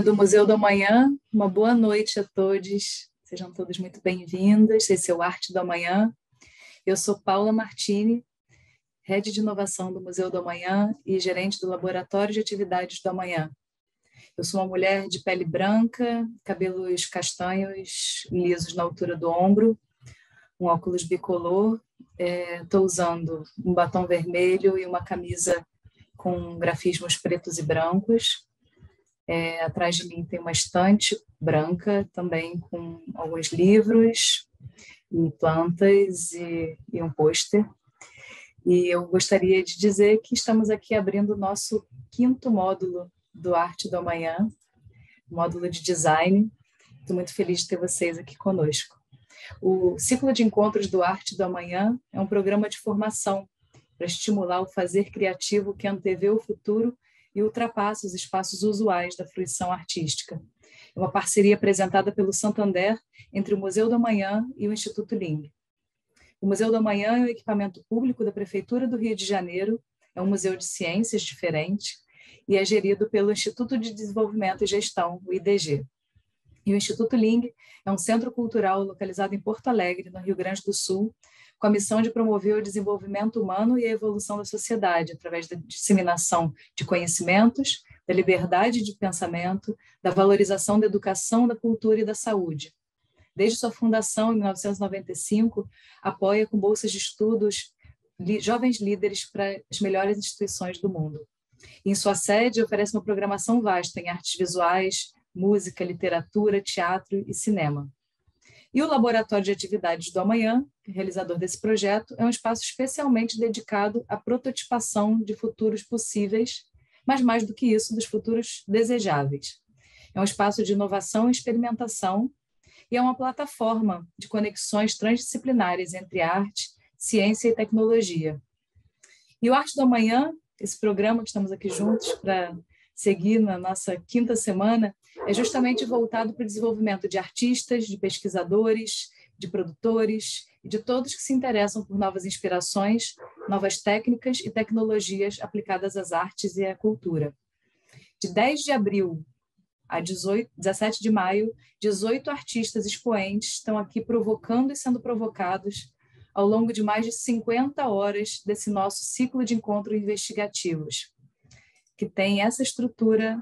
nome do Museu da Manhã, uma boa noite a todos. Sejam todos muito bem-vindos. Esse é o Arte da Manhã. Eu sou Paula Martini, Head de Inovação do Museu da Manhã e gerente do Laboratório de Atividades da Manhã. Eu sou uma mulher de pele branca, cabelos castanhos lisos na altura do ombro, um óculos bicolor. Estou é, usando um batom vermelho e uma camisa com grafismos pretos e brancos. É, atrás de mim tem uma estante branca também com alguns livros e plantas e, e um pôster. E eu gostaria de dizer que estamos aqui abrindo o nosso quinto módulo do Arte do Amanhã, módulo de design. Estou muito feliz de ter vocês aqui conosco. O Ciclo de Encontros do Arte do Amanhã é um programa de formação para estimular o fazer criativo que antevê o futuro e ultrapassa os espaços usuais da fruição artística. É uma parceria apresentada pelo Santander entre o Museu do Amanhã e o Instituto Ling. O Museu do Amanhã é um equipamento público da Prefeitura do Rio de Janeiro, é um museu de ciências diferente e é gerido pelo Instituto de Desenvolvimento e Gestão, o IDG. E o Instituto Ling é um centro cultural localizado em Porto Alegre, no Rio Grande do Sul, com a missão de promover o desenvolvimento humano e a evolução da sociedade através da disseminação de conhecimentos, da liberdade de pensamento, da valorização da educação, da cultura e da saúde. Desde sua fundação, em 1995, apoia com bolsas de estudos jovens líderes para as melhores instituições do mundo. Em sua sede, oferece uma programação vasta em artes visuais, música, literatura, teatro e cinema. E o Laboratório de Atividades do Amanhã, realizador desse projeto, é um espaço especialmente dedicado à prototipação de futuros possíveis, mas mais do que isso, dos futuros desejáveis. É um espaço de inovação e experimentação e é uma plataforma de conexões transdisciplinares entre arte, ciência e tecnologia. E o Arte do Amanhã, esse programa que estamos aqui juntos para seguir na nossa quinta semana, é justamente voltado para o desenvolvimento de artistas, de pesquisadores, de produtores e de todos que se interessam por novas inspirações, novas técnicas e tecnologias aplicadas às artes e à cultura. De 10 de abril a 18, 17 de maio, 18 artistas expoentes estão aqui provocando e sendo provocados ao longo de mais de 50 horas desse nosso ciclo de encontros investigativos que tem essa estrutura.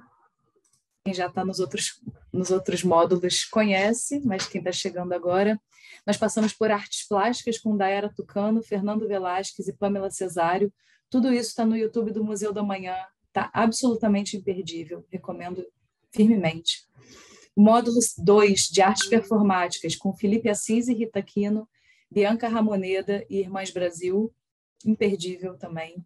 Quem já está nos outros, nos outros módulos conhece, mas quem está chegando agora. Nós passamos por artes plásticas com Daera Tucano, Fernando Velasquez e Pamela Cesário. Tudo isso está no YouTube do Museu da Manhã. Está absolutamente imperdível. Recomendo firmemente. Módulo 2 de artes performáticas com Felipe Assis e Rita Quino, Bianca Ramoneda e Irmãs Brasil. Imperdível também.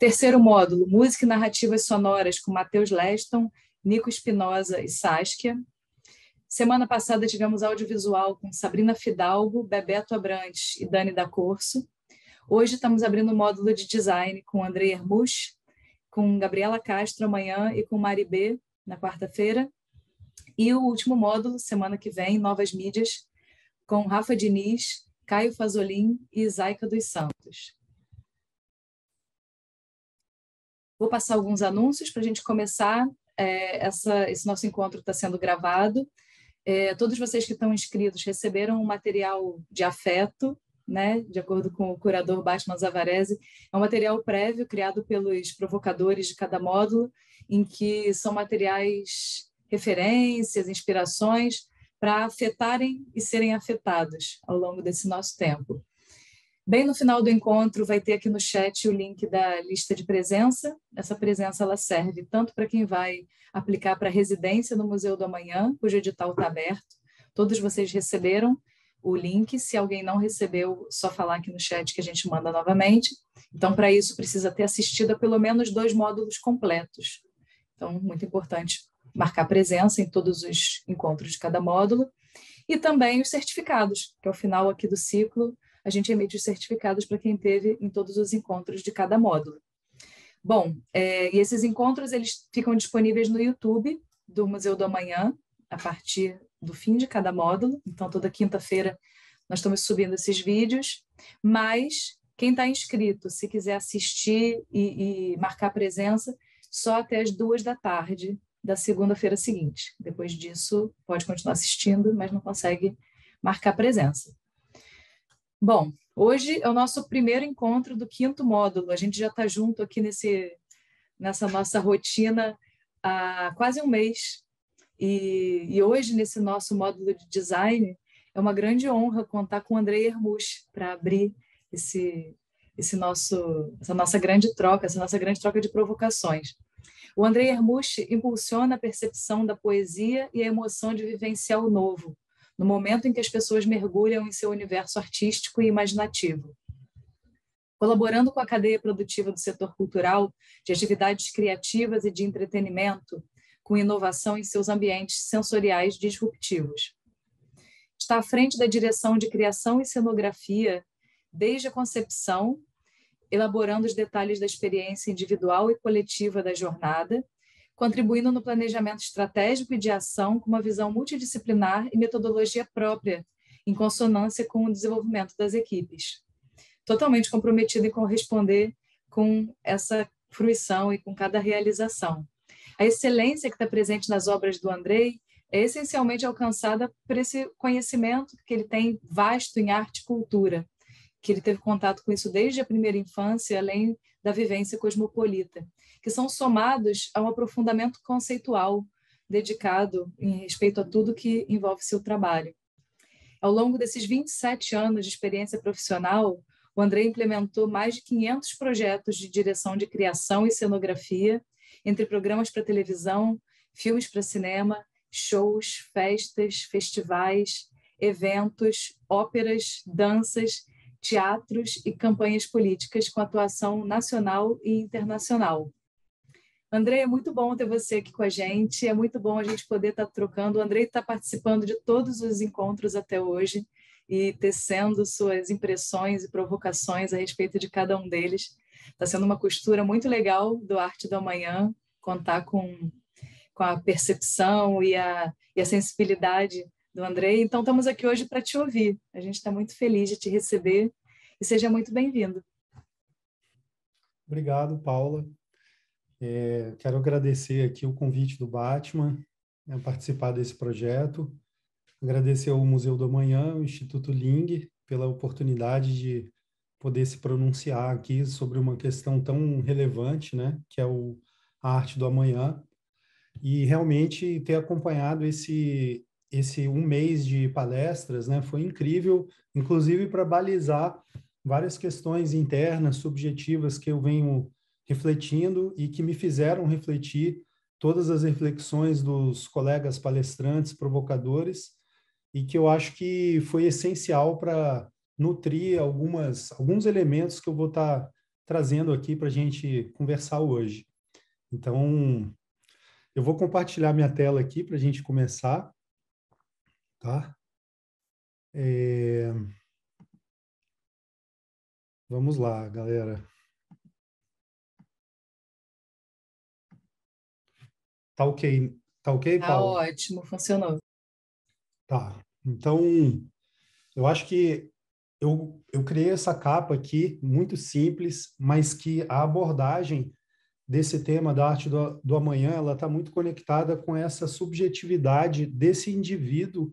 Terceiro módulo, Música e Narrativas Sonoras, com Matheus Leston, Nico Espinosa e Saskia. Semana passada tivemos audiovisual com Sabrina Fidalgo, Bebeto Abrantes e Dani da Corso. Hoje estamos abrindo o módulo de design com André Hermus, com Gabriela Castro amanhã e com Mari B na quarta-feira. E o último módulo, semana que vem, Novas Mídias, com Rafa Diniz, Caio Fazolin e Zaica dos Santos. Vou passar alguns anúncios para a gente começar. É, essa, esse nosso encontro está sendo gravado. É, todos vocês que estão inscritos receberam um material de afeto, né? de acordo com o curador Batman Zavarese. É um material prévio criado pelos provocadores de cada módulo, em que são materiais, referências, inspirações para afetarem e serem afetados ao longo desse nosso tempo. Bem no final do encontro vai ter aqui no chat o link da lista de presença. Essa presença ela serve tanto para quem vai aplicar para residência no Museu do Amanhã, cujo edital está aberto. Todos vocês receberam o link. Se alguém não recebeu, só falar aqui no chat que a gente manda novamente. Então, para isso, precisa ter assistido a pelo menos dois módulos completos. Então, muito importante marcar presença em todos os encontros de cada módulo. E também os certificados, que ao é final aqui do ciclo a gente é emite os certificados para quem teve em todos os encontros de cada módulo. Bom, é, e esses encontros eles ficam disponíveis no YouTube do Museu do Amanhã, a partir do fim de cada módulo. Então, toda quinta-feira nós estamos subindo esses vídeos, mas quem está inscrito, se quiser assistir e, e marcar presença, só até as duas da tarde da segunda-feira seguinte. Depois disso, pode continuar assistindo, mas não consegue marcar presença. Bom, hoje é o nosso primeiro encontro do quinto módulo. A gente já está junto aqui nesse, nessa nossa rotina há quase um mês. E, e hoje, nesse nosso módulo de design, é uma grande honra contar com o Andrei Hermus para abrir esse, esse nosso, essa nossa grande troca, essa nossa grande troca de provocações. O Andrei Hermusch impulsiona a percepção da poesia e a emoção de vivenciar o novo, no momento em que as pessoas mergulham em seu universo artístico e imaginativo. Colaborando com a cadeia produtiva do setor cultural, de atividades criativas e de entretenimento, com inovação em seus ambientes sensoriais disruptivos. Está à frente da direção de criação e cenografia desde a concepção, elaborando os detalhes da experiência individual e coletiva da jornada contribuindo no planejamento estratégico e de ação com uma visão multidisciplinar e metodologia própria, em consonância com o desenvolvimento das equipes. Totalmente comprometido em corresponder com essa fruição e com cada realização. A excelência que está presente nas obras do Andrei é essencialmente alcançada por esse conhecimento que ele tem vasto em arte e cultura, que ele teve contato com isso desde a primeira infância, além da vivência cosmopolita, que são somados a um aprofundamento conceitual dedicado em respeito a tudo que envolve seu trabalho. Ao longo desses 27 anos de experiência profissional, o André implementou mais de 500 projetos de direção de criação e cenografia, entre programas para televisão, filmes para cinema, shows, festas, festivais, eventos, óperas, danças teatros e campanhas políticas com atuação nacional e internacional. André, é muito bom ter você aqui com a gente, é muito bom a gente poder estar tá trocando. O Andrei está participando de todos os encontros até hoje e tecendo suas impressões e provocações a respeito de cada um deles. Está sendo uma costura muito legal do Arte do Amanhã, contar com, com a percepção e a, e a sensibilidade do Andrei. Então, estamos aqui hoje para te ouvir. A gente está muito feliz de te receber e seja muito bem-vindo. Obrigado, Paula. É, quero agradecer aqui o convite do Batman a né, participar desse projeto. Agradecer ao Museu do Amanhã, ao Instituto Ling, pela oportunidade de poder se pronunciar aqui sobre uma questão tão relevante, né, que é o, a arte do amanhã, e realmente ter acompanhado esse esse um mês de palestras né, foi incrível, inclusive para balizar várias questões internas, subjetivas que eu venho refletindo e que me fizeram refletir todas as reflexões dos colegas palestrantes, provocadores, e que eu acho que foi essencial para nutrir algumas, alguns elementos que eu vou estar tá trazendo aqui para a gente conversar hoje. Então, eu vou compartilhar minha tela aqui para a gente começar tá? É... Vamos lá, galera. Tá ok, tá ok, Paulo? Tá ótimo, funcionou. Tá. Então, eu acho que eu, eu criei essa capa aqui, muito simples, mas que a abordagem desse tema da arte do, do amanhã, ela está muito conectada com essa subjetividade desse indivíduo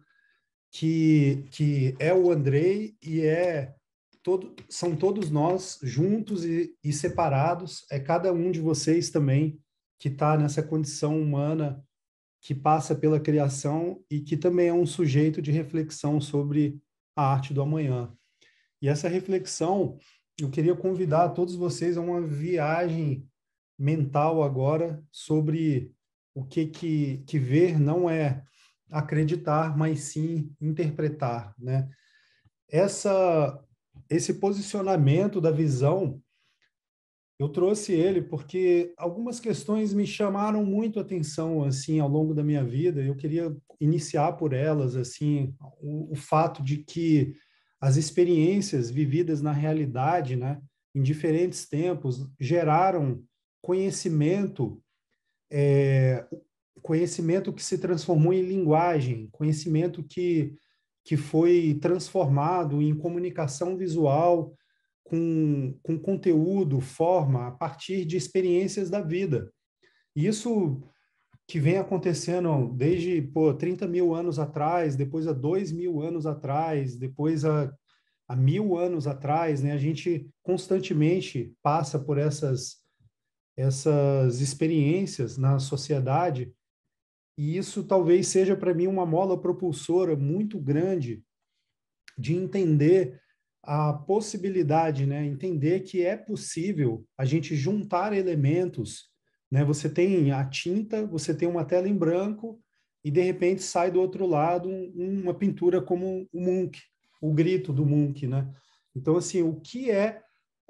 que, que é o Andrei e é todo, são todos nós juntos e, e separados, é cada um de vocês também que está nessa condição humana que passa pela criação e que também é um sujeito de reflexão sobre a arte do amanhã. E essa reflexão, eu queria convidar todos vocês a uma viagem mental agora sobre o que que, que ver não é acreditar, mas sim interpretar, né? Essa esse posicionamento da visão eu trouxe ele porque algumas questões me chamaram muito atenção assim ao longo da minha vida. Eu queria iniciar por elas assim o, o fato de que as experiências vividas na realidade, né, em diferentes tempos, geraram conhecimento é, conhecimento que se transformou em linguagem, conhecimento que, que foi transformado em comunicação visual com, com conteúdo, forma, a partir de experiências da vida. Isso que vem acontecendo desde pô, 30 mil anos atrás, depois a 2 mil anos atrás, depois a, a mil anos atrás, né? a gente constantemente passa por essas, essas experiências na sociedade e isso talvez seja para mim uma mola propulsora muito grande de entender a possibilidade, né? Entender que é possível a gente juntar elementos, né? Você tem a tinta, você tem uma tela em branco e de repente sai do outro lado um, uma pintura como o Munch, o grito do Munch, né? Então assim, o que é,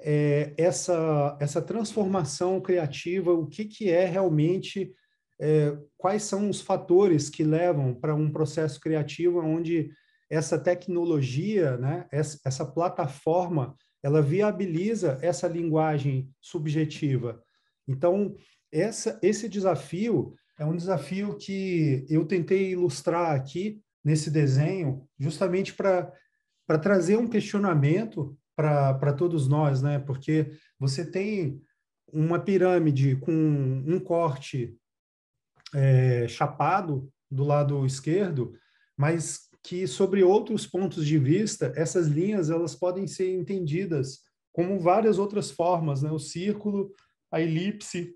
é essa essa transformação criativa? O que que é realmente é, quais são os fatores que levam para um processo criativo onde essa tecnologia, né, essa, essa plataforma, ela viabiliza essa linguagem subjetiva. Então, essa, esse desafio é um desafio que eu tentei ilustrar aqui nesse desenho, justamente para trazer um questionamento para todos nós, né? Porque você tem uma pirâmide com um corte é, chapado do lado esquerdo, mas que sobre outros pontos de vista, essas linhas elas podem ser entendidas como várias outras formas, né? O círculo, a elipse,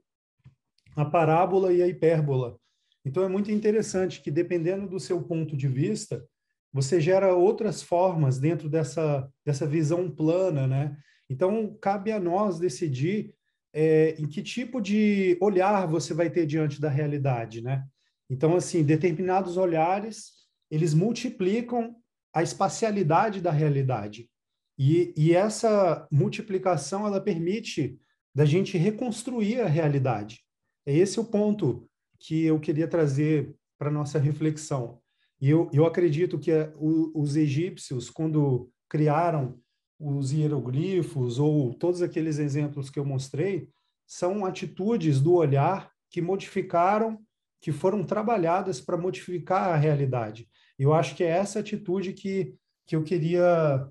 a parábola e a hipérbola. Então é muito interessante que dependendo do seu ponto de vista, você gera outras formas dentro dessa dessa visão plana, né? Então cabe a nós decidir é, em que tipo de olhar você vai ter diante da realidade, né? Então, assim, determinados olhares, eles multiplicam a espacialidade da realidade. E, e essa multiplicação, ela permite da gente reconstruir a realidade. É esse o ponto que eu queria trazer para nossa reflexão. E eu, eu acredito que a, é, o, os egípcios, quando criaram os hieroglifos ou todos aqueles exemplos que eu mostrei são atitudes do olhar que modificaram, que foram trabalhadas para modificar a realidade. Eu acho que é essa atitude que, que eu queria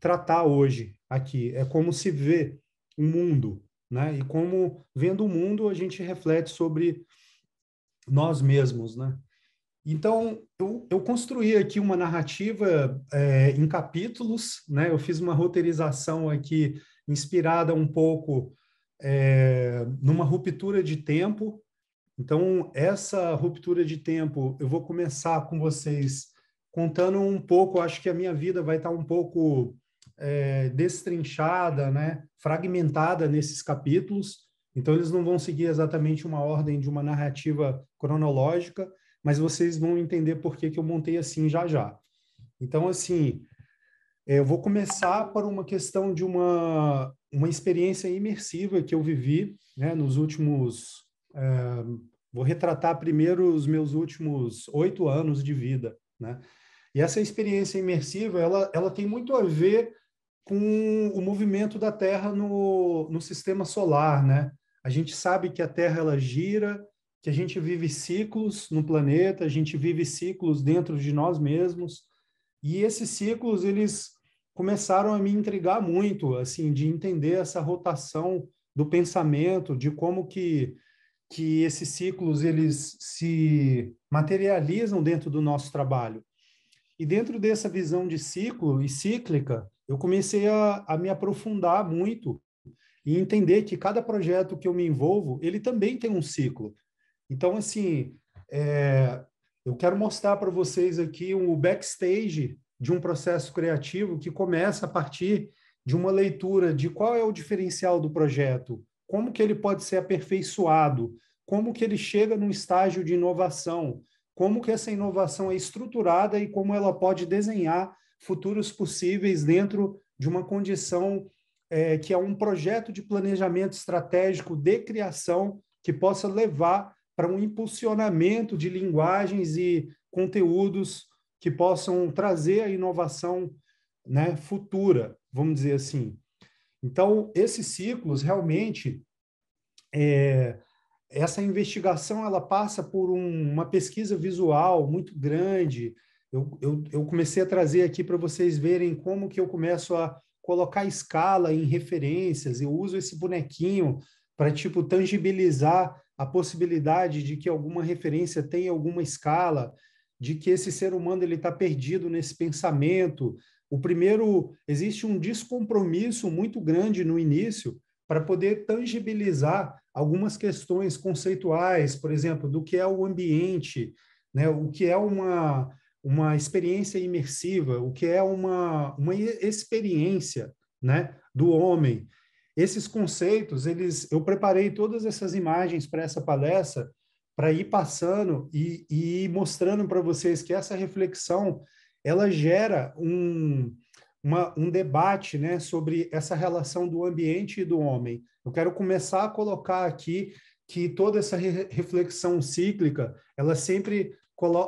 tratar hoje aqui. É como se vê o mundo, né? E como vendo o mundo a gente reflete sobre nós mesmos, né? Então, eu, eu construí aqui uma narrativa é, em capítulos, né? Eu fiz uma roteirização aqui inspirada um pouco é, numa ruptura de tempo. Então, essa ruptura de tempo, eu vou começar com vocês contando um pouco, acho que a minha vida vai estar um pouco é, destrinchada, né? fragmentada nesses capítulos. Então, eles não vão seguir exatamente uma ordem de uma narrativa cronológica, mas vocês vão entender por que, que eu montei assim já já. Então, assim, é, eu vou começar por uma questão de uma, uma experiência imersiva que eu vivi né, nos últimos. É, vou retratar primeiro os meus últimos oito anos de vida. Né? E essa experiência imersiva ela, ela tem muito a ver com o movimento da Terra no, no sistema solar. Né? A gente sabe que a Terra ela gira que a gente vive ciclos no planeta, a gente vive ciclos dentro de nós mesmos, e esses ciclos eles começaram a me intrigar muito, assim, de entender essa rotação do pensamento, de como que que esses ciclos eles se materializam dentro do nosso trabalho. E dentro dessa visão de ciclo e cíclica, eu comecei a, a me aprofundar muito e entender que cada projeto que eu me envolvo, ele também tem um ciclo. Então, assim, é, eu quero mostrar para vocês aqui o um backstage de um processo criativo que começa a partir de uma leitura de qual é o diferencial do projeto, como que ele pode ser aperfeiçoado, como que ele chega num estágio de inovação, como que essa inovação é estruturada e como ela pode desenhar futuros possíveis dentro de uma condição é, que é um projeto de planejamento estratégico de criação que possa levar para um impulsionamento de linguagens e conteúdos que possam trazer a inovação né, futura, vamos dizer assim. Então, esses ciclos realmente, é, essa investigação ela passa por um, uma pesquisa visual muito grande. Eu, eu, eu comecei a trazer aqui para vocês verem como que eu começo a colocar escala em referências. Eu uso esse bonequinho para tipo tangibilizar a possibilidade de que alguma referência tenha alguma escala, de que esse ser humano ele está perdido nesse pensamento. O primeiro existe um descompromisso muito grande no início para poder tangibilizar algumas questões conceituais, por exemplo, do que é o ambiente, né? O que é uma uma experiência imersiva, o que é uma uma experiência, né? Do homem, esses conceitos, eles, eu preparei todas essas imagens para essa palestra para ir passando e, e ir mostrando para vocês que essa reflexão ela gera um, uma, um debate né, sobre essa relação do ambiente e do homem. Eu quero começar a colocar aqui que toda essa re reflexão cíclica ela sempre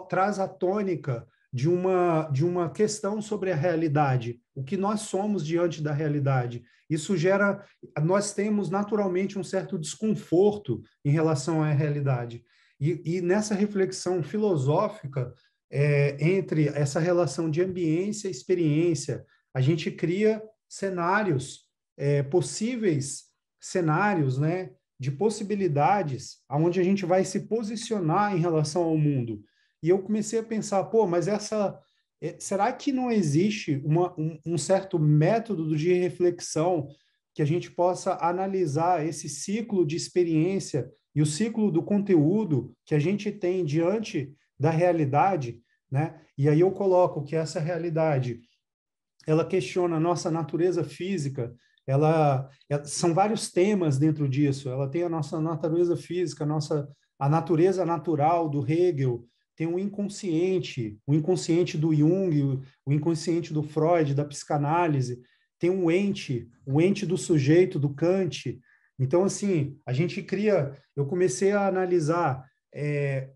traz a tônica de uma, de uma questão sobre a realidade, o que nós somos diante da realidade. Isso gera, nós temos naturalmente um certo desconforto em relação à realidade. E, e nessa reflexão filosófica é, entre essa relação de ambiência e experiência, a gente cria cenários é, possíveis, cenários, né, de possibilidades, aonde a gente vai se posicionar em relação ao mundo. E eu comecei a pensar, pô, mas essa é, será que não existe uma, um, um certo método de reflexão que a gente possa analisar esse ciclo de experiência e o ciclo do conteúdo que a gente tem diante da realidade, né? E aí eu coloco que essa realidade ela questiona a nossa natureza física, ela, são vários temas dentro disso. Ela tem a nossa natureza física, a nossa a natureza natural do Hegel, tem um inconsciente, o um inconsciente do Jung, o um inconsciente do Freud, da psicanálise, tem um ente, o um ente do sujeito, do Kant. Então, assim, a gente cria. Eu comecei a analisar é,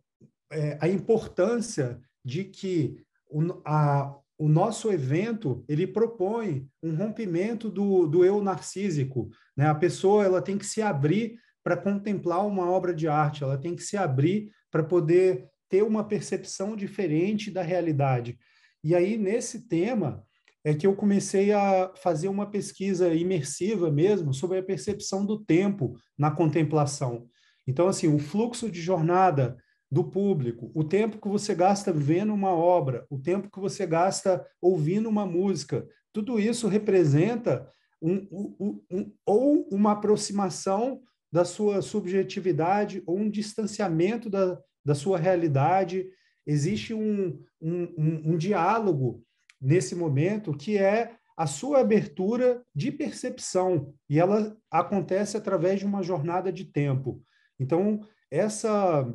é, a importância de que o, a, o nosso evento ele propõe um rompimento do, do eu narcísico. Né? A pessoa ela tem que se abrir para contemplar uma obra de arte, ela tem que se abrir para poder ter uma percepção diferente da realidade. E aí, nesse tema, é que eu comecei a fazer uma pesquisa imersiva mesmo sobre a percepção do tempo na contemplação. Então, assim, o fluxo de jornada do público, o tempo que você gasta vendo uma obra, o tempo que você gasta ouvindo uma música, tudo isso representa um, um, um, ou uma aproximação da sua subjetividade ou um distanciamento da, da sua realidade. Existe um, um, um, um diálogo nesse momento que é a sua abertura de percepção, e ela acontece através de uma jornada de tempo. Então, essa,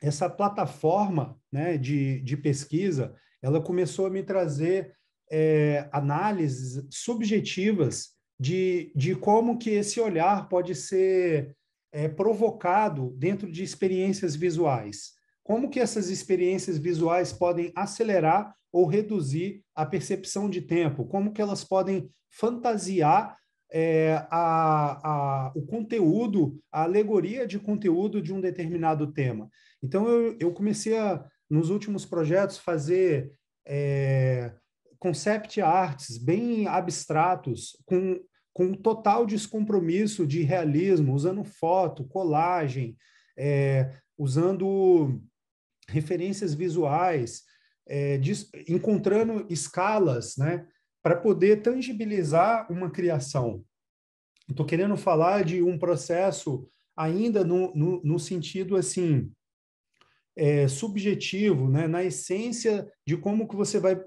essa plataforma né, de, de pesquisa, ela começou a me trazer é, análises subjetivas de, de como que esse olhar pode ser é, provocado dentro de experiências visuais. Como que essas experiências visuais podem acelerar ou reduzir a percepção de tempo? Como que elas podem fantasiar é, a, a, o conteúdo, a alegoria de conteúdo de um determinado tema? Então, eu, eu comecei a, nos últimos projetos, fazer é, concept arts bem abstratos, com com total descompromisso de realismo, usando foto, colagem, é, usando referências visuais, é, encontrando escalas, né, para poder tangibilizar uma criação. Estou querendo falar de um processo ainda no, no, no sentido assim é, subjetivo, né, na essência de como que você vai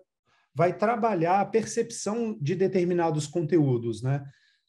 vai trabalhar a percepção de determinados conteúdos, né?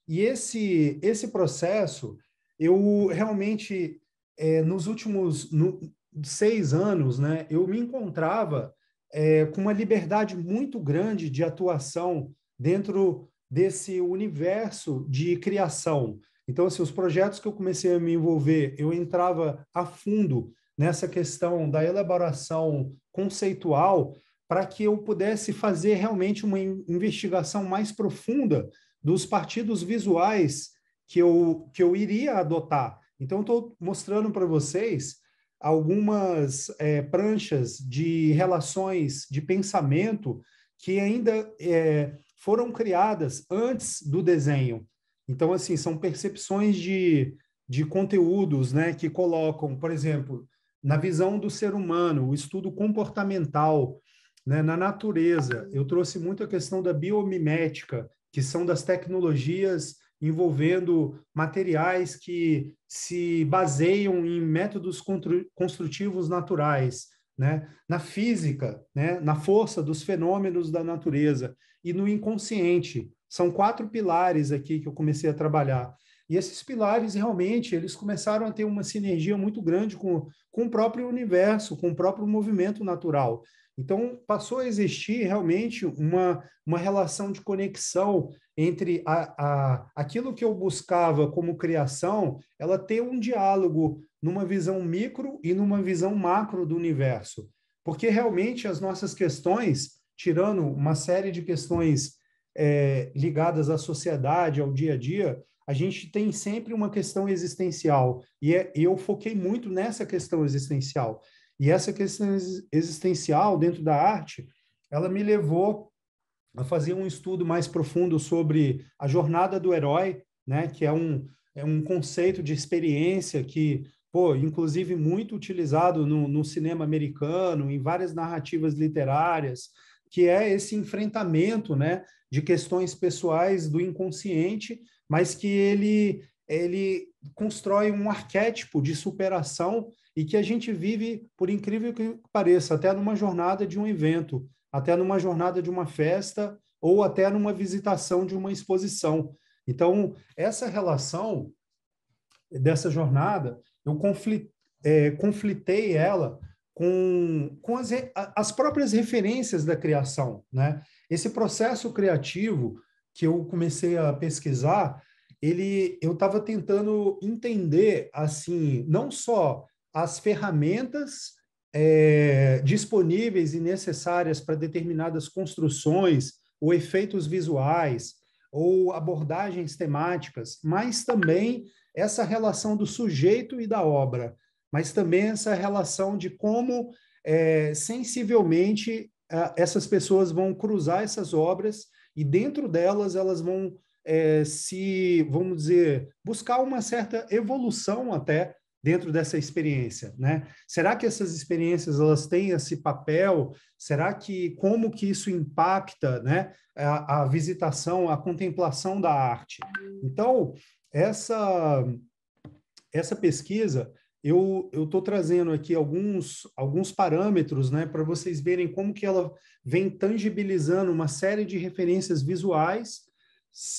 E esse, esse processo, eu realmente, é, nos últimos no, seis anos, né, eu me encontrava é, com uma liberdade muito grande de atuação dentro desse universo de criação. Então, assim, os projetos que eu comecei a me envolver, eu entrava a fundo nessa questão da elaboração conceitual para que eu pudesse fazer realmente uma investigação mais profunda dos partidos visuais que eu, que eu iria adotar. Então, estou mostrando para vocês algumas é, pranchas de relações de pensamento que ainda é, foram criadas antes do desenho. Então, assim, são percepções de, de conteúdos né, que colocam, por exemplo, na visão do ser humano, o estudo comportamental, né, na natureza. Eu trouxe muito a questão da biomimética, que são das tecnologias envolvendo materiais que se baseiam em métodos construtivos naturais, né? na física, né? na força dos fenômenos da natureza e no inconsciente. São quatro pilares aqui que eu comecei a trabalhar. E esses pilares realmente eles começaram a ter uma sinergia muito grande com, com o próprio universo, com o próprio movimento natural. Então, passou a existir realmente uma, uma relação de conexão entre a, a, aquilo que eu buscava como criação, ela ter um diálogo numa visão micro e numa visão macro do universo. Porque realmente as nossas questões, tirando uma série de questões é, ligadas à sociedade, ao dia a dia, a gente tem sempre uma questão existencial. E é, eu foquei muito nessa questão existencial. E essa questão existencial dentro da arte, ela me levou a fazer um estudo mais profundo sobre a jornada do herói, né, que é um, é um conceito de experiência que, pô, inclusive muito utilizado no, no cinema americano, em várias narrativas literárias, que é esse enfrentamento, né, de questões pessoais do inconsciente, mas que ele ele constrói um arquétipo de superação e que a gente vive, por incrível que pareça, até numa jornada de um evento, até numa jornada de uma festa ou até numa visitação de uma exposição. Então, essa relação dessa jornada, eu conflitei, é, conflitei ela com, com as, as próprias referências da criação. Né? Esse processo criativo que eu comecei a pesquisar, ele eu estava tentando entender assim não só as ferramentas é, disponíveis e necessárias para determinadas construções ou efeitos visuais ou abordagens temáticas, mas também essa relação do sujeito e da obra, mas também essa relação de como é, sensivelmente essas pessoas vão cruzar essas obras e dentro delas elas vão é, se, vamos dizer, buscar uma certa evolução até dentro dessa experiência, né? Será que essas experiências elas têm esse papel? Será que como que isso impacta, né, a, a visitação, a contemplação da arte? Então essa essa pesquisa eu estou trazendo aqui alguns, alguns parâmetros né, para vocês verem como que ela vem tangibilizando uma série de referências visuais,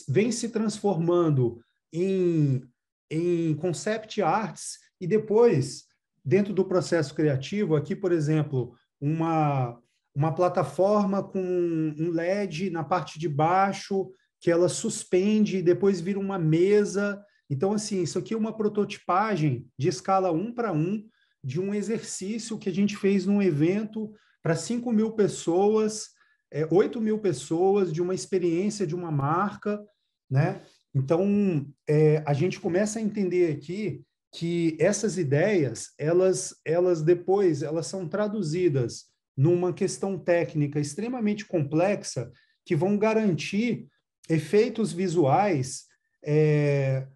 vem se transformando em, em concept arts e depois, dentro do processo criativo, aqui, por exemplo, uma, uma plataforma com um LED na parte de baixo que ela suspende e depois vira uma mesa. Então, assim, isso aqui é uma prototipagem de escala um para um de um exercício que a gente fez num evento para 5 mil pessoas, é, 8 mil pessoas, de uma experiência de uma marca, né? Então, é, a gente começa a entender aqui que essas ideias, elas, elas depois, elas são traduzidas numa questão técnica extremamente complexa que vão garantir efeitos visuais é,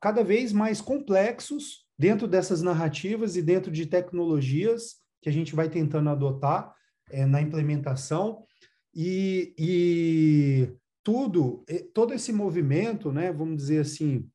cada vez mais complexos dentro dessas narrativas e dentro de tecnologias que a gente vai tentando adotar é, na implementação e, e tudo, todo esse movimento, né, vamos dizer assim,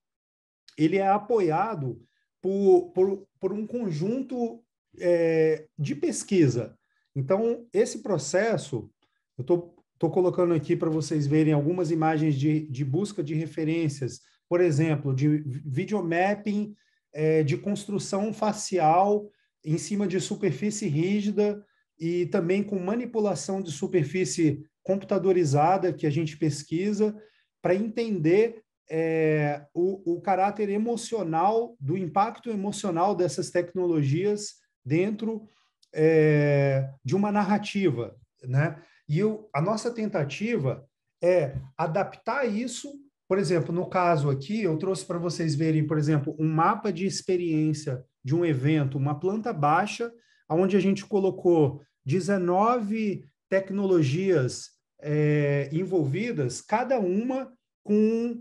ele é apoiado por, por, por um conjunto é, de pesquisa. Então, esse processo, eu estou colocando aqui para vocês verem algumas imagens de, de busca de referências, por exemplo, de videomapping é, de construção facial em cima de superfície rígida e também com manipulação de superfície computadorizada que a gente pesquisa para entender é, o, o caráter emocional, do impacto emocional dessas tecnologias dentro é, de uma narrativa, né? E eu, a nossa tentativa é adaptar isso, por exemplo, no caso aqui, eu trouxe para vocês verem, por exemplo, um mapa de experiência de um evento, uma planta baixa, onde a gente colocou 19 tecnologias é, envolvidas, cada uma com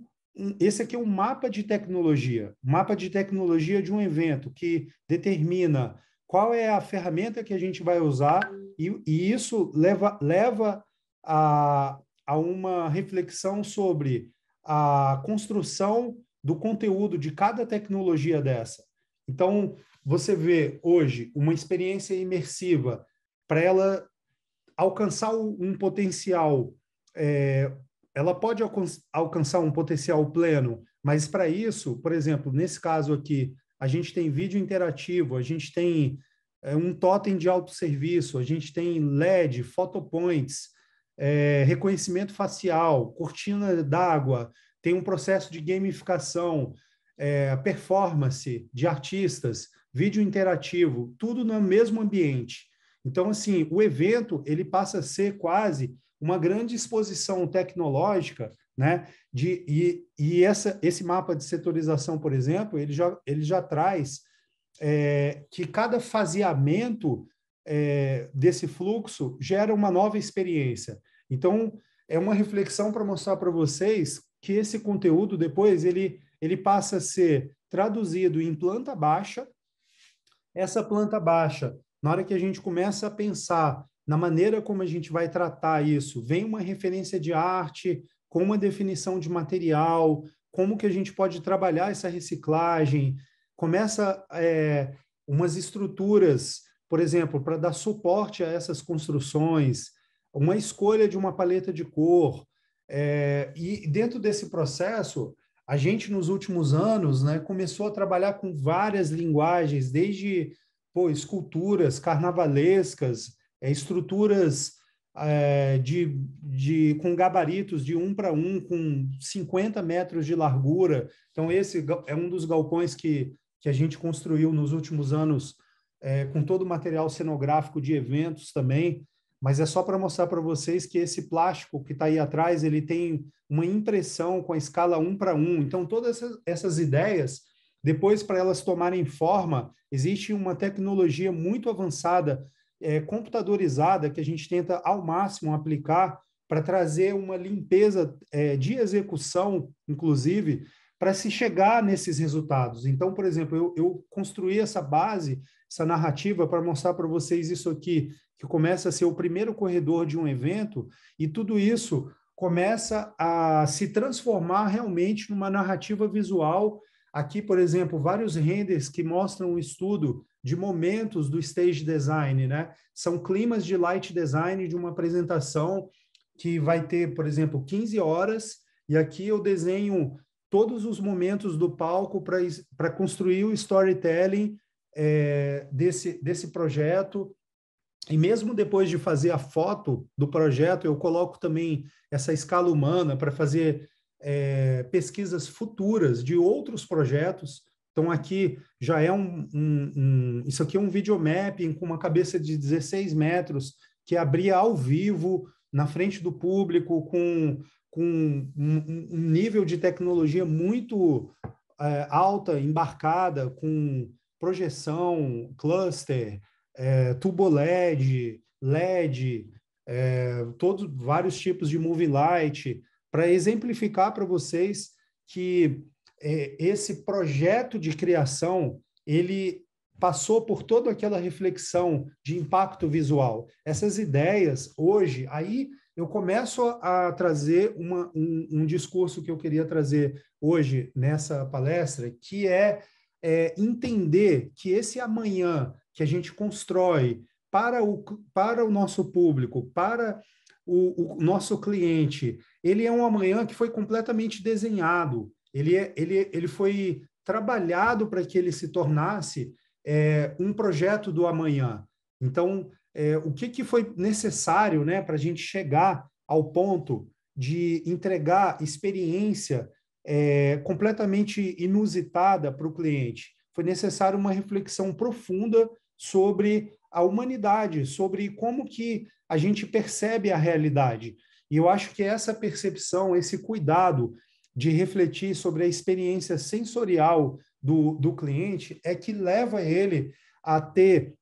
esse aqui é um mapa de tecnologia, mapa de tecnologia de um evento que determina qual é a ferramenta que a gente vai usar e, e isso leva, leva a, a uma reflexão sobre a construção do conteúdo de cada tecnologia dessa. Então, você vê hoje uma experiência imersiva para ela alcançar um potencial é, ela pode alcançar um potencial pleno, mas para isso, por exemplo, nesse caso aqui, a gente tem vídeo interativo, a gente tem é, um totem de autosserviço, a gente tem LED, photopoints, é, reconhecimento facial, cortina d'água, tem um processo de gamificação, é, performance de artistas, vídeo interativo, tudo no mesmo ambiente. Então, assim, o evento ele passa a ser quase uma grande exposição tecnológica, né? De, e e essa, esse mapa de setorização, por exemplo, ele já, ele já traz é, que cada faseamento é, desse fluxo gera uma nova experiência. Então, é uma reflexão para mostrar para vocês que esse conteúdo depois ele, ele passa a ser traduzido em planta baixa. Essa planta baixa, na hora que a gente começa a pensar na maneira como a gente vai tratar isso, vem uma referência de arte com uma definição de material, como que a gente pode trabalhar essa reciclagem, começa é, umas estruturas, por exemplo, para dar suporte a essas construções, uma escolha de uma paleta de cor, é, e dentro desse processo, a gente nos últimos anos né, começou a trabalhar com várias linguagens, desde pô, esculturas carnavalescas, é, estruturas é, de, de, com gabaritos de um para um, com 50 metros de largura. Então, esse é um dos galpões que, que a gente construiu nos últimos anos, é, com todo o material cenográfico de eventos também. Mas é só para mostrar para vocês que esse plástico que está aí atrás, ele tem uma impressão com a escala um para um. Então, todas essas, essas ideias, depois para elas tomarem forma, existe uma tecnologia muito avançada é, computadorizada que a gente tenta ao máximo aplicar para trazer uma limpeza é, de execução, inclusive, para se chegar nesses resultados. Então, por exemplo, eu, eu construí essa base, essa narrativa, para mostrar para vocês isso aqui, que começa a ser o primeiro corredor de um evento, e tudo isso começa a se transformar realmente numa narrativa visual. Aqui, por exemplo, vários renders que mostram um estudo de momentos do stage design, né? São climas de light design de uma apresentação que vai ter, por exemplo, 15 horas, e aqui eu desenho todos os momentos do palco para construir o storytelling é, desse, desse projeto. E mesmo depois de fazer a foto do projeto, eu coloco também essa escala humana para fazer é, pesquisas futuras de outros projetos então aqui já é um, um, um isso aqui é um videomapping com uma cabeça de 16 metros que abria ao vivo na frente do público com com um, um nível de tecnologia muito é, alta embarcada com projeção, cluster, é, tubo LED, LED, é, vários tipos de movie light, para exemplificar para vocês que é, esse projeto de criação ele passou por toda aquela reflexão de impacto visual. Essas ideias, hoje, aí eu começo a trazer uma, um, um, discurso que eu queria trazer hoje nessa palestra, que é, é entender que esse amanhã que a gente constrói para o, para o nosso público, para o, o nosso cliente, ele é um amanhã que foi completamente desenhado ele, é, ele, ele foi trabalhado para que ele se tornasse é, um projeto do amanhã. Então, é, o que, que foi necessário né, para a gente chegar ao ponto de entregar experiência é, completamente inusitada para o cliente? Foi necessário uma reflexão profunda sobre a humanidade, sobre como que a gente percebe a realidade. E eu acho que essa percepção, esse cuidado, de refletir sobre a experiência sensorial do, do cliente é que leva ele a ter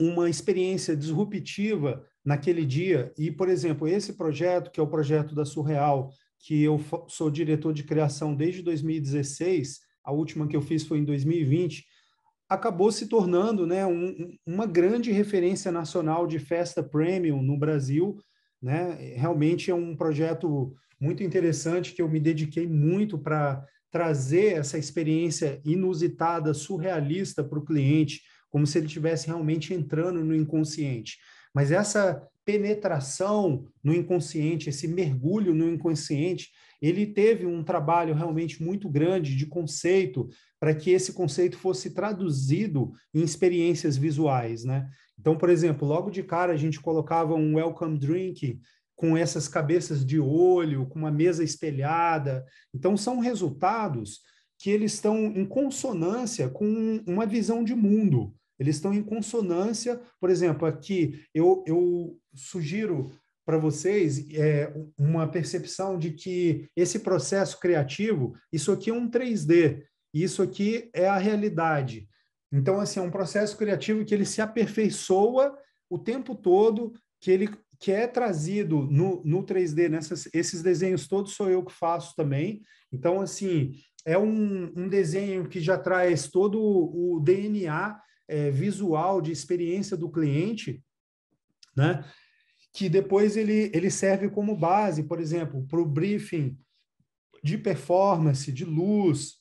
uma experiência disruptiva naquele dia. E, por exemplo, esse projeto, que é o projeto da Surreal, que eu sou diretor de criação desde 2016, a última que eu fiz foi em 2020, acabou se tornando né, um, uma grande referência nacional de festa premium no Brasil. Né? Realmente é um projeto muito interessante que eu me dediquei muito para trazer essa experiência inusitada, surrealista para o cliente, como se ele estivesse realmente entrando no inconsciente. Mas essa penetração no inconsciente, esse mergulho no inconsciente, ele teve um trabalho realmente muito grande de conceito para que esse conceito fosse traduzido em experiências visuais, né? Então, por exemplo, logo de cara a gente colocava um welcome drink com essas cabeças de olho, com uma mesa espelhada. Então, são resultados que eles estão em consonância com uma visão de mundo. Eles estão em consonância, por exemplo, aqui eu, eu sugiro para vocês é, uma percepção de que esse processo criativo, isso aqui é um 3D, isso aqui é a realidade. Então, assim, é um processo criativo que ele se aperfeiçoa o tempo todo, que ele que é trazido no, no 3D, nessas, esses desenhos todos sou eu que faço também. Então, assim, é um, um desenho que já traz todo o DNA é, visual de experiência do cliente, né? que depois ele, ele serve como base, por exemplo, para o briefing de performance, de luz,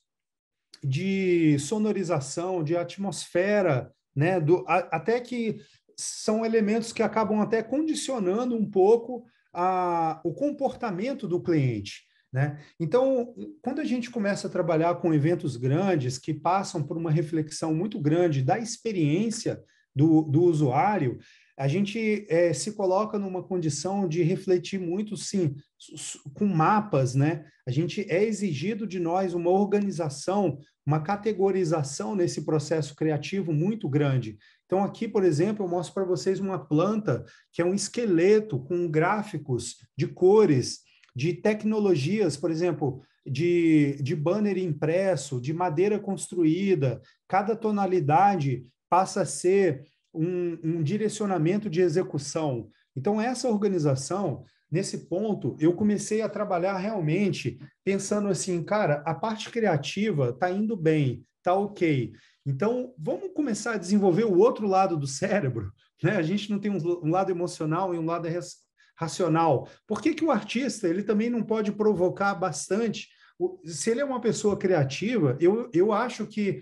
de sonorização, de atmosfera, né? Do, a, até que são elementos que acabam até condicionando um pouco a, o comportamento do cliente. Né? Então, quando a gente começa a trabalhar com eventos grandes que passam por uma reflexão muito grande da experiência do, do usuário, a gente é, se coloca numa condição de refletir muito, sim, com mapas, né? A gente é exigido de nós uma organização uma categorização nesse processo criativo muito grande. Então, aqui, por exemplo, eu mostro para vocês uma planta que é um esqueleto com gráficos de cores, de tecnologias, por exemplo, de, de banner impresso, de madeira construída. Cada tonalidade passa a ser um, um direcionamento de execução. Então, essa organização nesse ponto, eu comecei a trabalhar realmente pensando assim, cara, a parte criativa está indo bem, está ok. Então, vamos começar a desenvolver o outro lado do cérebro, né? A gente não tem um, um lado emocional e um lado racional. Por que, que o artista ele também não pode provocar bastante? Se ele é uma pessoa criativa, eu, eu acho que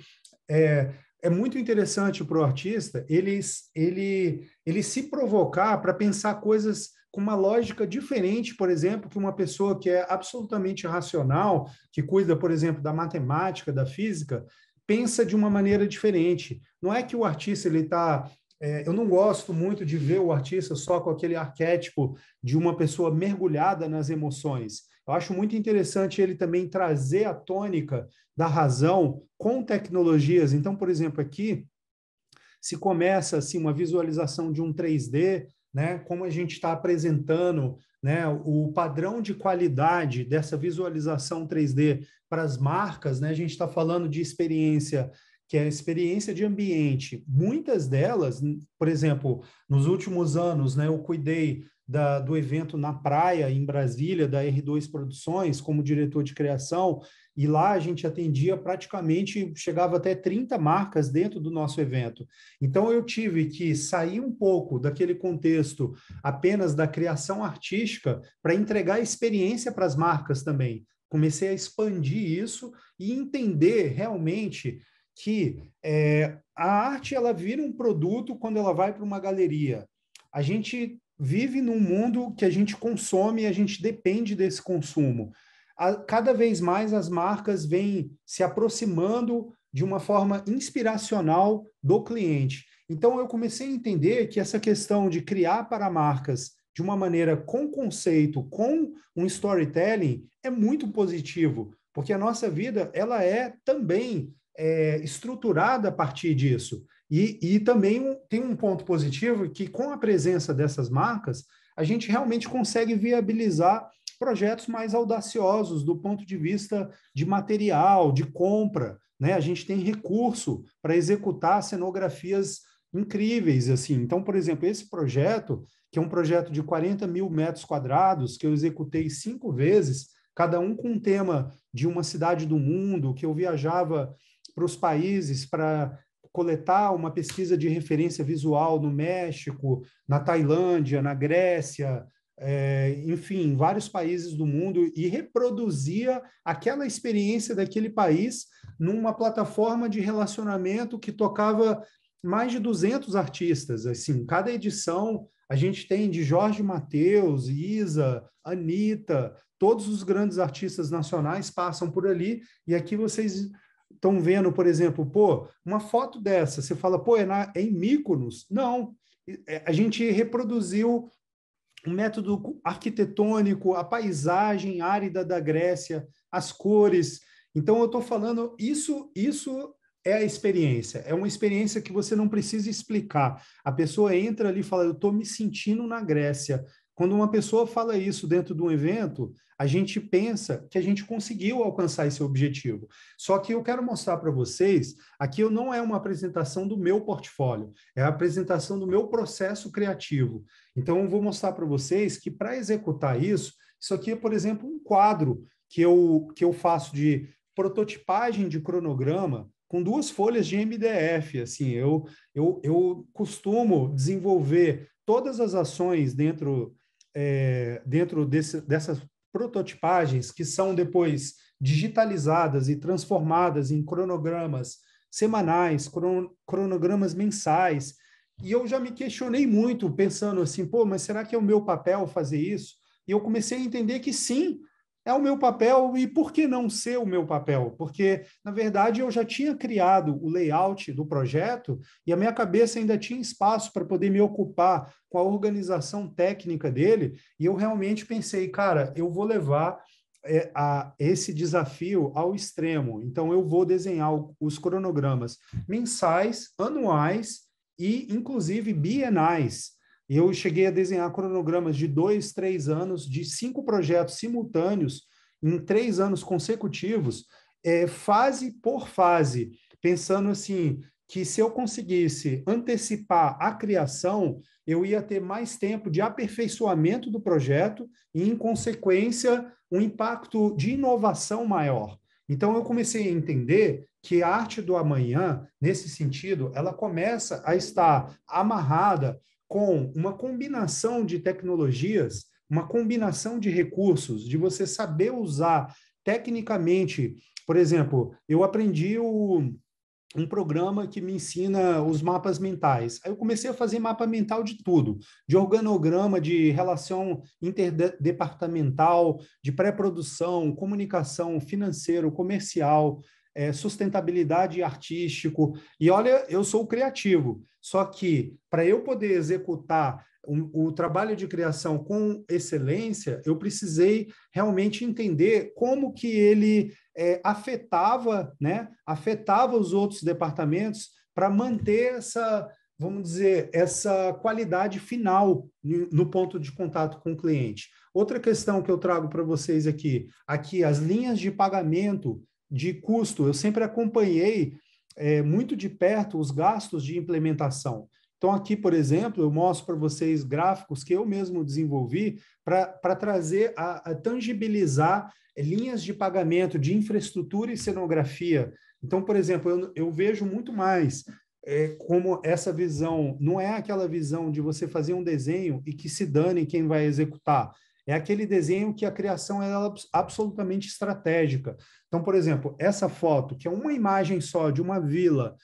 é, é muito interessante para o artista ele, ele, ele se provocar para pensar coisas com uma lógica diferente, por exemplo, que uma pessoa que é absolutamente racional, que cuida, por exemplo, da matemática, da física, pensa de uma maneira diferente. Não é que o artista ele está é, eu não gosto muito de ver o artista só com aquele arquétipo de uma pessoa mergulhada nas emoções. Eu acho muito interessante ele também trazer a tônica da razão com tecnologias. Então, por exemplo, aqui se começa assim uma visualização de um 3D né, como a gente está apresentando né, o padrão de qualidade dessa visualização 3D para as marcas, né, a gente está falando de experiência que é a experiência de ambiente. Muitas delas, por exemplo, nos últimos anos, né, eu cuidei da, do evento na praia, em Brasília, da R2 Produções, como diretor de criação, e lá a gente atendia praticamente, chegava até 30 marcas dentro do nosso evento. Então eu tive que sair um pouco daquele contexto apenas da criação artística para entregar experiência para as marcas também. Comecei a expandir isso e entender realmente que é, a arte ela vira um produto quando ela vai para uma galeria. A gente vive num mundo que a gente consome e a gente depende desse consumo a, cada vez mais as marcas vêm se aproximando de uma forma inspiracional do cliente. Então, eu comecei a entender que essa questão de criar para marcas de uma maneira com conceito, com um storytelling, é muito positivo, porque a nossa vida ela é também é, estruturada a partir disso. E, e também um, tem um ponto positivo que, com a presença dessas marcas, a gente realmente consegue viabilizar projetos mais audaciosos do ponto de vista de material, de compra. Né? A gente tem recurso para executar cenografias incríveis. assim. Então, por exemplo, esse projeto, que é um projeto de 40 mil metros quadrados, que eu executei cinco vezes, cada um com um tema de uma cidade do mundo, que eu viajava para os países para coletar uma pesquisa de referência visual no México, na Tailândia, na Grécia, é, enfim, vários países do mundo e reproduzia aquela experiência daquele país numa plataforma de relacionamento que tocava mais de 200 artistas. Assim, cada edição a gente tem de Jorge Mateus, Isa, Anitta, todos os grandes artistas nacionais passam por ali e aqui vocês estão vendo, por exemplo, pô, uma foto dessa, você fala, pô, é, na, é em Míconos? Não, é, a gente reproduziu o método arquitetônico, a paisagem árida da Grécia, as cores. Então eu estou falando isso, isso é a experiência. É uma experiência que você não precisa explicar. A pessoa entra ali e fala: Eu estou me sentindo na Grécia. Quando uma pessoa fala isso dentro de um evento, a gente pensa que a gente conseguiu alcançar esse objetivo. Só que eu quero mostrar para vocês, aqui não é uma apresentação do meu portfólio, é a apresentação do meu processo criativo. Então, eu vou mostrar para vocês que para executar isso, isso aqui é, por exemplo, um quadro que eu, que eu faço de prototipagem de cronograma com duas folhas de MDF. Assim, eu, eu, eu costumo desenvolver todas as ações dentro é, dentro desse, dessas prototipagens que são depois digitalizadas e transformadas em cronogramas semanais, cron, cronogramas mensais. E eu já me questionei muito, pensando assim, pô, mas será que é o meu papel fazer isso? E eu comecei a entender que sim, é o meu papel e por que não ser o meu papel? Porque, na verdade, eu já tinha criado o layout do projeto e a minha cabeça ainda tinha espaço para poder me ocupar com a organização técnica dele. E eu realmente pensei, cara, eu vou levar é, a, esse desafio ao extremo. Então, eu vou desenhar os cronogramas mensais, anuais e, inclusive, bienais e eu cheguei a desenhar cronogramas de dois, três anos, de cinco projetos simultâneos, em três anos consecutivos, é, fase por fase, pensando assim que se eu conseguisse antecipar a criação, eu ia ter mais tempo de aperfeiçoamento do projeto e, em consequência, um impacto de inovação maior. Então, eu comecei a entender que a arte do amanhã, nesse sentido, ela começa a estar amarrada com uma combinação de tecnologias, uma combinação de recursos, de você saber usar tecnicamente. Por exemplo, eu aprendi o, um programa que me ensina os mapas mentais. Aí eu comecei a fazer mapa mental de tudo, de organograma, de relação interdepartamental, de pré-produção, comunicação, financeiro, comercial é, sustentabilidade artístico. E olha, eu sou criativo, só que para eu poder executar o, o trabalho de criação com excelência, eu precisei realmente entender como que ele é, afetava, né, afetava os outros departamentos para manter essa, vamos dizer, essa qualidade final no ponto de contato com o cliente. Outra questão que eu trago para vocês aqui, aqui as linhas de pagamento de custo. Eu sempre acompanhei é, muito de perto os gastos de implementação. Então, aqui, por exemplo, eu mostro para vocês gráficos que eu mesmo desenvolvi para trazer, a, a tangibilizar é, linhas de pagamento de infraestrutura e cenografia. Então, por exemplo, eu, eu vejo muito mais é, como essa visão, não é aquela visão de você fazer um desenho e que se dane quem vai executar. É aquele desenho que a criação é absolutamente estratégica. Então, por exemplo, essa foto, que é uma imagem só de uma vila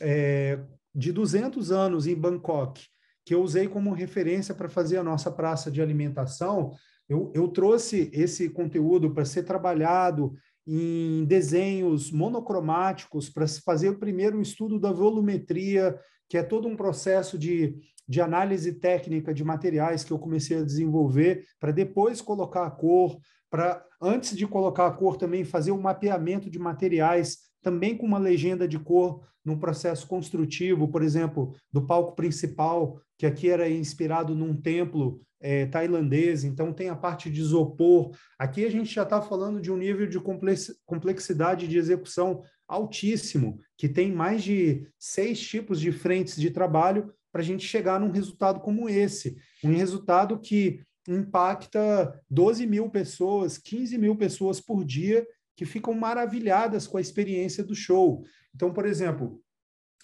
é, de 200 anos em Bangkok, que eu usei como referência para fazer a nossa praça de alimentação, eu, eu trouxe esse conteúdo para ser trabalhado em desenhos monocromáticos para se fazer primeiro um estudo da volumetria que é todo um processo de, de análise técnica de materiais que eu comecei a desenvolver para depois colocar a cor, para antes de colocar a cor também fazer um mapeamento de materiais também com uma legenda de cor num processo construtivo, por exemplo, do palco principal, que aqui era inspirado num templo é, tailandês, então tem a parte de isopor. Aqui a gente já está falando de um nível de complexidade de execução altíssimo, que tem mais de seis tipos de frentes de trabalho para a gente chegar num resultado como esse. Um resultado que impacta 12 mil pessoas, 15 mil pessoas por dia que ficam maravilhadas com a experiência do show. Então, por exemplo,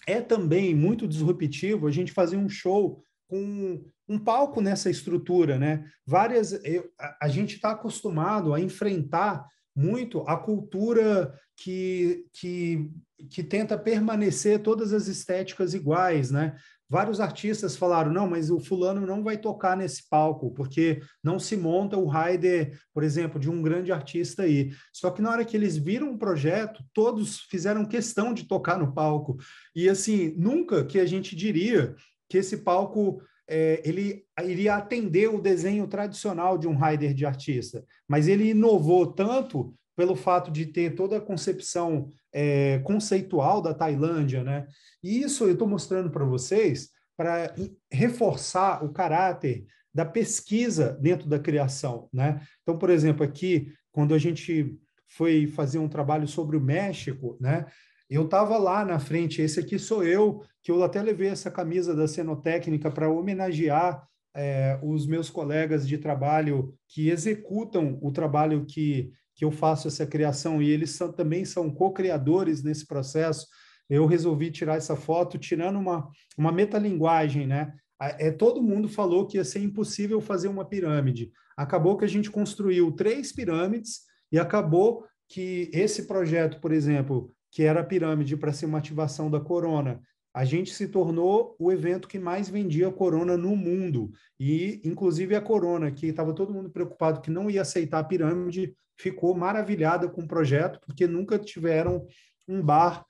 é também muito disruptivo a gente fazer um show com um palco nessa estrutura, né? Várias, eu, a, a gente está acostumado a enfrentar muito a cultura que, que, que tenta permanecer todas as estéticas iguais, né? Vários artistas falaram, não, mas o fulano não vai tocar nesse palco, porque não se monta o raider por exemplo, de um grande artista aí. Só que na hora que eles viram o projeto, todos fizeram questão de tocar no palco. E assim, nunca que a gente diria que esse palco é, ele iria atender o desenho tradicional de um rider de artista, mas ele inovou tanto pelo fato de ter toda a concepção é, conceitual da Tailândia, né? E isso eu estou mostrando para vocês para reforçar o caráter da pesquisa dentro da criação, né? Então, por exemplo, aqui, quando a gente foi fazer um trabalho sobre o México, né? Eu estava lá na frente, esse aqui sou eu, que eu até levei essa camisa da cenotécnica para homenagear é, os meus colegas de trabalho que executam o trabalho que, que eu faço essa criação, e eles são, também são co-criadores nesse processo. Eu resolvi tirar essa foto tirando uma, uma metalinguagem, né? É, todo mundo falou que ia ser impossível fazer uma pirâmide. Acabou que a gente construiu três pirâmides e acabou que esse projeto, por exemplo, que era a pirâmide para ser uma ativação da corona. A gente se tornou o evento que mais vendia corona no mundo. E, inclusive, a corona, que estava todo mundo preocupado que não ia aceitar a pirâmide, ficou maravilhada com o projeto, porque nunca tiveram um bar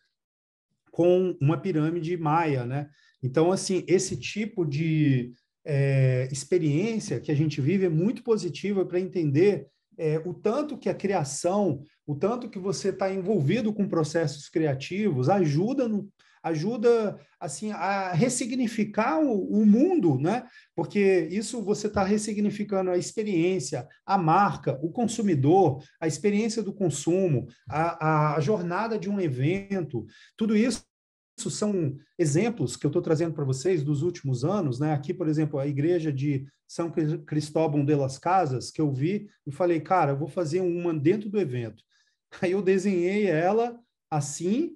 com uma pirâmide maia, né? Então, assim, esse tipo de é, experiência que a gente vive é muito positiva para entender é, o tanto que a criação, o tanto que você está envolvido com processos criativos, ajuda no, ajuda assim a ressignificar o, o, mundo, né? Porque isso você está ressignificando a experiência, a marca, o consumidor, a experiência do consumo, a, a jornada de um evento, tudo isso isso são exemplos que eu estou trazendo para vocês dos últimos anos, né? Aqui, por exemplo, a igreja de São Cristóvão de las Casas, que eu vi e falei, cara, eu vou fazer uma dentro do evento. Aí eu desenhei ela assim,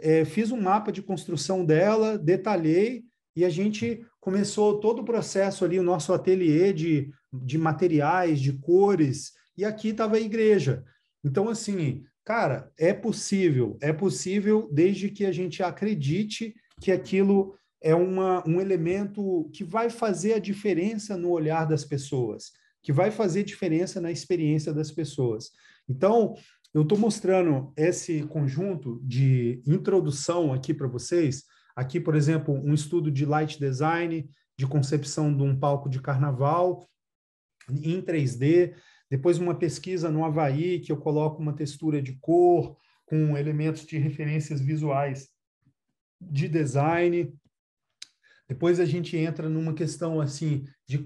é, fiz um mapa de construção dela, detalhei e a gente começou todo o processo ali, o nosso ateliê de, de materiais, de cores, e aqui estava a igreja. Então, assim, Cara, é possível, é possível desde que a gente acredite que aquilo é uma, um elemento que vai fazer a diferença no olhar das pessoas, que vai fazer diferença na experiência das pessoas. Então, eu estou mostrando esse conjunto de introdução aqui para vocês. Aqui, por exemplo, um estudo de light design, de concepção de um palco de carnaval em 3D. Depois, uma pesquisa no Havaí, que eu coloco uma textura de cor, com elementos de referências visuais de design. Depois a gente entra numa questão assim de,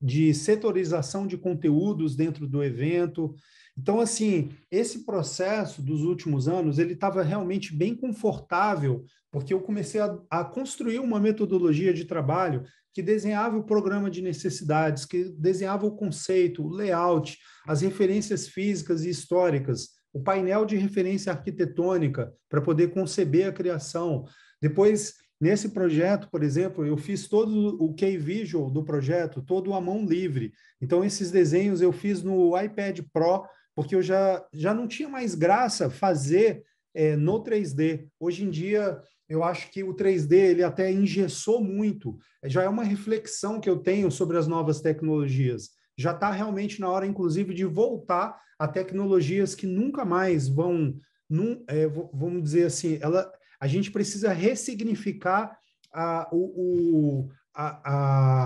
de setorização de conteúdos dentro do evento. Então, assim, esse processo dos últimos anos ele estava realmente bem confortável, porque eu comecei a, a construir uma metodologia de trabalho que desenhava o programa de necessidades, que desenhava o conceito, o layout, as referências físicas e históricas, o painel de referência arquitetônica para poder conceber a criação. Depois, nesse projeto, por exemplo, eu fiz todo o key visual do projeto, todo a mão livre. Então, esses desenhos eu fiz no iPad Pro, porque eu já, já não tinha mais graça fazer é, no 3D. Hoje em dia, eu acho que o 3D ele até engessou muito. É, já é uma reflexão que eu tenho sobre as novas tecnologias. Já está realmente na hora, inclusive, de voltar a tecnologias que nunca mais vão, num, é, vamos dizer assim, ela, a gente precisa ressignificar a, o, o a,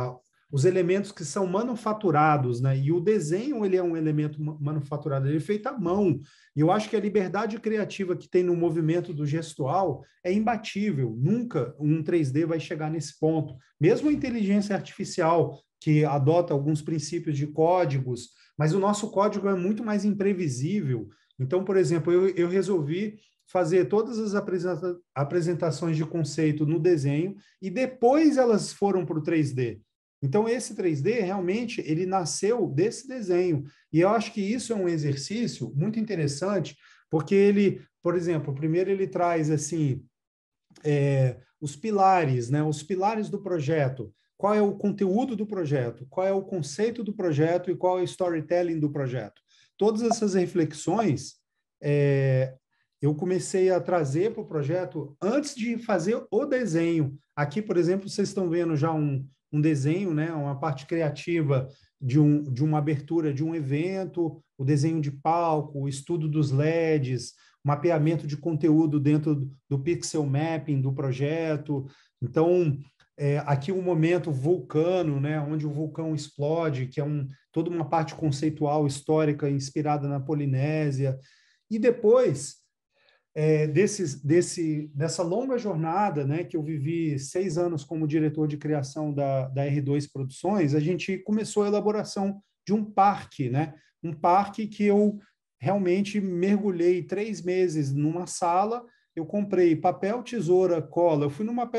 a, os elementos que são manufaturados, né? E o desenho ele é um elemento manufaturado, ele é feito à mão. E eu acho que a liberdade criativa que tem no movimento do gestual é imbatível. Nunca um 3D vai chegar nesse ponto. Mesmo a inteligência artificial que adota alguns princípios de códigos, mas o nosso código é muito mais imprevisível. Então, por exemplo, eu, eu resolvi fazer todas as apresentações de conceito no desenho e depois elas foram para o 3D. Então, esse 3D realmente ele nasceu desse desenho. E eu acho que isso é um exercício muito interessante, porque ele, por exemplo, primeiro ele traz assim é, os pilares, né? Os pilares do projeto. Qual é o conteúdo do projeto? Qual é o conceito do projeto e qual é o storytelling do projeto? Todas essas reflexões é, eu comecei a trazer para o projeto antes de fazer o desenho. Aqui, por exemplo, vocês estão vendo já um, um desenho, né, uma parte criativa de, um, de uma abertura de um evento, o desenho de palco, o estudo dos LEDs, mapeamento de conteúdo dentro do pixel mapping do projeto. Então, é, aqui o um momento vulcano, né, onde o vulcão explode, que é um, toda uma parte conceitual histórica inspirada na Polinésia. E depois, é, desse, desse, dessa longa jornada né, que eu vivi seis anos como diretor de criação da, da R2 Produções, a gente começou a elaboração de um parque, né? um parque que eu realmente mergulhei três meses numa sala, eu comprei papel, tesoura, cola, eu fui numa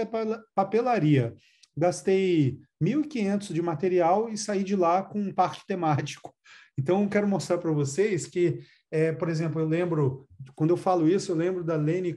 papelaria, gastei 1.500 de material e saí de lá com um parque temático. Então, eu quero mostrar para vocês que é, por exemplo, eu lembro, quando eu falo isso, eu lembro da Leni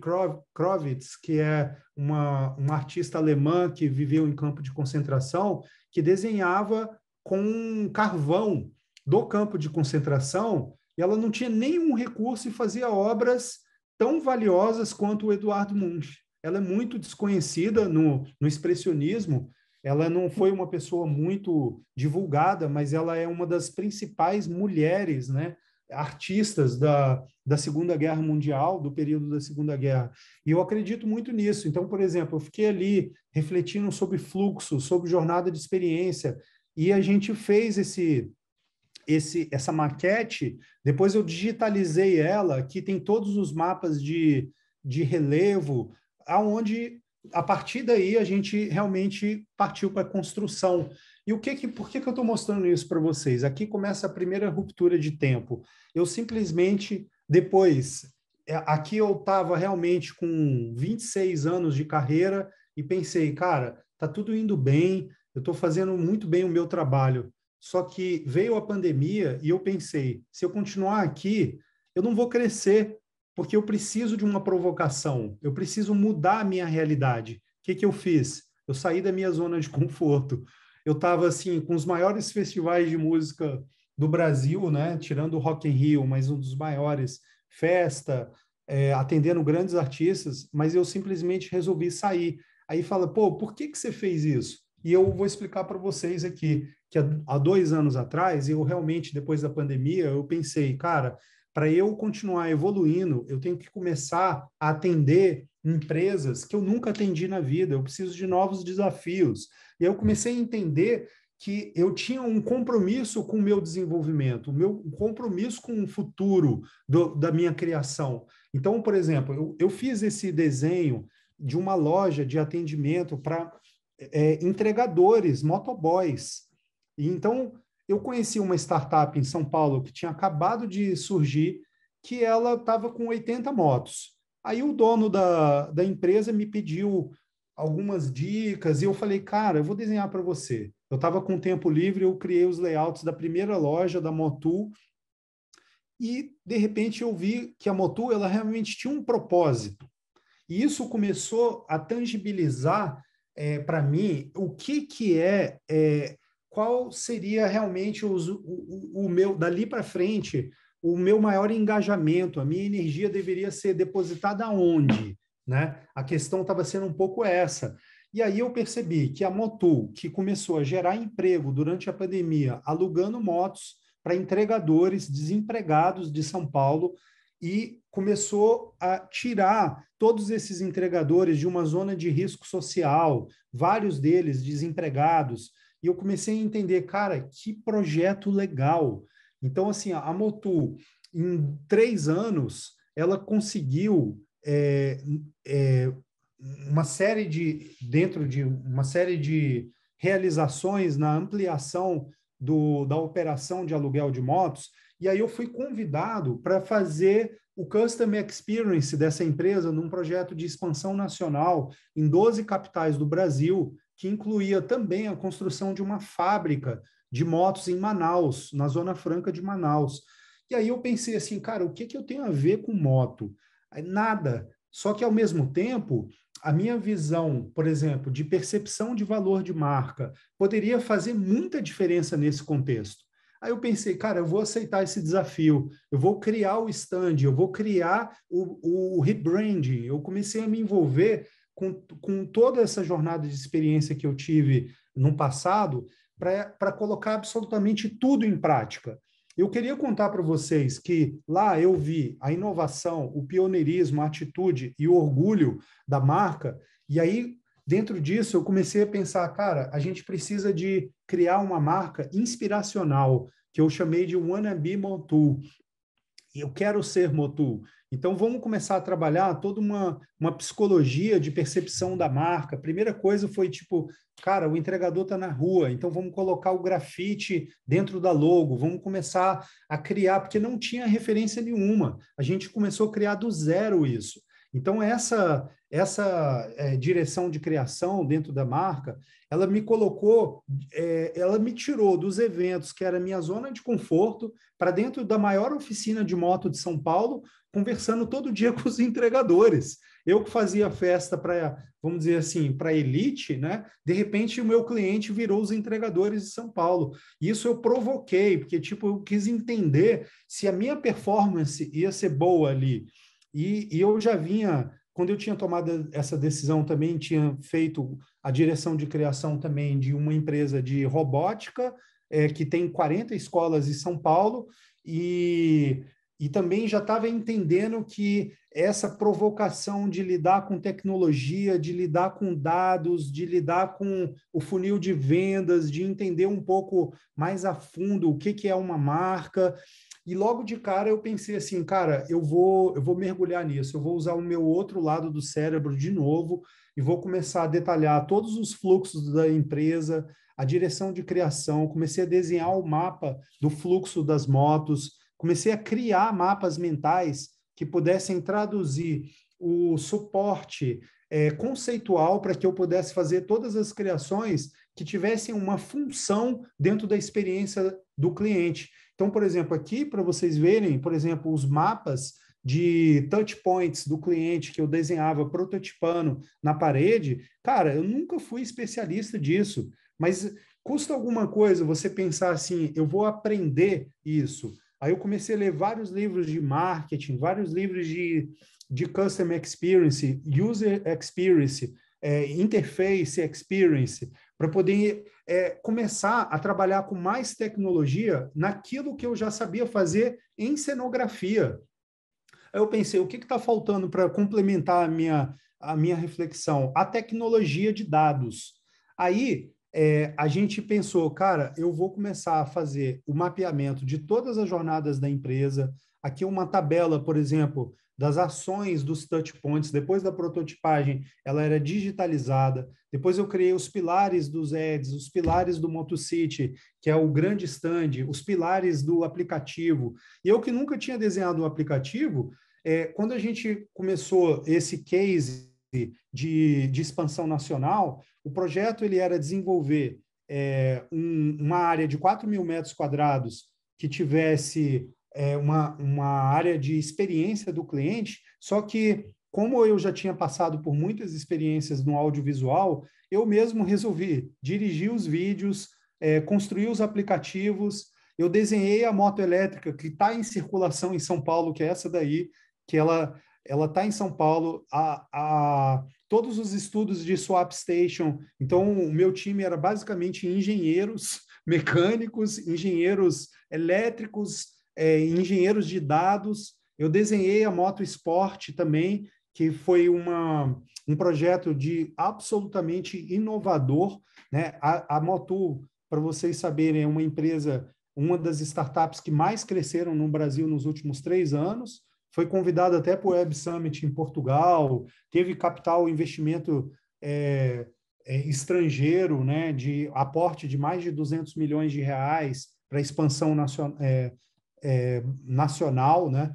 Krovitz, que é uma, uma artista alemã que viveu em campo de concentração, que desenhava com carvão do campo de concentração, e ela não tinha nenhum recurso e fazia obras tão valiosas quanto o Eduardo Munch. Ela é muito desconhecida no, no expressionismo, ela não foi uma pessoa muito divulgada, mas ela é uma das principais mulheres, né? artistas da, da Segunda Guerra Mundial, do período da Segunda Guerra. E eu acredito muito nisso. Então, por exemplo, eu fiquei ali refletindo sobre fluxo, sobre jornada de experiência, e a gente fez esse esse, essa maquete, depois eu digitalizei ela, que tem todos os mapas de, de relevo, aonde a partir daí a gente realmente partiu para a construção. E o que que, por que, que eu estou mostrando isso para vocês? Aqui começa a primeira ruptura de tempo. Eu simplesmente, depois, é, aqui eu estava realmente com 26 anos de carreira e pensei, cara, tá tudo indo bem, eu estou fazendo muito bem o meu trabalho. Só que veio a pandemia e eu pensei, se eu continuar aqui, eu não vou crescer, porque eu preciso de uma provocação, eu preciso mudar a minha realidade. O que, que eu fiz? Eu saí da minha zona de conforto eu estava assim com os maiores festivais de música do Brasil, né? Tirando o Rock in Rio, mas um dos maiores, festa, é, atendendo grandes artistas, mas eu simplesmente resolvi sair. Aí fala, pô, por que que você fez isso? E eu vou explicar para vocês aqui que há dois anos atrás eu realmente depois da pandemia eu pensei, cara, para eu continuar evoluindo, eu tenho que começar a atender empresas que eu nunca atendi na vida, eu preciso de novos desafios. E eu comecei a entender que eu tinha um compromisso com o meu desenvolvimento, o meu compromisso com o futuro do, da minha criação. Então, por exemplo, eu, eu fiz esse desenho de uma loja de atendimento para é, entregadores, motoboys. E então, eu conheci uma startup em São Paulo que tinha acabado de surgir, que ela estava com 80 motos. Aí o dono da, da empresa me pediu algumas dicas e eu falei, cara, eu vou desenhar para você. Eu estava com tempo livre, eu criei os layouts da primeira loja da Motul e de repente eu vi que a Motul ela realmente tinha um propósito. E isso começou a tangibilizar é, para mim o que que é, é qual seria realmente os, o, o, o meu dali para frente o meu maior engajamento, a minha energia deveria ser depositada onde? Né? A questão estava sendo um pouco essa. E aí eu percebi que a Motul, que começou a gerar emprego durante a pandemia, alugando motos para entregadores desempregados de São Paulo, e começou a tirar todos esses entregadores de uma zona de risco social, vários deles desempregados, e eu comecei a entender, cara, que projeto legal. Então, assim, a Motu, em três anos, ela conseguiu é, é, uma série de, dentro de uma série de realizações na ampliação do, da operação de aluguel de motos, e aí eu fui convidado para fazer o Customer Experience dessa empresa num projeto de expansão nacional em 12 capitais do Brasil, que incluía também a construção de uma fábrica de motos em Manaus, na Zona Franca de Manaus. E aí eu pensei assim, cara, o que, que eu tenho a ver com moto? Nada. Só que, ao mesmo tempo, a minha visão, por exemplo, de percepção de valor de marca, poderia fazer muita diferença nesse contexto. Aí eu pensei, cara, eu vou aceitar esse desafio, eu vou criar o stand, eu vou criar o, o rebranding. Eu comecei a me envolver com, com toda essa jornada de experiência que eu tive no passado para colocar absolutamente tudo em prática. Eu queria contar para vocês que lá eu vi a inovação, o pioneirismo, a atitude e o orgulho da marca, e aí dentro disso eu comecei a pensar, cara, a gente precisa de criar uma marca inspiracional, que eu chamei de Wannabe Motul. Eu quero ser Motul. Então, vamos começar a trabalhar toda uma, uma psicologia de percepção da marca. Primeira coisa foi tipo, cara, o entregador está na rua, então vamos colocar o grafite dentro da logo, vamos começar a criar, porque não tinha referência nenhuma. A gente começou a criar do zero isso. Então, essa, essa é, direção de criação dentro da marca, ela me colocou, é, ela me tirou dos eventos que era minha zona de conforto para dentro da maior oficina de moto de São Paulo, conversando todo dia com os entregadores. Eu que fazia festa para, vamos dizer assim, para elite, né? De repente o meu cliente virou os entregadores de São Paulo. Isso eu provoquei, porque tipo, eu quis entender se a minha performance ia ser boa ali e, e eu já vinha, quando eu tinha tomado essa decisão também, tinha feito a direção de criação também de uma empresa de robótica, é, que tem 40 escolas em São Paulo, e e também já estava entendendo que essa provocação de lidar com tecnologia, de lidar com dados, de lidar com o funil de vendas, de entender um pouco mais a fundo o que, que é uma marca, e logo de cara eu pensei assim, cara, eu vou, eu vou mergulhar nisso, eu vou usar o meu outro lado do cérebro de novo e vou começar a detalhar todos os fluxos da empresa, a direção de criação, comecei a desenhar o mapa do fluxo das motos, comecei a criar mapas mentais que pudessem traduzir o suporte é, conceitual para que eu pudesse fazer todas as criações que tivessem uma função dentro da experiência do cliente. Então, por exemplo, aqui para vocês verem, por exemplo, os mapas de touch points do cliente que eu desenhava prototipando na parede, cara, eu nunca fui especialista disso, mas custa alguma coisa você pensar assim, eu vou aprender isso. Aí eu comecei a ler vários livros de marketing, vários livros de, de Customer Experience, User Experience, é, Interface Experience, para poder é, começar a trabalhar com mais tecnologia naquilo que eu já sabia fazer em cenografia. Aí eu pensei, o que está faltando para complementar a minha, a minha reflexão? A tecnologia de dados. Aí é, a gente pensou, cara, eu vou começar a fazer o mapeamento de todas as jornadas da empresa, Aqui uma tabela, por exemplo, das ações dos touch points, depois da prototipagem, ela era digitalizada. Depois eu criei os pilares dos ads, os pilares do city que é o grande stand, os pilares do aplicativo. E eu que nunca tinha desenhado um aplicativo, é, quando a gente começou esse case de, de expansão nacional, o projeto ele era desenvolver é, um, uma área de 4 mil metros quadrados que tivesse é, uma, uma área de experiência do cliente, só que como eu já tinha passado por muitas experiências no audiovisual, eu mesmo resolvi dirigir os vídeos, é, construir os aplicativos, eu desenhei a moto elétrica que está em circulação em São Paulo, que é essa daí, que ela ela está em São Paulo, a, a, todos os estudos de swap station. Então, o meu time era basicamente engenheiros mecânicos, engenheiros elétricos, é, engenheiros de dados. Eu desenhei a Moto Esporte também, que foi uma, um projeto de absolutamente inovador. Né? A, a para vocês saberem, é uma empresa, uma das startups que mais cresceram no Brasil nos últimos três anos. Foi convidada até para o Web Summit em Portugal, teve capital investimento é, é, estrangeiro, né, de aporte de mais de 200 milhões de reais para expansão nacional, é, é, nacional, né?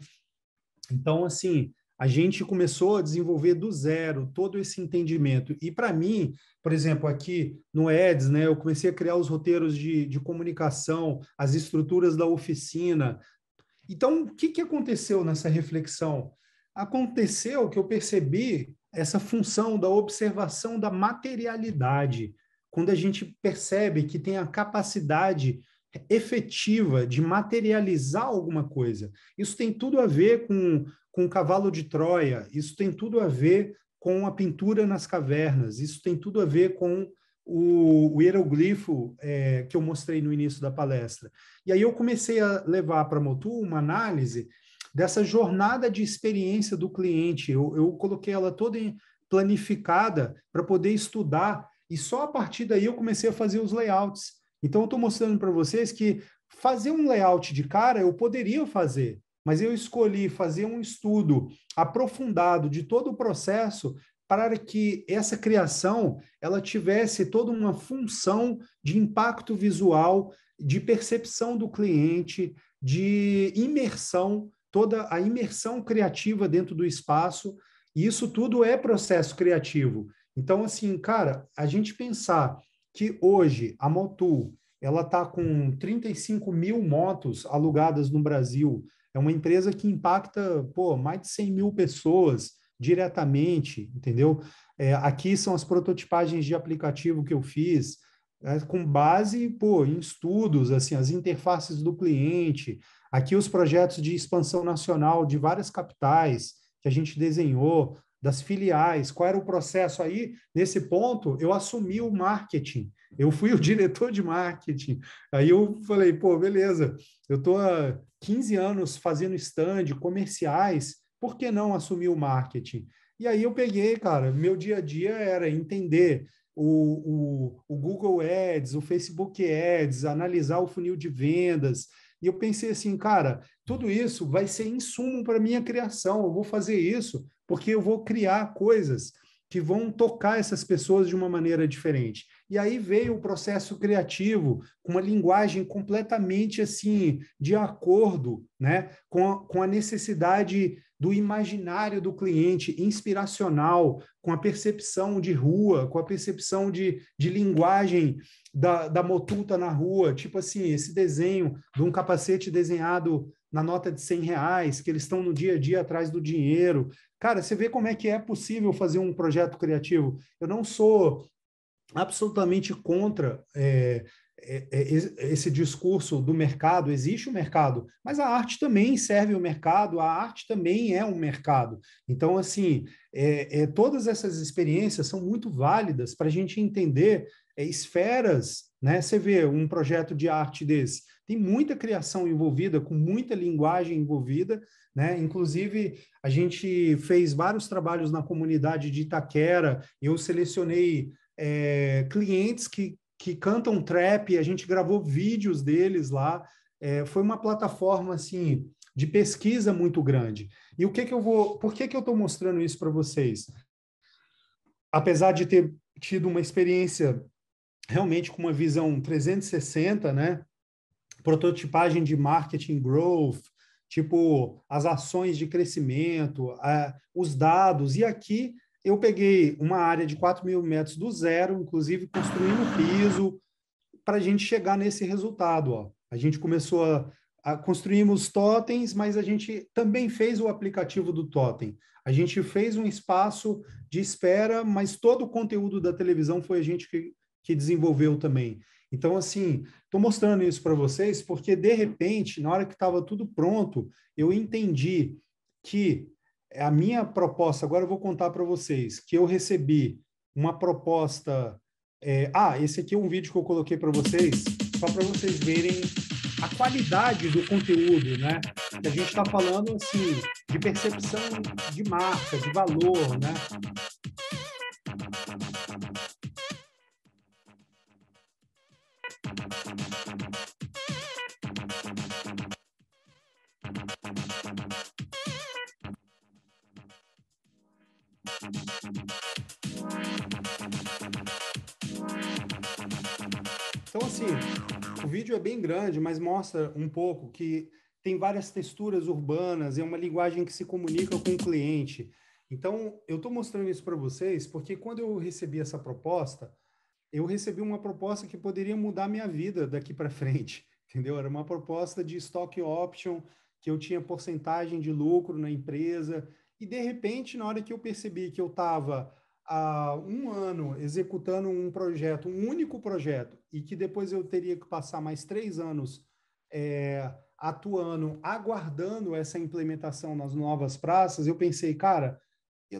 Então, assim, a gente começou a desenvolver do zero todo esse entendimento. E para mim, por exemplo, aqui no EDS, né, eu comecei a criar os roteiros de, de comunicação, as estruturas da oficina. Então, o que, que aconteceu nessa reflexão? Aconteceu que eu percebi essa função da observação da materialidade, quando a gente percebe que tem a capacidade efetiva de materializar alguma coisa. Isso tem tudo a ver com, com o cavalo de Troia, isso tem tudo a ver com a pintura nas cavernas, isso tem tudo a ver com o, o hieroglifo é, que eu mostrei no início da palestra. E aí eu comecei a levar para Motu uma análise dessa jornada de experiência do cliente. Eu, eu coloquei ela toda planificada para poder estudar, e só a partir daí eu comecei a fazer os layouts então, eu estou mostrando para vocês que fazer um layout de cara eu poderia fazer, mas eu escolhi fazer um estudo aprofundado de todo o processo para que essa criação ela tivesse toda uma função de impacto visual, de percepção do cliente, de imersão, toda a imersão criativa dentro do espaço. E isso tudo é processo criativo. Então, assim, cara, a gente pensar que hoje a Motul ela está com 35 mil motos alugadas no Brasil. É uma empresa que impacta pô, mais de 100 mil pessoas diretamente, entendeu? É, aqui são as prototipagens de aplicativo que eu fiz, é, com base pô, em estudos, assim, as interfaces do cliente. Aqui os projetos de expansão nacional de várias capitais que a gente desenhou, das filiais, qual era o processo aí. Nesse ponto, eu assumi o marketing, eu fui o diretor de marketing. Aí eu falei, pô, beleza, eu estou há 15 anos fazendo stand, comerciais, por que não assumir o marketing? E aí eu peguei, cara, meu dia a dia era entender o, o, o Google Ads, o Facebook Ads, analisar o funil de vendas, e eu pensei assim, cara, tudo isso vai ser insumo para minha criação. Eu vou fazer isso porque eu vou criar coisas que vão tocar essas pessoas de uma maneira diferente. E aí veio o processo criativo, com uma linguagem completamente assim, de acordo né? com, a, com a necessidade do imaginário do cliente, inspiracional, com a percepção de rua, com a percepção de, de linguagem da, da motuta na rua, tipo assim, esse desenho de um capacete desenhado na nota de 100 reais, que eles estão no dia a dia atrás do dinheiro. Cara, você vê como é que é possível fazer um projeto criativo. Eu não sou absolutamente contra é, é, é esse discurso do mercado, existe o mercado, mas a arte também serve o mercado, a arte também é um mercado. Então, assim, é, é, todas essas experiências são muito válidas para a gente entender é, esferas, né? Você vê um projeto de arte desse, tem muita criação envolvida, com muita linguagem envolvida, né? Inclusive, a gente fez vários trabalhos na comunidade de Itaquera, eu selecionei é, clientes que, que cantam trap, a gente gravou vídeos deles lá. É, foi uma plataforma, assim, de pesquisa muito grande. E o que que eu vou... Por que que eu estou mostrando isso para vocês? Apesar de ter tido uma experiência realmente com uma visão 360, né? prototipagem de marketing growth, tipo as ações de crescimento, os dados. E aqui eu peguei uma área de 4 mil metros do zero, inclusive construindo piso, para a gente chegar nesse resultado. Ó. A gente começou a, a construímos totens, mas a gente também fez o aplicativo do totem. A gente fez um espaço de espera, mas todo o conteúdo da televisão foi a gente que, que desenvolveu também. Então, assim, estou mostrando isso para vocês porque, de repente, na hora que estava tudo pronto, eu entendi que a minha proposta, agora eu vou contar para vocês, que eu recebi uma proposta. É, ah, esse aqui é um vídeo que eu coloquei para vocês, só para vocês verem a qualidade do conteúdo, né? Que a gente está falando, assim, de percepção de marca, de valor, né? vídeo é bem grande, mas mostra um pouco que tem várias texturas urbanas, é uma linguagem que se comunica com o cliente. Então, eu estou mostrando isso para vocês porque quando eu recebi essa proposta, eu recebi uma proposta que poderia mudar minha vida daqui para frente, entendeu? Era uma proposta de stock option, que eu tinha porcentagem de lucro na empresa, e de repente, na hora que eu percebi que eu estava há um ano executando um projeto, um único projeto, e que depois eu teria que passar mais três anos é, atuando, aguardando essa implementação nas novas praças, eu pensei, cara,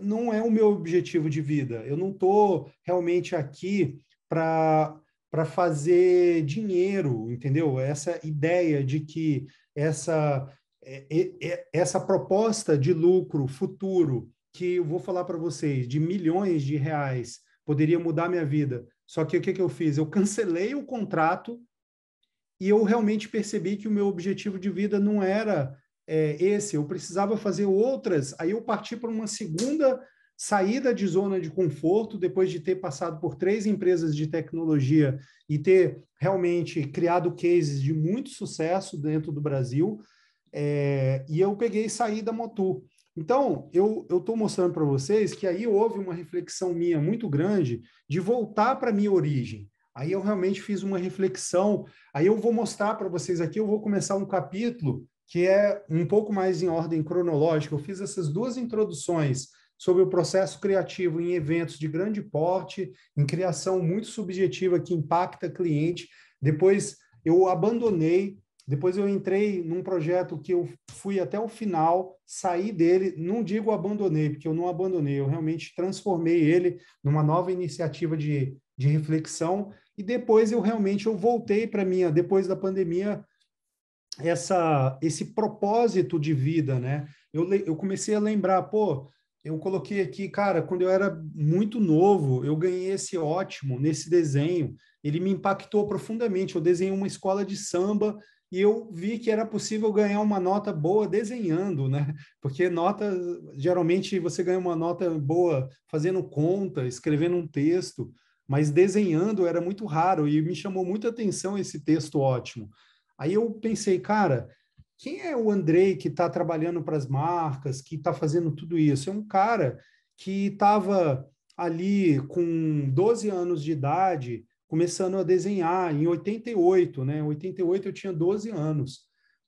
não é o meu objetivo de vida. Eu não estou realmente aqui para para fazer dinheiro, entendeu? Essa ideia de que essa é, é, é, essa proposta de lucro futuro que eu vou falar para vocês de milhões de reais poderia mudar minha vida. Só que o que, que eu fiz? Eu cancelei o contrato e eu realmente percebi que o meu objetivo de vida não era é, esse. Eu precisava fazer outras. Aí eu parti para uma segunda saída de zona de conforto depois de ter passado por três empresas de tecnologia e ter realmente criado cases de muito sucesso dentro do Brasil. É, e eu peguei e saí da então, eu estou mostrando para vocês que aí houve uma reflexão minha muito grande de voltar para a minha origem. Aí eu realmente fiz uma reflexão. Aí eu vou mostrar para vocês aqui, eu vou começar um capítulo que é um pouco mais em ordem cronológica. Eu fiz essas duas introduções sobre o processo criativo em eventos de grande porte, em criação muito subjetiva que impacta cliente. Depois eu abandonei depois eu entrei num projeto que eu fui até o final, saí dele, não digo abandonei, porque eu não abandonei, eu realmente transformei ele numa nova iniciativa de, de reflexão e depois eu realmente eu voltei para minha depois da pandemia essa esse propósito de vida, né? Eu, eu comecei a lembrar, pô, eu coloquei aqui, cara, quando eu era muito novo, eu ganhei esse ótimo nesse desenho. Ele me impactou profundamente. Eu desenhei uma escola de samba e eu vi que era possível ganhar uma nota boa desenhando, né? Porque nota, geralmente você ganha uma nota boa fazendo conta, escrevendo um texto, mas desenhando era muito raro e me chamou muita atenção esse texto ótimo. Aí eu pensei, cara, quem é o Andrei que está trabalhando para as marcas, que está fazendo tudo isso? É um cara que estava ali com 12 anos de idade, começando a desenhar em 88, né? 88 eu tinha 12 anos.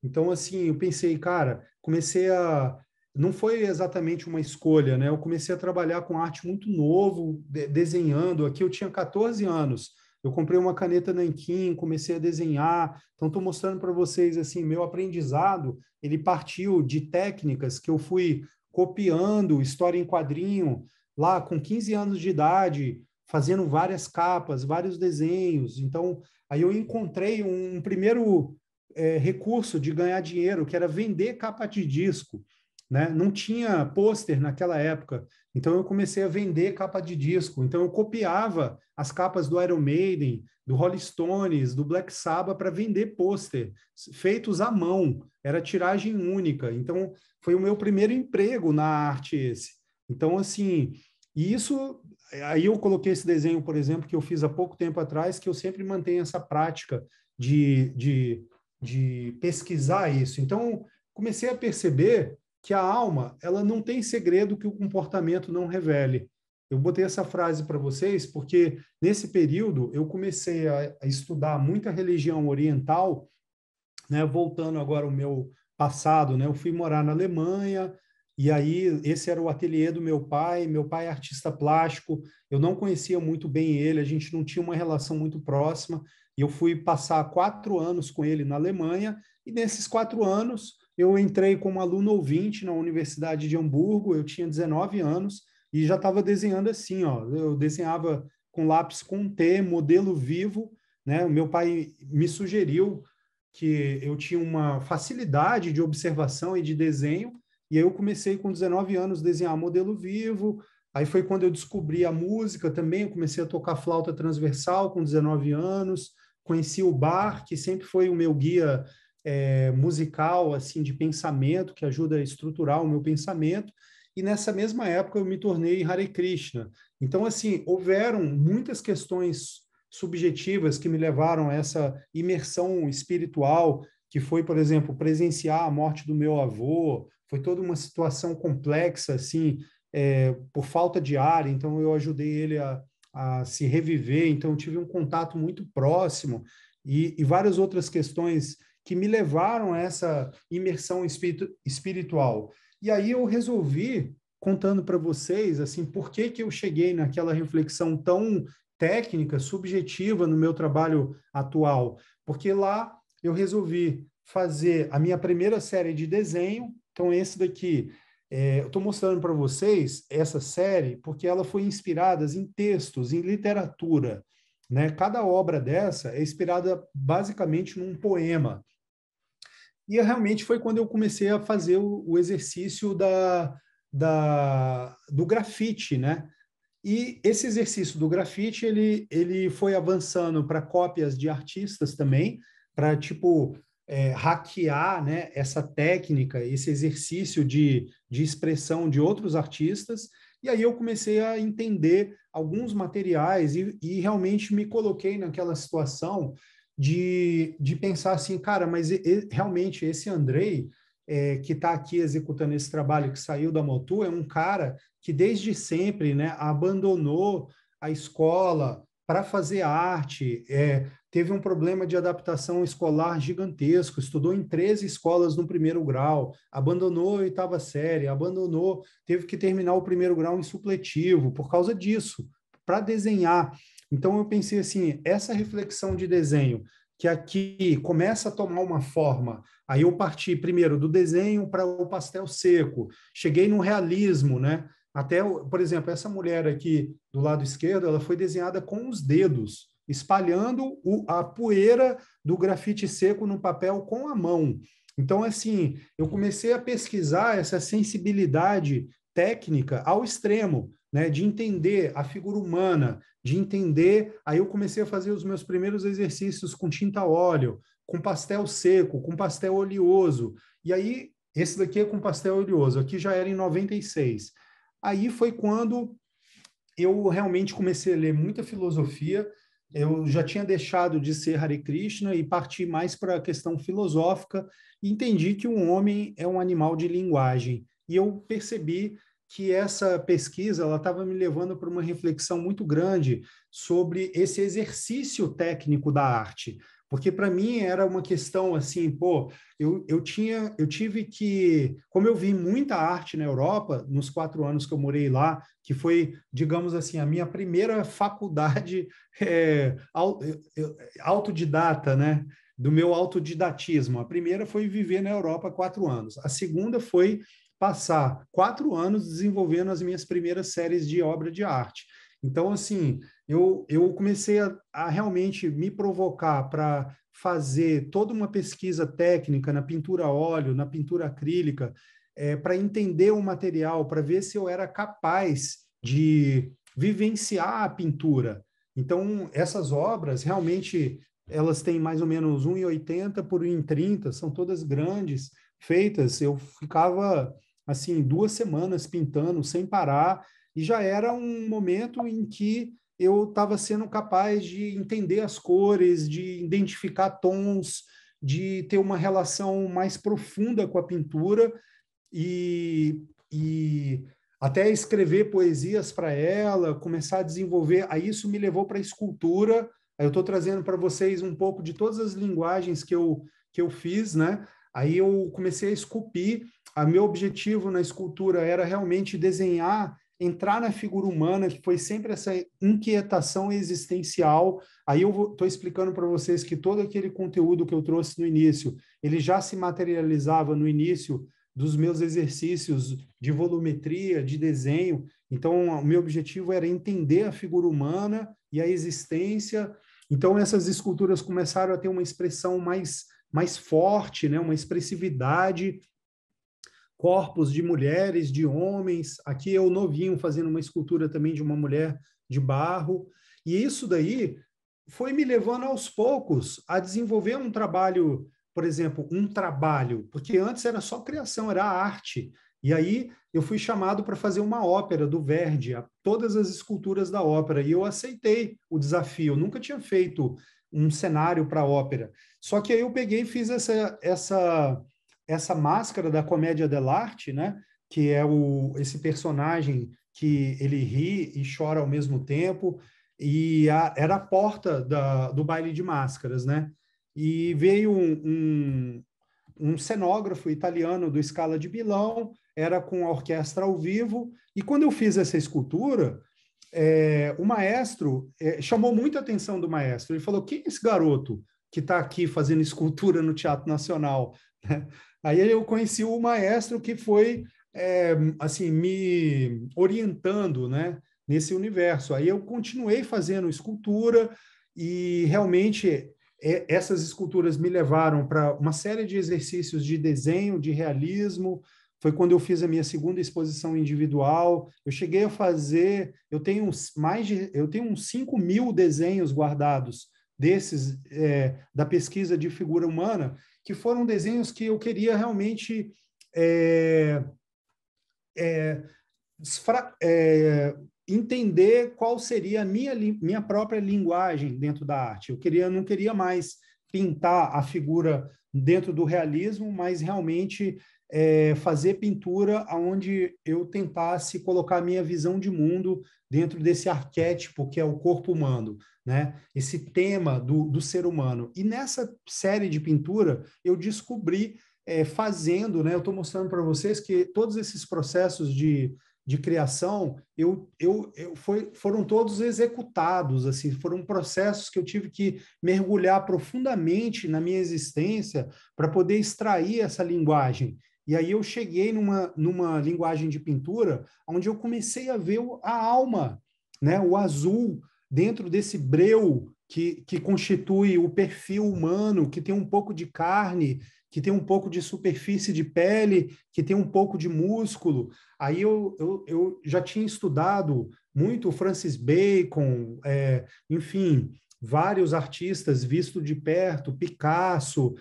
Então, assim, eu pensei, cara, comecei a. Não foi exatamente uma escolha, né? Eu comecei a trabalhar com arte muito novo, de desenhando. Aqui eu tinha 14 anos. Eu comprei uma caneta Nankin, comecei a desenhar. Então, estou mostrando para vocês, assim, meu aprendizado, ele partiu de técnicas que eu fui copiando, história em quadrinho, lá com 15 anos de idade, fazendo várias capas, vários desenhos. Então, aí eu encontrei um, um primeiro é, recurso de ganhar dinheiro, que era vender capa de disco. Né? Não tinha pôster naquela época, então eu comecei a vender capa de disco. Então eu copiava as capas do Iron Maiden, do Rolling Stones, do Black Sabbath para vender pôster, feitos à mão, era tiragem única. Então foi o meu primeiro emprego na arte esse. Então assim, e isso é, aí eu coloquei esse desenho, por exemplo, que eu fiz há pouco tempo atrás, que eu sempre mantenho essa prática de, de, de pesquisar isso. Então, comecei a perceber que a alma ela não tem segredo que o comportamento não revele. Eu botei essa frase para vocês porque nesse período eu comecei a, a estudar muita religião oriental, né? Voltando agora ao meu passado, né? Eu fui morar na Alemanha, e aí, esse era o ateliê do meu pai. Meu pai é artista plástico, eu não conhecia muito bem ele, a gente não tinha uma relação muito próxima. E eu fui passar quatro anos com ele na Alemanha, e nesses quatro anos eu entrei como aluno ouvinte na Universidade de Hamburgo, eu tinha 19 anos e já estava desenhando assim, ó. Eu desenhava com lápis com T, modelo vivo, né? O meu pai me sugeriu que eu tinha uma facilidade de observação e de desenho e aí eu comecei com 19 anos a desenhar modelo vivo, aí foi quando eu descobri a música também, eu comecei a tocar flauta transversal com 19 anos, conheci o bar, que sempre foi o meu guia é, musical, assim, de pensamento, que ajuda a estruturar o meu pensamento, e nessa mesma época eu me tornei Hare Krishna. Então, assim, houveram muitas questões subjetivas que me levaram a essa imersão espiritual, que foi, por exemplo, presenciar a morte do meu avô, foi toda uma situação complexa, assim, é, por falta de ar, então eu ajudei ele a, a se reviver, então tive um contato muito próximo e, e, várias outras questões que me levaram a essa imersão espiritu espiritual. E aí eu resolvi contando para vocês assim por que, que eu cheguei naquela reflexão tão técnica, subjetiva no meu trabalho atual, porque lá eu resolvi fazer a minha primeira série de desenho então, esse daqui, é, eu estou mostrando para vocês essa série porque ela foi inspirada em textos, em literatura. Né? Cada obra dessa é inspirada basicamente num poema. E é, realmente foi quando eu comecei a fazer o, o exercício da, da, do grafite, né? E esse exercício do grafite, ele, ele foi avançando para cópias de artistas também, para, tipo, é, hackear né, essa técnica, esse exercício de, de expressão de outros artistas. E aí eu comecei a entender alguns materiais e, e realmente me coloquei naquela situação de, de pensar assim, cara, mas e, realmente esse Andrei, é, que está aqui executando esse trabalho, que saiu da Motu, é um cara que desde sempre né, abandonou a escola, para fazer arte, é, teve um problema de adaptação escolar gigantesco, estudou em 13 escolas no primeiro grau, abandonou a oitava série, abandonou, teve que terminar o primeiro grau em supletivo por causa disso, para desenhar. Então eu pensei assim, essa reflexão de desenho que aqui começa a tomar uma forma. Aí eu parti primeiro do desenho para o pastel seco, cheguei no realismo, né? Até, por exemplo, essa mulher aqui do lado esquerdo, ela foi desenhada com os dedos, espalhando o, a poeira do grafite seco no papel com a mão. Então, assim, eu comecei a pesquisar essa sensibilidade técnica ao extremo, né, de entender a figura humana, de entender. Aí eu comecei a fazer os meus primeiros exercícios com tinta óleo, com pastel seco, com pastel oleoso. E aí, esse daqui é com pastel oleoso, aqui já era em 96. Aí foi quando eu realmente comecei a ler muita filosofia. Eu já tinha deixado de ser Hare Krishna e parti mais para a questão filosófica e entendi que um homem é um animal de linguagem. E eu percebi que essa pesquisa ela estava me levando para uma reflexão muito grande sobre esse exercício técnico da arte. Porque para mim era uma questão assim, pô, eu, eu tinha, eu tive que, como eu vi muita arte na Europa nos quatro anos que eu morei lá, que foi, digamos assim, a minha primeira faculdade é, autodidata, né? Do meu autodidatismo. A primeira foi viver na Europa quatro anos. A segunda foi passar quatro anos desenvolvendo as minhas primeiras séries de obra de arte. Então, assim, eu, eu comecei a, a realmente me provocar para fazer toda uma pesquisa técnica na pintura a óleo, na pintura acrílica, é, para entender o material, para ver se eu era capaz de vivenciar a pintura. Então, essas obras realmente elas têm mais ou menos 1,80 por 1,30, são todas grandes, feitas. Eu ficava assim duas semanas pintando sem parar e já era um momento em que eu estava sendo capaz de entender as cores, de identificar tons, de ter uma relação mais profunda com a pintura e, e até escrever poesias para ela, começar a desenvolver. Aí isso me levou para a escultura. Aí eu estou trazendo para vocês um pouco de todas as linguagens que eu, que eu fiz, né? Aí eu comecei a esculpir. A meu objetivo na escultura era realmente desenhar entrar na figura humana, que foi sempre essa inquietação existencial. Aí eu estou explicando para vocês que todo aquele conteúdo que eu trouxe no início, ele já se materializava no início dos meus exercícios de volumetria, de desenho. Então, o meu objetivo era entender a figura humana e a existência. Então, essas esculturas começaram a ter uma expressão mais, mais forte, né? uma expressividade corpos de mulheres, de homens. Aqui é o novinho fazendo uma escultura também de uma mulher de barro. E isso daí foi me levando aos poucos a desenvolver um trabalho, por exemplo, um trabalho, porque antes era só criação, era arte. E aí eu fui chamado para fazer uma ópera do Verdi, todas as esculturas da ópera, e eu aceitei o desafio. Eu nunca tinha feito um cenário para ópera. Só que aí eu peguei e fiz essa, essa essa máscara da comédia dell'arte, né? Que é o, esse personagem que ele ri e chora ao mesmo tempo, e a, era a porta da, do baile de máscaras, né? E veio um, um, um cenógrafo italiano do escala de Milão, era com a orquestra ao vivo, e quando eu fiz essa escultura, é, o maestro é, chamou muita atenção do maestro. Ele falou: quem é esse garoto que está aqui fazendo escultura no Teatro Nacional? Aí eu conheci o maestro que foi é, assim me orientando, né, nesse universo. Aí eu continuei fazendo escultura e realmente é, essas esculturas me levaram para uma série de exercícios de desenho, de realismo. Foi quando eu fiz a minha segunda exposição individual. Eu cheguei a fazer, eu tenho mais de, eu tenho uns 5 mil desenhos guardados desses é, da pesquisa de figura humana que foram desenhos que eu queria realmente é, é, é, entender qual seria a minha, minha própria linguagem dentro da arte. Eu queria, não queria mais pintar a figura dentro do realismo, mas realmente é, fazer pintura onde eu tentasse colocar a minha visão de mundo dentro desse arquétipo que é o corpo humano, né? esse tema do, do ser humano. E nessa série de pintura, eu descobri é, fazendo, né? eu estou mostrando para vocês que todos esses processos de de criação, eu, eu, eu foi, foram todos executados, assim, foram processos que eu tive que mergulhar profundamente na minha existência para poder extrair essa linguagem. E aí eu cheguei numa, numa linguagem de pintura, onde eu comecei a ver a alma, né, o azul dentro desse breu que, que constitui o perfil humano, que tem um pouco de carne, que tem um pouco de superfície de pele, que tem um pouco de músculo. Aí eu, eu, eu já tinha estudado muito Francis Bacon, é, enfim, vários artistas visto de perto, Picasso,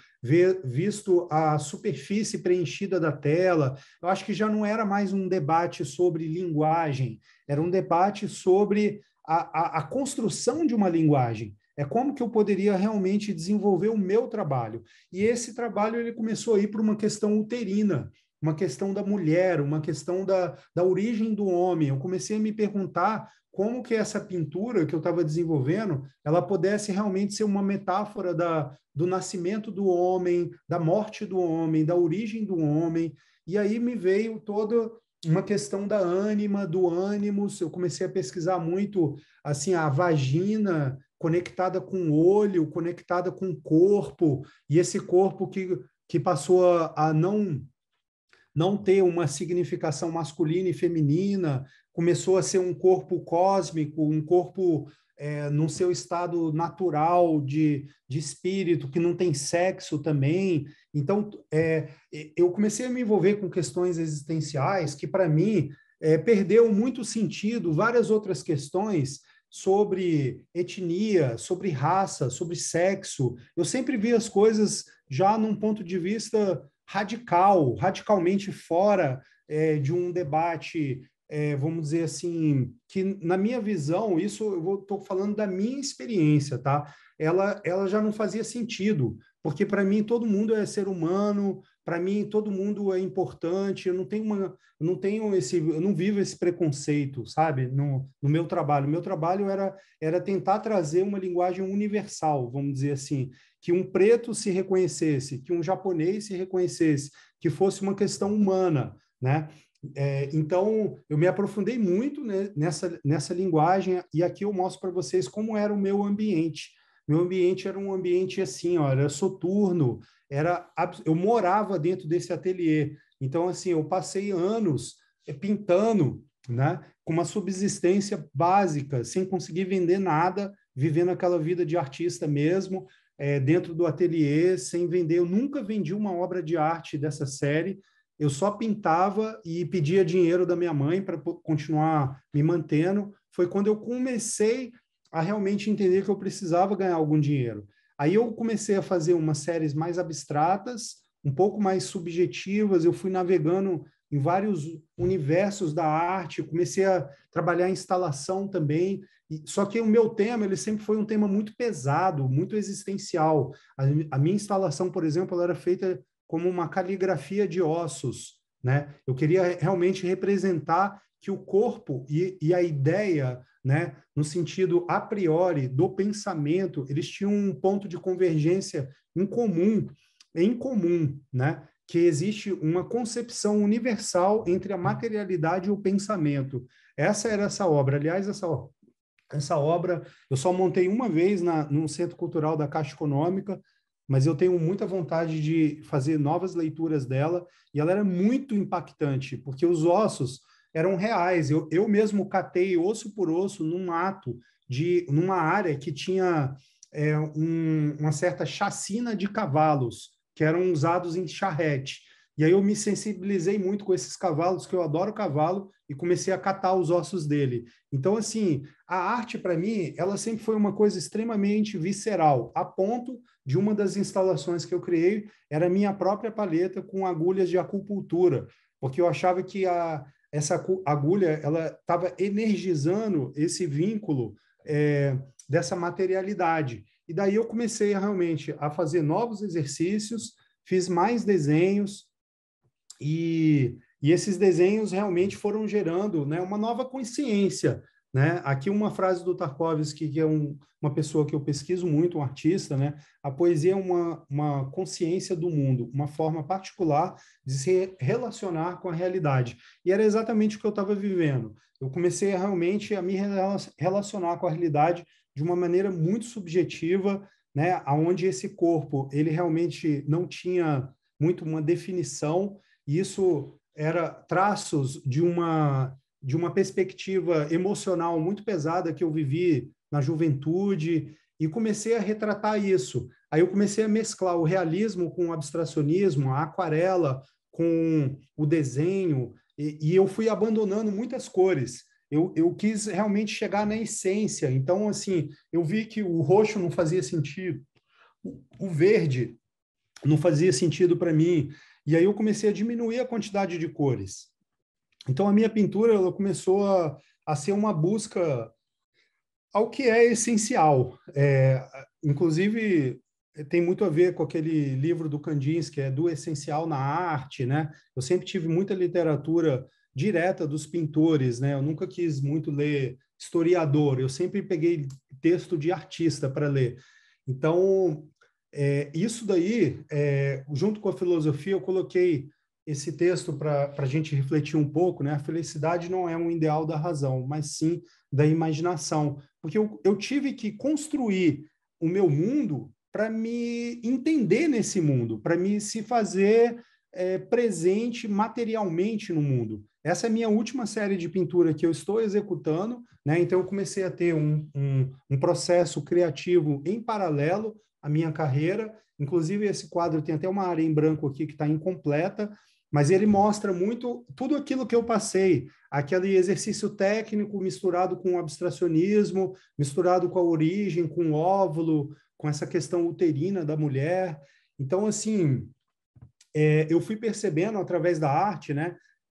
visto a superfície preenchida da tela. Eu acho que já não era mais um debate sobre linguagem, era um debate sobre a, a, a construção de uma linguagem. É como que eu poderia realmente desenvolver o meu trabalho. E esse trabalho ele começou a ir para uma questão uterina, uma questão da mulher, uma questão da, da origem do homem. Eu comecei a me perguntar como que essa pintura que eu estava desenvolvendo, ela pudesse realmente ser uma metáfora da, do nascimento do homem, da morte do homem, da origem do homem. E aí me veio todo uma questão da ânima, do ânimo. Eu comecei a pesquisar muito assim a vagina conectada com o olho, conectada com o corpo, e esse corpo que, que passou a não não ter uma significação masculina e feminina, começou a ser um corpo cósmico, um corpo é, seu estado natural de, de espírito, que não tem sexo também. Então, é, eu comecei a me envolver com questões existenciais que, para mim, é, perdeu muito sentido várias outras questões sobre etnia, sobre raça, sobre sexo. Eu sempre vi as coisas já num ponto de vista radical, radicalmente fora é, de um debate é, vamos dizer assim, que na minha visão, isso eu estou falando da minha experiência, tá? Ela, ela já não fazia sentido, porque para mim todo mundo é ser humano, para mim todo mundo é importante, eu não tenho uma, não tenho esse, eu não vivo esse preconceito, sabe? No, no meu trabalho, meu trabalho era era tentar trazer uma linguagem universal, vamos dizer assim, que um preto se reconhecesse, que um japonês se reconhecesse, que fosse uma questão humana, né? É, então, eu me aprofundei muito né, nessa, nessa linguagem e aqui eu mostro para vocês como era o meu ambiente. Meu ambiente era um ambiente assim, ó, era soturno, era eu morava dentro desse ateliê. Então, assim, eu passei anos eh, pintando, né, com uma subsistência básica, sem conseguir vender nada, vivendo aquela vida de artista mesmo, é, dentro do ateliê, sem vender. Eu nunca vendi uma obra de arte dessa série, eu só pintava e pedia dinheiro da minha mãe para continuar me mantendo. Foi quando eu comecei a realmente entender que eu precisava ganhar algum dinheiro. Aí eu comecei a fazer umas séries mais abstratas, um pouco mais subjetivas. Eu fui navegando em vários universos da arte, comecei a trabalhar instalação também. Só que o meu tema, ele sempre foi um tema muito pesado, muito existencial. A, a minha instalação, por exemplo, ela era feita como uma caligrafia de ossos, né? Eu queria realmente representar que o corpo e, e a ideia, né, no sentido a priori do pensamento, eles tinham um ponto de convergência em comum, em comum, né? Que existe uma concepção universal entre a materialidade e o pensamento. Essa era essa obra. Aliás, essa obra essa obra eu só montei uma vez na, no centro cultural da Caixa Econômica mas eu tenho muita vontade de fazer novas leituras dela, e ela era muito impactante, porque os ossos eram reais. Eu, eu mesmo catei osso por osso num ato, de numa área que tinha é, um, uma certa chacina de cavalos, que eram usados em charrete. E aí eu me sensibilizei muito com esses cavalos, que eu adoro cavalo, e comecei a catar os ossos dele. Então, assim, a arte para mim, ela sempre foi uma coisa extremamente visceral, a ponto de uma das instalações que eu criei era a minha própria paleta com agulhas de acupuntura, porque eu achava que a, essa agulha ela estava energizando esse vínculo é, dessa materialidade. E daí eu comecei realmente a fazer novos exercícios, fiz mais desenhos, e, e esses desenhos realmente foram gerando né, uma nova consciência. Né? Aqui uma frase do Tarkovsky, que é um, uma pessoa que eu pesquiso muito, um artista, né? A poesia é uma, uma consciência do mundo, uma forma particular de se relacionar com a realidade. E era exatamente o que eu estava vivendo. Eu comecei realmente a me relacionar com a realidade de uma maneira muito subjetiva, né? Aonde esse corpo, ele realmente não tinha muito uma definição, e isso era traços de uma de uma perspectiva emocional muito pesada que eu vivi na juventude e comecei a retratar isso. Aí eu comecei a mesclar o realismo com o abstracionismo, a aquarela com o desenho e, e eu fui abandonando muitas cores. Eu, eu, quis realmente chegar na essência. Então, assim, eu vi que o roxo não fazia sentido, o, o verde não fazia sentido para mim. E aí eu comecei a diminuir a quantidade de cores. Então a minha pintura ela começou a, a ser uma busca ao que é essencial. É, inclusive tem muito a ver com aquele livro do Kandinsky, é do essencial na arte, né? Eu sempre tive muita literatura direta dos pintores, né? Eu nunca quis muito ler historiador, eu sempre peguei texto de artista para ler. Então, é, isso daí, é, junto com a filosofia, eu coloquei esse texto para a gente refletir um pouco, né? A felicidade não é um ideal da razão, mas sim da imaginação. Porque eu, eu tive que construir o meu mundo para me entender nesse mundo, para me se fazer é, presente materialmente no mundo. Essa é a minha última série de pintura que eu estou executando, né? Então eu comecei a ter um, um, um processo criativo em paralelo a minha carreira. Inclusive, esse quadro tem até uma área em branco aqui que está incompleta, mas ele mostra muito tudo aquilo que eu passei, aquele exercício técnico misturado com o abstracionismo, misturado com a origem, com o óvulo, com essa questão uterina da mulher. Então, assim, é, eu fui percebendo através da arte, né?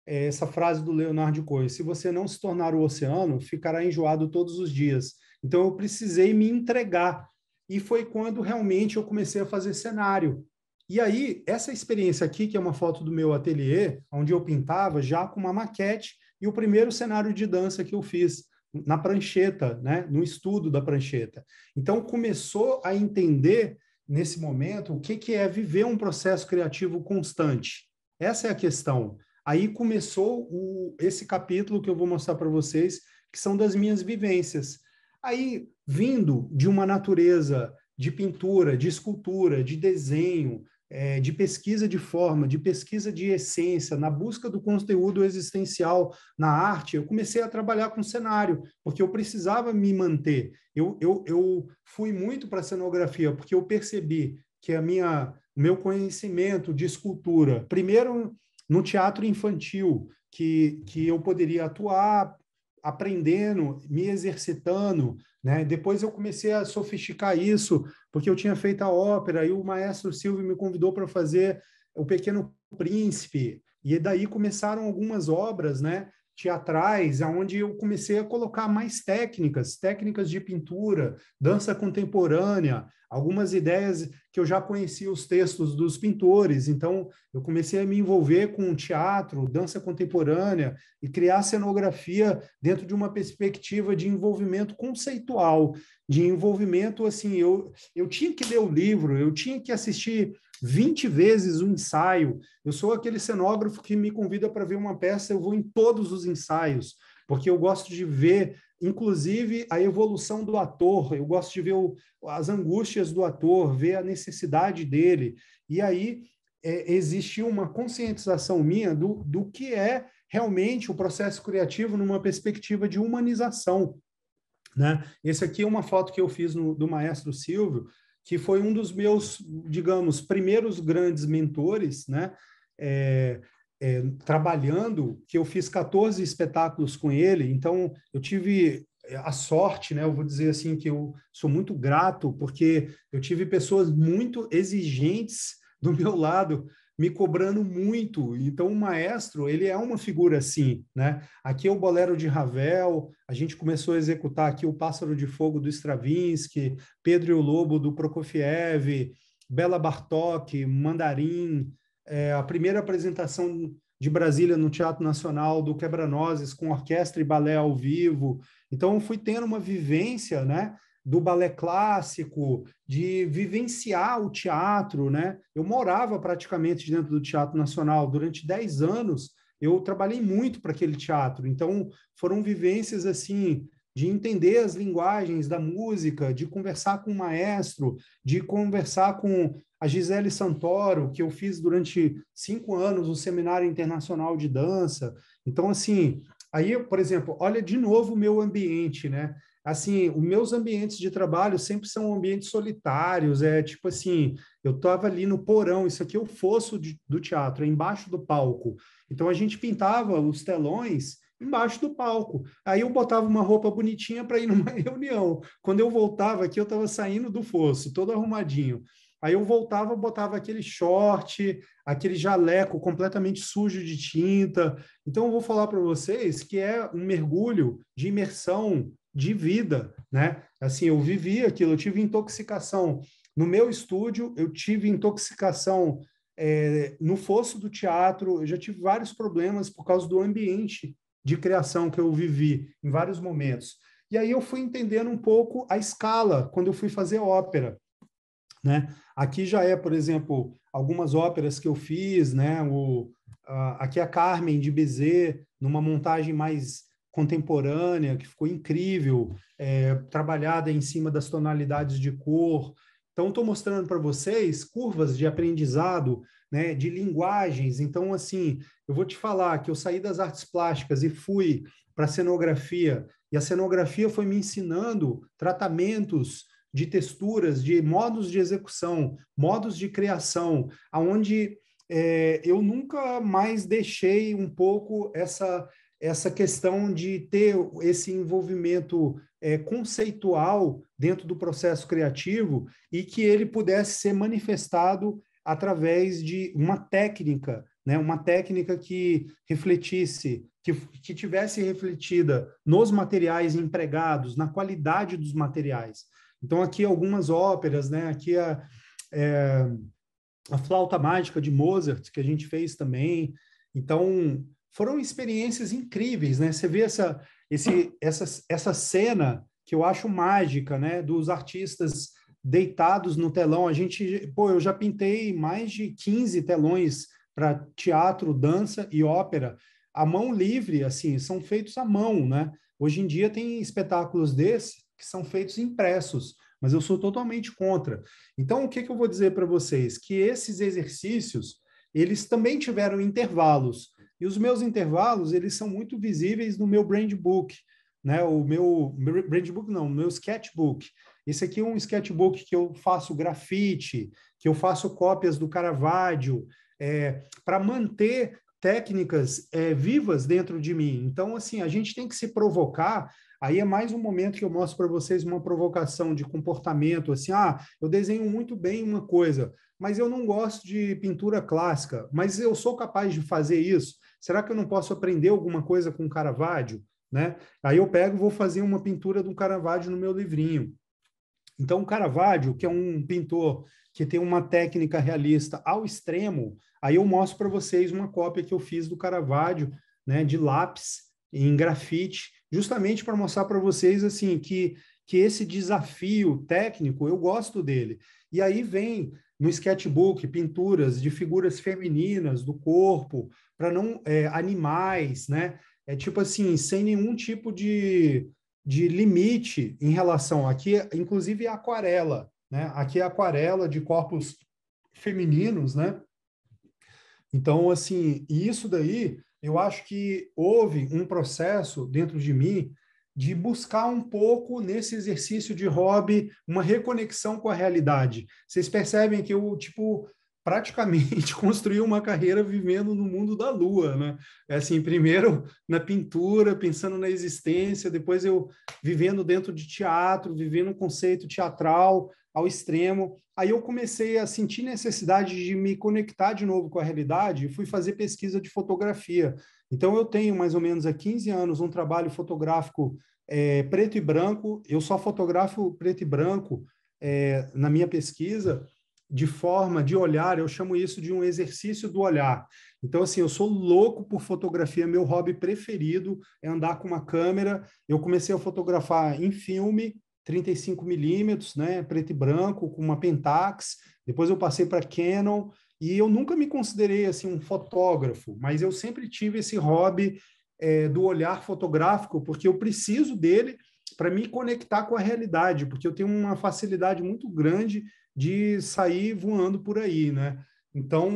É, essa frase do Leonardo de Cohen: se você não se tornar o oceano, ficará enjoado todos os dias. Então, eu precisei me entregar e foi quando realmente eu comecei a fazer cenário. E aí, essa experiência aqui, que é uma foto do meu ateliê, onde eu pintava já com uma maquete e o primeiro cenário de dança que eu fiz na prancheta, né? no estudo da prancheta. Então, começou a entender, nesse momento, o que, que é viver um processo criativo constante. Essa é a questão. Aí começou o, esse capítulo que eu vou mostrar para vocês, que são das minhas vivências. Aí, vindo de uma natureza de pintura, de escultura, de desenho, é, de pesquisa de forma, de pesquisa de essência, na busca do conteúdo existencial na arte, eu comecei a trabalhar com cenário, porque eu precisava me manter. Eu, eu, eu fui muito para a cenografia, porque eu percebi que a minha meu conhecimento de escultura, primeiro no teatro infantil, que, que eu poderia atuar aprendendo, me exercitando, né? Depois eu comecei a sofisticar isso, porque eu tinha feito a ópera e o maestro Silvio me convidou para fazer O Pequeno Príncipe. E daí começaram algumas obras, né, teatrais, aonde eu comecei a colocar mais técnicas, técnicas de pintura, dança contemporânea, algumas ideias que eu já conhecia os textos dos pintores, então eu comecei a me envolver com teatro, dança contemporânea e criar cenografia dentro de uma perspectiva de envolvimento conceitual, de envolvimento assim, eu eu tinha que ler o livro, eu tinha que assistir 20 vezes o ensaio. Eu sou aquele cenógrafo que me convida para ver uma peça, eu vou em todos os ensaios, porque eu gosto de ver inclusive a evolução do ator. Eu gosto de ver o, as angústias do ator, ver a necessidade dele. E aí é, existe uma conscientização minha do, do que é realmente o processo criativo numa perspectiva de humanização. Né? Esse aqui é uma foto que eu fiz no, do maestro Silvio, que foi um dos meus, digamos, primeiros grandes mentores, né? É, é, trabalhando, que eu fiz 14 espetáculos com ele, então eu tive é, a sorte, né? Eu vou dizer assim que eu sou muito grato porque eu tive pessoas muito exigentes do meu lado me cobrando muito. Então o maestro, ele é uma figura assim, né? Aqui é o bolero de Ravel, a gente começou a executar aqui o Pássaro de Fogo do Stravinsky, Pedro e o Lobo do Prokofiev, Bela Bartok, Mandarim, é, a primeira apresentação de Brasília no Teatro Nacional do Quebra-Nozes com orquestra e balé ao vivo. Então fui tendo uma vivência, né, do balé clássico, de vivenciar o teatro, né? Eu morava praticamente dentro do Teatro Nacional durante 10 anos. Eu trabalhei muito para aquele teatro. Então foram vivências assim de entender as linguagens da música, de conversar com o maestro, de conversar com a Gisele Santoro, que eu fiz durante cinco anos o um Seminário Internacional de Dança. Então, assim, aí, por exemplo, olha de novo o meu ambiente, né? Assim, os meus ambientes de trabalho sempre são ambientes solitários, é tipo assim, eu estava ali no porão, isso aqui é o fosso de, do teatro, é embaixo do palco. Então, a gente pintava os telões embaixo do palco. Aí eu botava uma roupa bonitinha para ir numa reunião. Quando eu voltava aqui, eu estava saindo do fosso, todo arrumadinho. Aí eu voltava, botava aquele short, aquele jaleco completamente sujo de tinta. Então eu vou falar para vocês que é um mergulho de imersão de vida, né? Assim, eu vivi aquilo, eu tive intoxicação no meu estúdio, eu tive intoxicação é, no fosso do teatro, eu já tive vários problemas por causa do ambiente de criação que eu vivi em vários momentos. E aí eu fui entendendo um pouco a escala quando eu fui fazer ópera. Né? Aqui já é, por exemplo, algumas óperas que eu fiz, né? O, aqui é a Carmen de Bizet, numa montagem mais contemporânea, que ficou incrível, é, trabalhada em cima das tonalidades de cor. Então, estou mostrando para vocês curvas de aprendizado né, de linguagens. Então, assim, eu vou te falar que eu saí das artes plásticas e fui para a cenografia, e a cenografia foi me ensinando tratamentos de texturas, de modos de execução, modos de criação, aonde é, eu nunca mais deixei um pouco essa essa questão de ter esse envolvimento é, conceitual dentro do processo criativo e que ele pudesse ser manifestado através de uma técnica, né? uma técnica que refletisse, que, que tivesse refletida nos materiais empregados, na qualidade dos materiais. Então, aqui algumas óperas, né? aqui a, é, a Flauta Mágica de Mozart, que a gente fez também. Então, foram experiências incríveis. Né? Você vê essa, esse, essa, essa cena que eu acho mágica, né? dos artistas deitados no telão. A gente, pô, eu já pintei mais de 15 telões para teatro, dança e ópera. A mão livre, assim, são feitos à mão, né? Hoje em dia tem espetáculos desses que são feitos impressos, mas eu sou totalmente contra. Então, o que, que eu vou dizer para vocês? Que esses exercícios, eles também tiveram intervalos. E os meus intervalos, eles são muito visíveis no meu brand book né? O meu brandbook não, o meu sketchbook. Esse aqui é um sketchbook que eu faço grafite, que eu faço cópias do Caravaggio, é, para manter técnicas é, vivas dentro de mim. Então, assim, a gente tem que se provocar. Aí é mais um momento que eu mostro para vocês uma provocação de comportamento, assim, ah, eu desenho muito bem uma coisa, mas eu não gosto de pintura clássica, mas eu sou capaz de fazer isso. Será que eu não posso aprender alguma coisa com Caravaggio? né? Aí eu pego, vou fazer uma pintura do Caravaggio no meu livrinho. Então, o Caravaggio, que é um pintor que tem uma técnica realista ao extremo, aí eu mostro para vocês uma cópia que eu fiz do Caravaggio, né, de lápis em grafite, justamente para mostrar para vocês assim que que esse desafio técnico eu gosto dele. E aí vem no sketchbook pinturas de figuras femininas do corpo para não é, animais, né? É tipo assim, sem nenhum tipo de, de limite em relação aqui, inclusive aquarela, né? Aqui é aquarela de corpos femininos, né? Então, assim, e isso daí, eu acho que houve um processo dentro de mim de buscar um pouco nesse exercício de hobby uma reconexão com a realidade. Vocês percebem que eu, tipo, praticamente construiu uma carreira vivendo no mundo da lua, né? É assim, primeiro na pintura, pensando na existência, depois eu vivendo dentro de teatro, vivendo um conceito teatral ao extremo. Aí eu comecei a sentir necessidade de me conectar de novo com a realidade e fui fazer pesquisa de fotografia. Então eu tenho mais ou menos há 15 anos um trabalho fotográfico é, preto e branco, eu só fotografo preto e branco é, na minha pesquisa, de forma, de olhar, eu chamo isso de um exercício do olhar. Então, assim, eu sou louco por fotografia, meu hobby preferido é andar com uma câmera. Eu comecei a fotografar em filme, 35 milímetros, né, preto e branco, com uma Pentax. Depois eu passei para Canon e eu nunca me considerei assim um fotógrafo, mas eu sempre tive esse hobby é, do olhar fotográfico porque eu preciso dele para me conectar com a realidade, porque eu tenho uma facilidade muito grande de sair voando por aí, né? Então,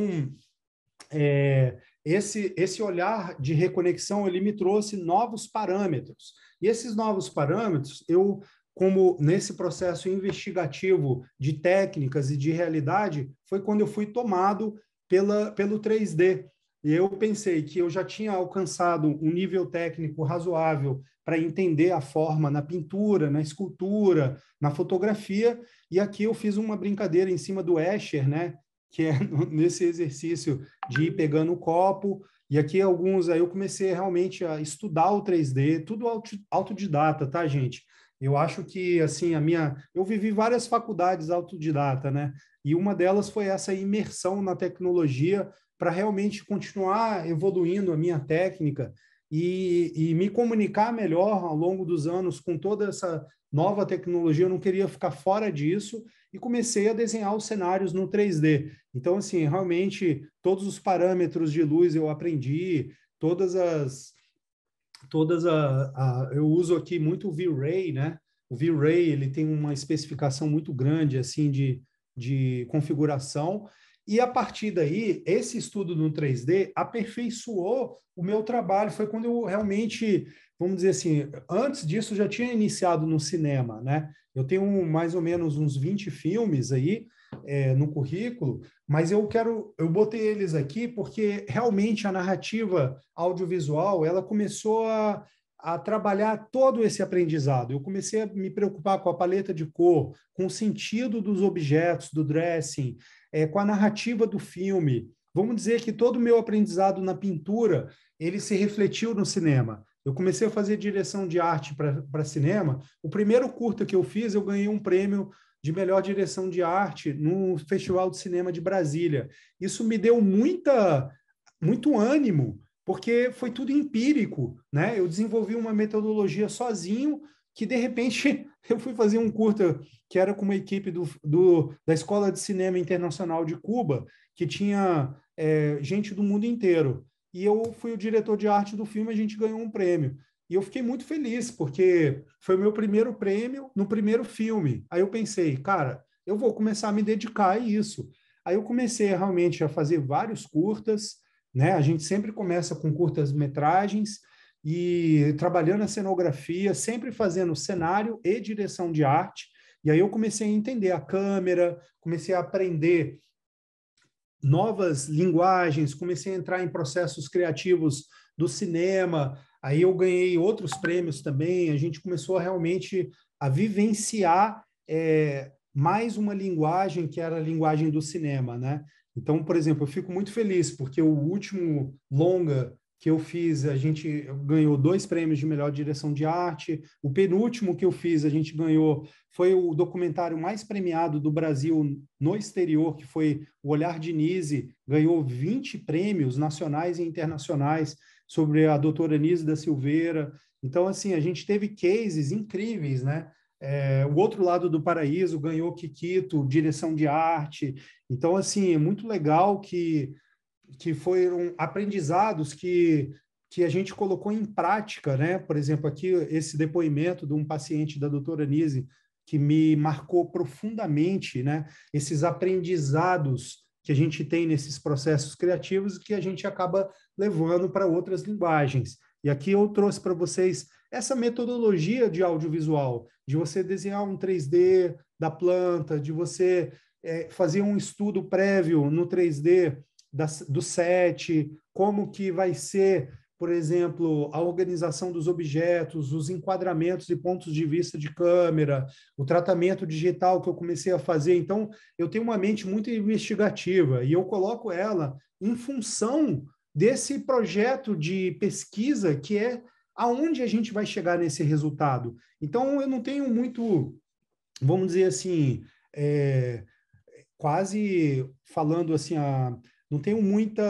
é, esse, esse olhar de reconexão, ele me trouxe novos parâmetros. E esses novos parâmetros, eu, como nesse processo investigativo de técnicas e de realidade, foi quando eu fui tomado pela, pelo 3D. E eu pensei que eu já tinha alcançado um nível técnico razoável para entender a forma na pintura, na escultura, na fotografia, e aqui eu fiz uma brincadeira em cima do Escher, né? Que é nesse exercício de ir pegando o copo, e aqui alguns aí eu comecei realmente a estudar o 3D, tudo autodidata, tá, gente? Eu acho que assim a minha, eu vivi várias faculdades autodidata, né? E uma delas foi essa imersão na tecnologia para realmente continuar evoluindo a minha técnica e, e, me comunicar melhor ao longo dos anos com toda essa nova tecnologia. Eu não queria ficar fora disso e comecei a desenhar os cenários no 3D. Então, assim, realmente todos os parâmetros de luz eu aprendi, todas as todas a, a eu uso aqui muito o V-Ray, né? O V-Ray ele tem uma especificação muito grande assim de de configuração e a partir daí, esse estudo no 3D aperfeiçoou o meu trabalho. Foi quando eu realmente, vamos dizer assim, antes disso já tinha iniciado no cinema, né? Eu tenho mais ou menos uns 20 filmes aí é, no currículo, mas eu quero, eu botei eles aqui porque realmente a narrativa audiovisual ela começou a a trabalhar todo esse aprendizado. Eu comecei a me preocupar com a paleta de cor, com o sentido dos objetos, do dressing, é, com a narrativa do filme. Vamos dizer que todo o meu aprendizado na pintura, ele se refletiu no cinema. Eu comecei a fazer direção de arte para cinema. O primeiro curta que eu fiz, eu ganhei um prêmio de melhor direção de arte no Festival de Cinema de Brasília. Isso me deu muita, muito ânimo, porque foi tudo empírico, né? Eu desenvolvi uma metodologia sozinho que de repente Eu fui fazer um curta que era com uma equipe do, do da Escola de Cinema Internacional de Cuba, que tinha é, gente do mundo inteiro. E eu fui o diretor de arte do filme, a gente ganhou um prêmio. E eu fiquei muito feliz, porque foi o meu primeiro prêmio no primeiro filme. Aí eu pensei, cara, eu vou começar a me dedicar a isso. Aí eu comecei realmente a fazer vários curtas, né? A gente sempre começa com curtas metragens e trabalhando a cenografia, sempre fazendo cenário e direção de arte. E aí eu comecei a entender a câmera, comecei a aprender novas linguagens, comecei a entrar em processos criativos do cinema. Aí eu ganhei outros prêmios também. A gente começou a realmente a vivenciar é, mais uma linguagem que era a linguagem do cinema, né? Então, por exemplo, eu fico muito feliz porque o último longa que eu fiz, a gente ganhou dois prêmios de melhor direção de arte. O penúltimo que eu fiz, a gente ganhou, foi o documentário mais premiado do Brasil no exterior, que foi O Olhar de Nise, ganhou 20 prêmios nacionais e internacionais sobre a doutora Nise da Silveira. Então, assim, a gente teve cases incríveis, né? É, o outro lado do paraíso ganhou Kikito, direção de arte. Então, assim, é muito legal que que foram aprendizados que, que a gente colocou em prática, né? Por exemplo, aqui esse depoimento de um paciente da doutora Nise, que me marcou profundamente, né? Esses aprendizados que a gente tem nesses processos criativos que a gente acaba levando para outras linguagens. E aqui eu trouxe para vocês essa metodologia de audiovisual, de você desenhar um 3D da planta, de você é, fazer um estudo prévio no 3D, da, do set, como que vai ser, por exemplo, a organização dos objetos, os enquadramentos e pontos de vista de câmera, o tratamento digital que eu comecei a fazer. Então, eu tenho uma mente muito investigativa e eu coloco ela em função desse projeto de pesquisa que é aonde a gente vai chegar nesse resultado. Então, eu não tenho muito, vamos dizer assim, é, quase falando assim, a, não tenho muita,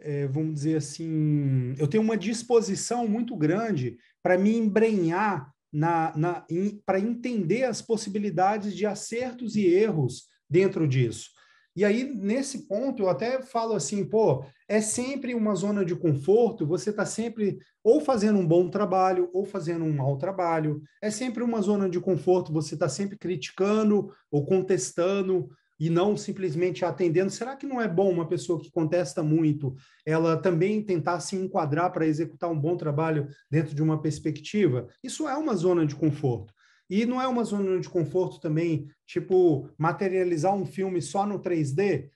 é, vamos dizer assim, eu tenho uma disposição muito grande para me embrenhar na, na para entender as possibilidades de acertos e erros dentro disso. E aí, nesse ponto, eu até falo assim, pô, é sempre uma zona de conforto, você está sempre ou fazendo um bom trabalho ou fazendo um mau trabalho, é sempre uma zona de conforto, você está sempre criticando ou contestando e não simplesmente atendendo. Será que não é bom uma pessoa que contesta muito, ela também tentar se enquadrar para executar um bom trabalho dentro de uma perspectiva? Isso é uma zona de conforto. E não é uma zona de conforto também, tipo, materializar um filme só no 3D?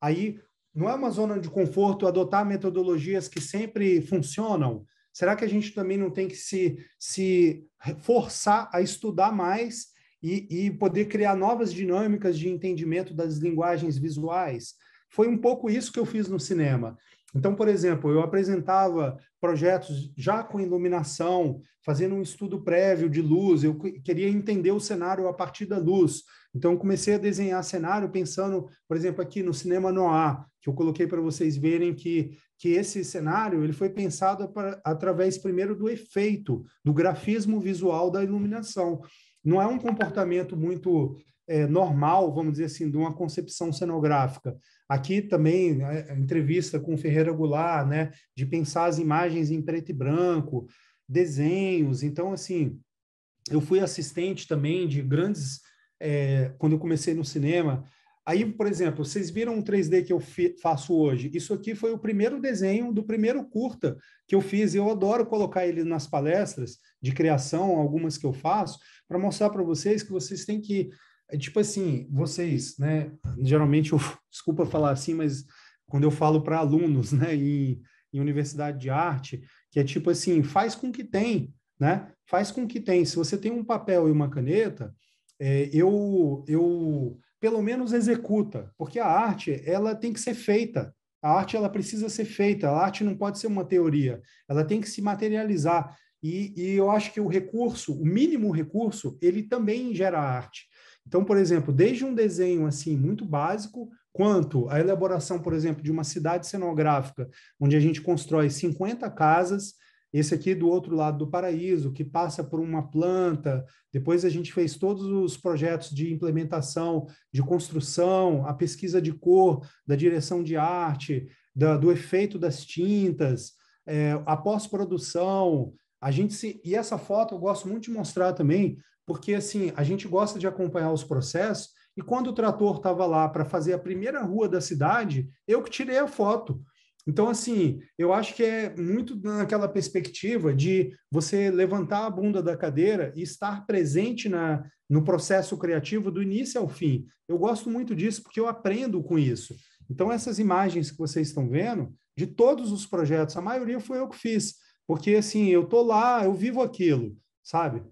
Aí não é uma zona de conforto adotar metodologias que sempre funcionam? Será que a gente também não tem que se, se forçar a estudar mais e, e poder criar novas dinâmicas de entendimento das linguagens visuais. Foi um pouco isso que eu fiz no cinema. Então, por exemplo, eu apresentava projetos já com iluminação, fazendo um estudo prévio de luz, eu queria entender o cenário a partir da luz. Então, comecei a desenhar cenário pensando, por exemplo, aqui no cinema Noir, que eu coloquei para vocês verem que, que esse cenário ele foi pensado pra, através primeiro do efeito, do grafismo visual da iluminação. Não é um comportamento muito é, normal, vamos dizer assim, de uma concepção cenográfica. Aqui também né, a entrevista com Ferreira Goulart, né, de pensar as imagens em preto e branco, desenhos. Então, assim, eu fui assistente também de grandes. É, quando eu comecei no cinema, Aí, por exemplo, vocês viram um 3D que eu faço hoje? Isso aqui foi o primeiro desenho do primeiro curta que eu fiz. Eu adoro colocar ele nas palestras de criação, algumas que eu faço, para mostrar para vocês que vocês têm que, é tipo assim, vocês, né? Geralmente, eu, desculpa falar assim, mas quando eu falo para alunos, né, em, em universidade de arte, que é tipo assim, faz com que tem, né? Faz com que tem. Se você tem um papel e uma caneta, é, eu eu pelo menos executa, porque a arte ela tem que ser feita. A arte ela precisa ser feita. A arte não pode ser uma teoria. Ela tem que se materializar. E, e eu acho que o recurso, o mínimo recurso, ele também gera arte. Então, por exemplo, desde um desenho assim muito básico, quanto a elaboração, por exemplo, de uma cidade cenográfica, onde a gente constrói 50 casas esse aqui do outro lado do paraíso, que passa por uma planta. Depois a gente fez todos os projetos de implementação, de construção, a pesquisa de cor, da direção de arte, da, do efeito das tintas, é, a pós-produção. A gente se, e essa foto eu gosto muito de mostrar também, porque assim a gente gosta de acompanhar os processos. E quando o trator estava lá para fazer a primeira rua da cidade, eu que tirei a foto então, assim, eu acho que é muito naquela perspectiva de você levantar a bunda da cadeira e estar presente na, no processo criativo do início ao fim. Eu gosto muito disso porque eu aprendo com isso. Então, essas imagens que vocês estão vendo, de todos os projetos, a maioria foi eu que fiz, porque, assim, eu estou lá, eu vivo aquilo, sabe?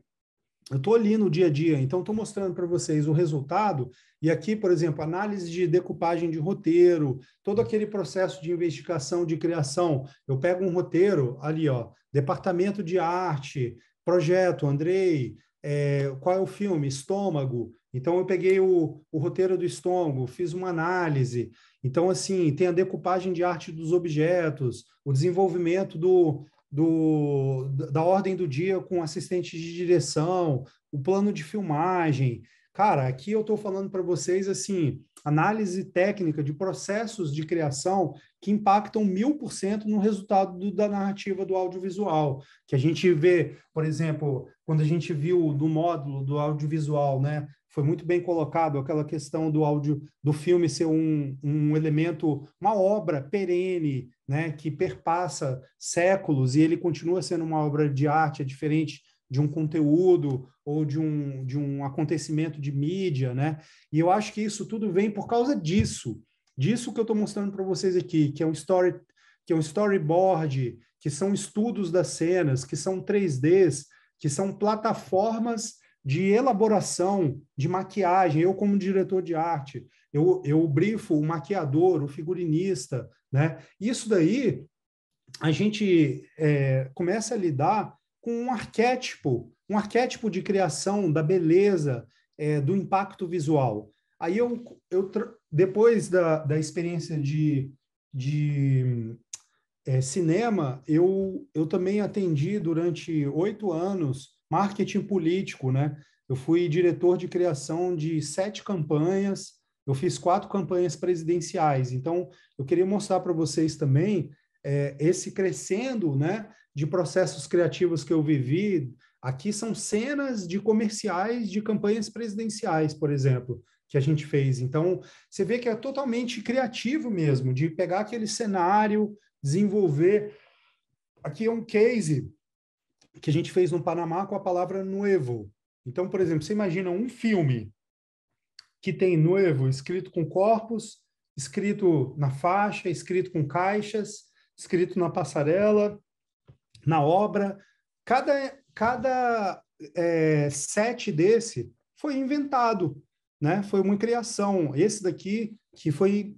eu estou ali no dia a dia, então estou mostrando para vocês o resultado. E aqui, por exemplo, análise de decupagem de roteiro, todo aquele processo de investigação, de criação. Eu pego um roteiro ali, ó, departamento de arte, projeto, Andrei, é, qual é o filme? Estômago. Então, eu peguei o, o roteiro do estômago, fiz uma análise. Então, assim, tem a decupagem de arte dos objetos, o desenvolvimento do, do, da ordem do dia com assistente de direção, o plano de filmagem. Cara, aqui eu estou falando para vocês assim, análise técnica de processos de criação que impactam mil por cento no resultado do, da narrativa do audiovisual, que a gente vê, por exemplo, quando a gente viu do módulo do audiovisual, né, foi muito bem colocado aquela questão do áudio do filme ser um, um elemento, uma obra perene, né, que perpassa séculos e ele continua sendo uma obra de arte, é diferente de um conteúdo ou de um, de um acontecimento de mídia, né? E eu acho que isso tudo vem por causa disso, disso que eu estou mostrando para vocês aqui, que é um story, que é um storyboard, que são estudos das cenas, que são 3Ds, que são plataformas de elaboração de maquiagem. Eu, como diretor de arte, eu, eu brifo o maquiador, o figurinista, né? Isso daí a gente é, começa a lidar com um arquétipo, um arquétipo de criação da beleza, é, do impacto visual. Aí eu, eu depois da, da experiência de, de é, cinema, eu, eu também atendi durante oito anos marketing político, né? Eu fui diretor de criação de sete campanhas, eu fiz quatro campanhas presidenciais. Então, eu queria mostrar para vocês também é, esse crescendo, né, de processos criativos que eu vivi. Aqui são cenas de comerciais de campanhas presidenciais, por exemplo, que a gente fez. Então, você vê que é totalmente criativo mesmo, de pegar aquele cenário, desenvolver. Aqui é um case que a gente fez no Panamá com a palavra nuevo. Então, por exemplo, você imagina um filme que tem nuevo escrito com corpos, escrito na faixa, escrito com caixas, escrito na passarela, na obra. Cada, cada é, set desse foi inventado, né? Foi uma criação. Esse daqui que foi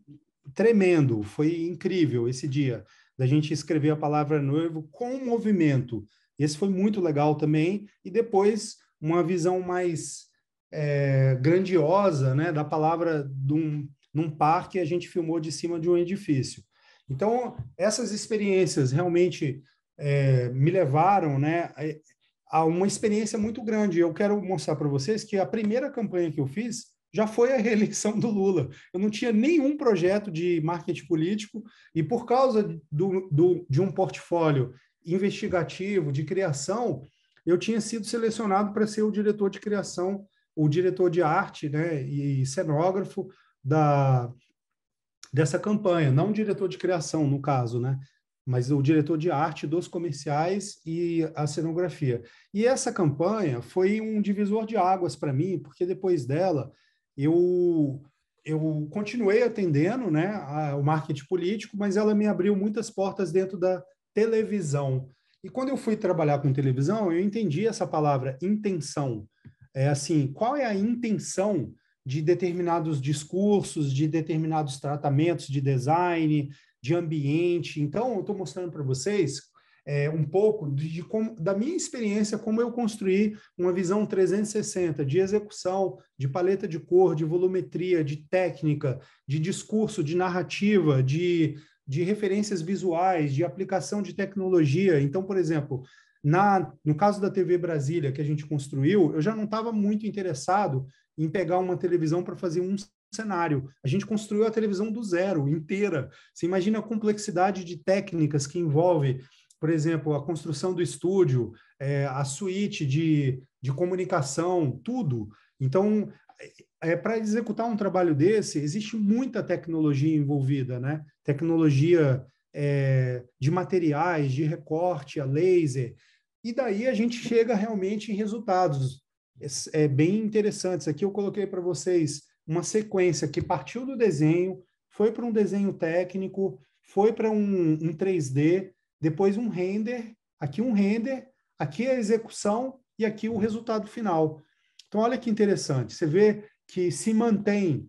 tremendo, foi incrível esse dia da gente escrever a palavra noivo com movimento. Esse foi muito legal também. E depois, uma visão mais é, grandiosa né, da palavra de um, num parque, a gente filmou de cima de um edifício. Então, essas experiências realmente é, me levaram né, a uma experiência muito grande. Eu quero mostrar para vocês que a primeira campanha que eu fiz já foi a reeleição do Lula. Eu não tinha nenhum projeto de marketing político e, por causa do, do de um portfólio investigativo, de criação, eu tinha sido selecionado para ser o diretor de criação, o diretor de arte né, e cenógrafo da, dessa campanha. Não diretor de criação, no caso, né? mas o diretor de arte dos comerciais e a cenografia. E essa campanha foi um divisor de águas para mim, porque depois dela eu eu continuei atendendo né, a, o marketing político, mas ela me abriu muitas portas dentro da, televisão. E quando eu fui trabalhar com televisão, eu entendi essa palavra intenção. É assim, qual é a intenção de determinados discursos, de determinados tratamentos de design, de ambiente? Então, eu estou mostrando para vocês é, um pouco de, de como, da minha experiência, como eu construí uma visão 360 de execução, de paleta de cor, de volumetria, de técnica, de discurso, de narrativa, de de referências visuais, de aplicação de tecnologia. Então, por exemplo, na, no caso da TV Brasília, que a gente construiu, eu já não estava muito interessado em pegar uma televisão para fazer um cenário. A gente construiu a televisão do zero, inteira. Você imagina a complexidade de técnicas que envolve, por exemplo, a construção do estúdio, é, a suíte de, de comunicação, tudo. Então, é, para executar um trabalho desse, existe muita tecnologia envolvida, né? Tecnologia é, de materiais, de recorte, a laser. E daí a gente chega realmente em resultados é, é bem interessantes. Aqui eu coloquei para vocês uma sequência que partiu do desenho, foi para um desenho técnico, foi para um, um 3D, depois um render, aqui um render, aqui a execução e aqui o resultado final. Então, olha que interessante. Você vê que se mantém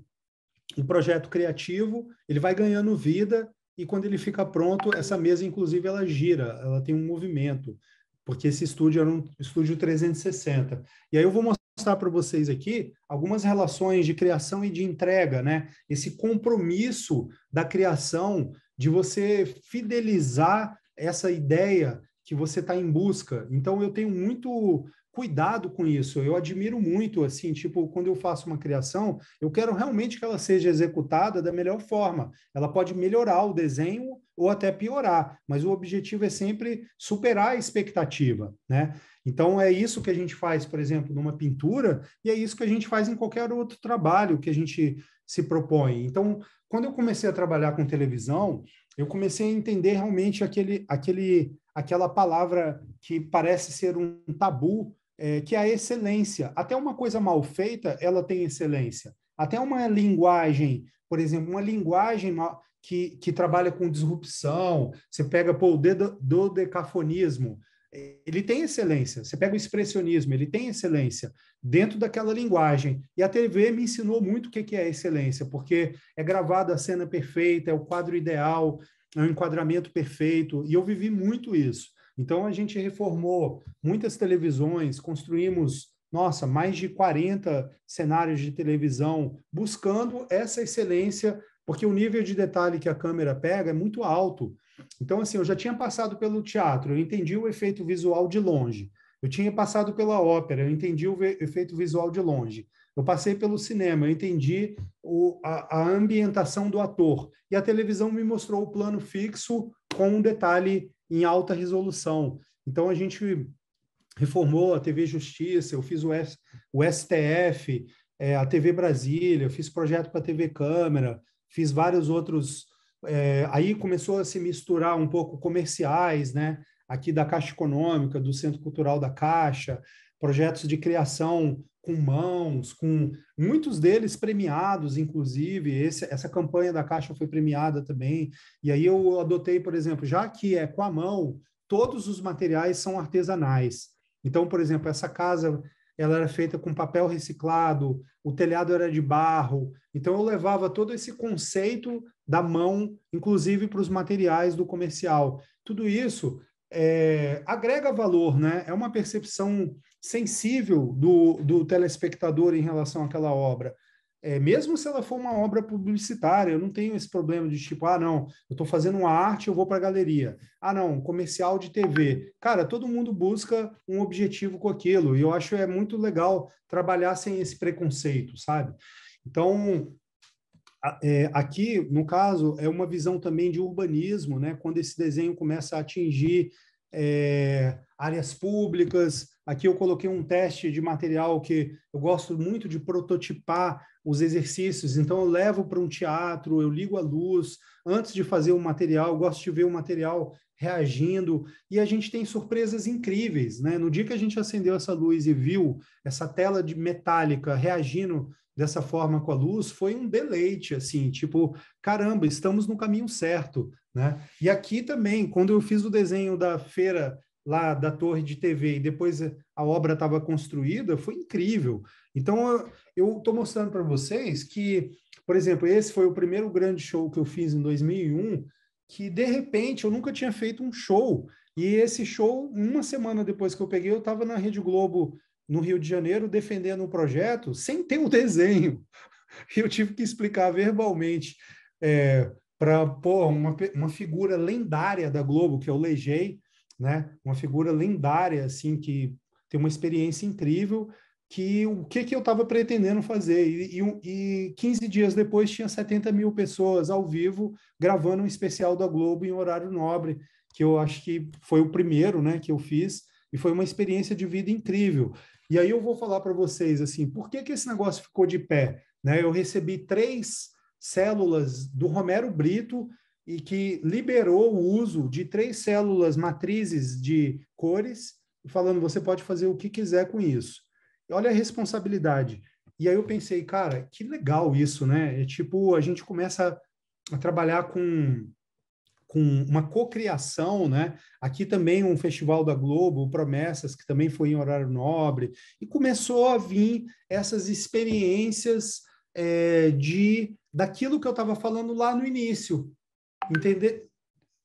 um projeto criativo, ele vai ganhando vida e quando ele fica pronto, essa mesa, inclusive, ela gira, ela tem um movimento, porque esse estúdio era um estúdio 360. E aí eu vou mostrar para vocês aqui algumas relações de criação e de entrega, né? Esse compromisso da criação, de você fidelizar essa ideia que você está em busca. Então, eu tenho muito cuidado com isso. Eu admiro muito, assim, tipo, quando eu faço uma criação, eu quero realmente que ela seja executada da melhor forma. Ela pode melhorar o desenho ou até piorar, mas o objetivo é sempre superar a expectativa, né? Então é isso que a gente faz, por exemplo, numa pintura, e é isso que a gente faz em qualquer outro trabalho que a gente se propõe. Então, quando eu comecei a trabalhar com televisão, eu comecei a entender realmente aquele aquele aquela palavra que parece ser um tabu é, que é a excelência. Até uma coisa mal feita, ela tem excelência. Até uma linguagem, por exemplo, uma linguagem que, que trabalha com disrupção, você pega pô, o do decafonismo, ele tem excelência. Você pega o expressionismo, ele tem excelência dentro daquela linguagem. E a TV me ensinou muito o que é excelência, porque é gravada a cena perfeita, é o quadro ideal, é o enquadramento perfeito, e eu vivi muito isso. Então a gente reformou muitas televisões, construímos, nossa, mais de 40 cenários de televisão, buscando essa excelência, porque o nível de detalhe que a câmera pega é muito alto. Então, assim, eu já tinha passado pelo teatro, eu entendi o efeito visual de longe. Eu tinha passado pela ópera, eu entendi o efeito visual de longe. Eu passei pelo cinema, eu entendi o, a, a, ambientação do ator. E a televisão me mostrou o plano fixo com um detalhe em alta resolução. Então a gente reformou a TV Justiça, eu fiz o, o STF, é, a TV Brasília, eu fiz projeto para a TV Câmara, fiz vários outros. É, aí começou a se misturar um pouco comerciais, né? Aqui da Caixa Econômica, do Centro Cultural da Caixa, projetos de criação com mãos, com muitos deles premiados, inclusive. Esse, essa campanha da Caixa foi premiada também. E aí eu adotei, por exemplo, já que é com a mão, todos os materiais são artesanais. Então, por exemplo, essa casa ela era feita com papel reciclado, o telhado era de barro. Então eu levava todo esse conceito da mão, inclusive para os materiais do comercial. Tudo isso é, agrega valor, né? É uma percepção sensível do, do telespectador em relação àquela obra. É, mesmo se ela for uma obra publicitária, eu não tenho esse problema de tipo, ah, não, eu estou fazendo uma arte, eu vou para a galeria. Ah, não, comercial de TV. Cara, todo mundo busca um objetivo com aquilo, e eu acho é muito legal trabalhar sem esse preconceito, sabe? Então, é, aqui, no caso, é uma visão também de urbanismo, né? quando esse desenho começa a atingir é, áreas públicas. Aqui eu coloquei um teste de material que eu gosto muito de prototipar os exercícios, então eu levo para um teatro, eu ligo a luz, antes de fazer o material, eu gosto de ver o material reagindo, e a gente tem surpresas incríveis, né? No dia que a gente acendeu essa luz e viu essa tela de metálica reagindo dessa forma com a luz foi um deleite, assim, tipo, caramba, estamos no caminho certo, né? E aqui também, quando eu fiz o desenho da feira lá da torre de TV e depois a obra estava construída, foi incrível. Então, eu estou mostrando para vocês que, por exemplo, esse foi o primeiro grande show que eu fiz em 2001, que de repente eu nunca tinha feito um show. E esse show, uma semana depois que eu peguei, eu estava na Rede Globo no Rio de Janeiro defendendo um projeto sem ter um desenho. E eu tive que explicar verbalmente é, para uma, uma figura lendária da Globo que eu é lejei, né? Uma figura lendária assim que tem uma experiência incrível que o que, que eu estava pretendendo fazer. E, e, e 15 dias depois tinha 70 mil pessoas ao vivo gravando um especial da Globo em horário nobre, que eu acho que foi o primeiro né, que eu fiz, e foi uma experiência de vida incrível. E aí eu vou falar para vocês assim, por que, que esse negócio ficou de pé? Né? Eu recebi três células do Romero Brito e que liberou o uso de três células matrizes de cores, falando você pode fazer o que quiser com isso. Olha a responsabilidade. E aí eu pensei, cara, que legal isso, né? É tipo, a gente começa a trabalhar com com uma cocriação, né? Aqui também um festival da Globo, Promessas, que também foi em horário nobre, e começou a vir essas experiências é, de daquilo que eu estava falando lá no início, entender.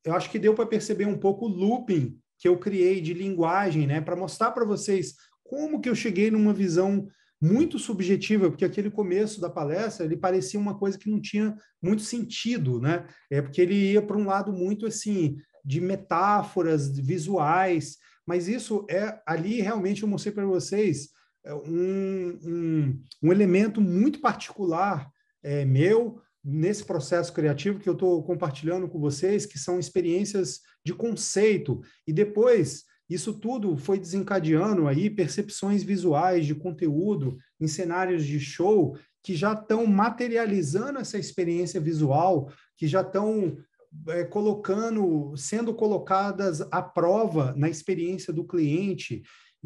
Eu acho que deu para perceber um pouco o looping que eu criei de linguagem, né, para mostrar para vocês como que eu cheguei numa visão muito subjetiva, porque aquele começo da palestra ele parecia uma coisa que não tinha muito sentido, né? É porque ele ia para um lado muito assim de metáforas de visuais, mas isso é ali realmente eu mostrei para vocês é, um, um, um, elemento muito particular é, meu nesse processo criativo que eu estou compartilhando com vocês, que são experiências de conceito. E depois isso tudo foi desencadeando aí percepções visuais de conteúdo em cenários de show que já estão materializando essa experiência visual, que já estão é, colocando, sendo colocadas à prova na experiência do cliente,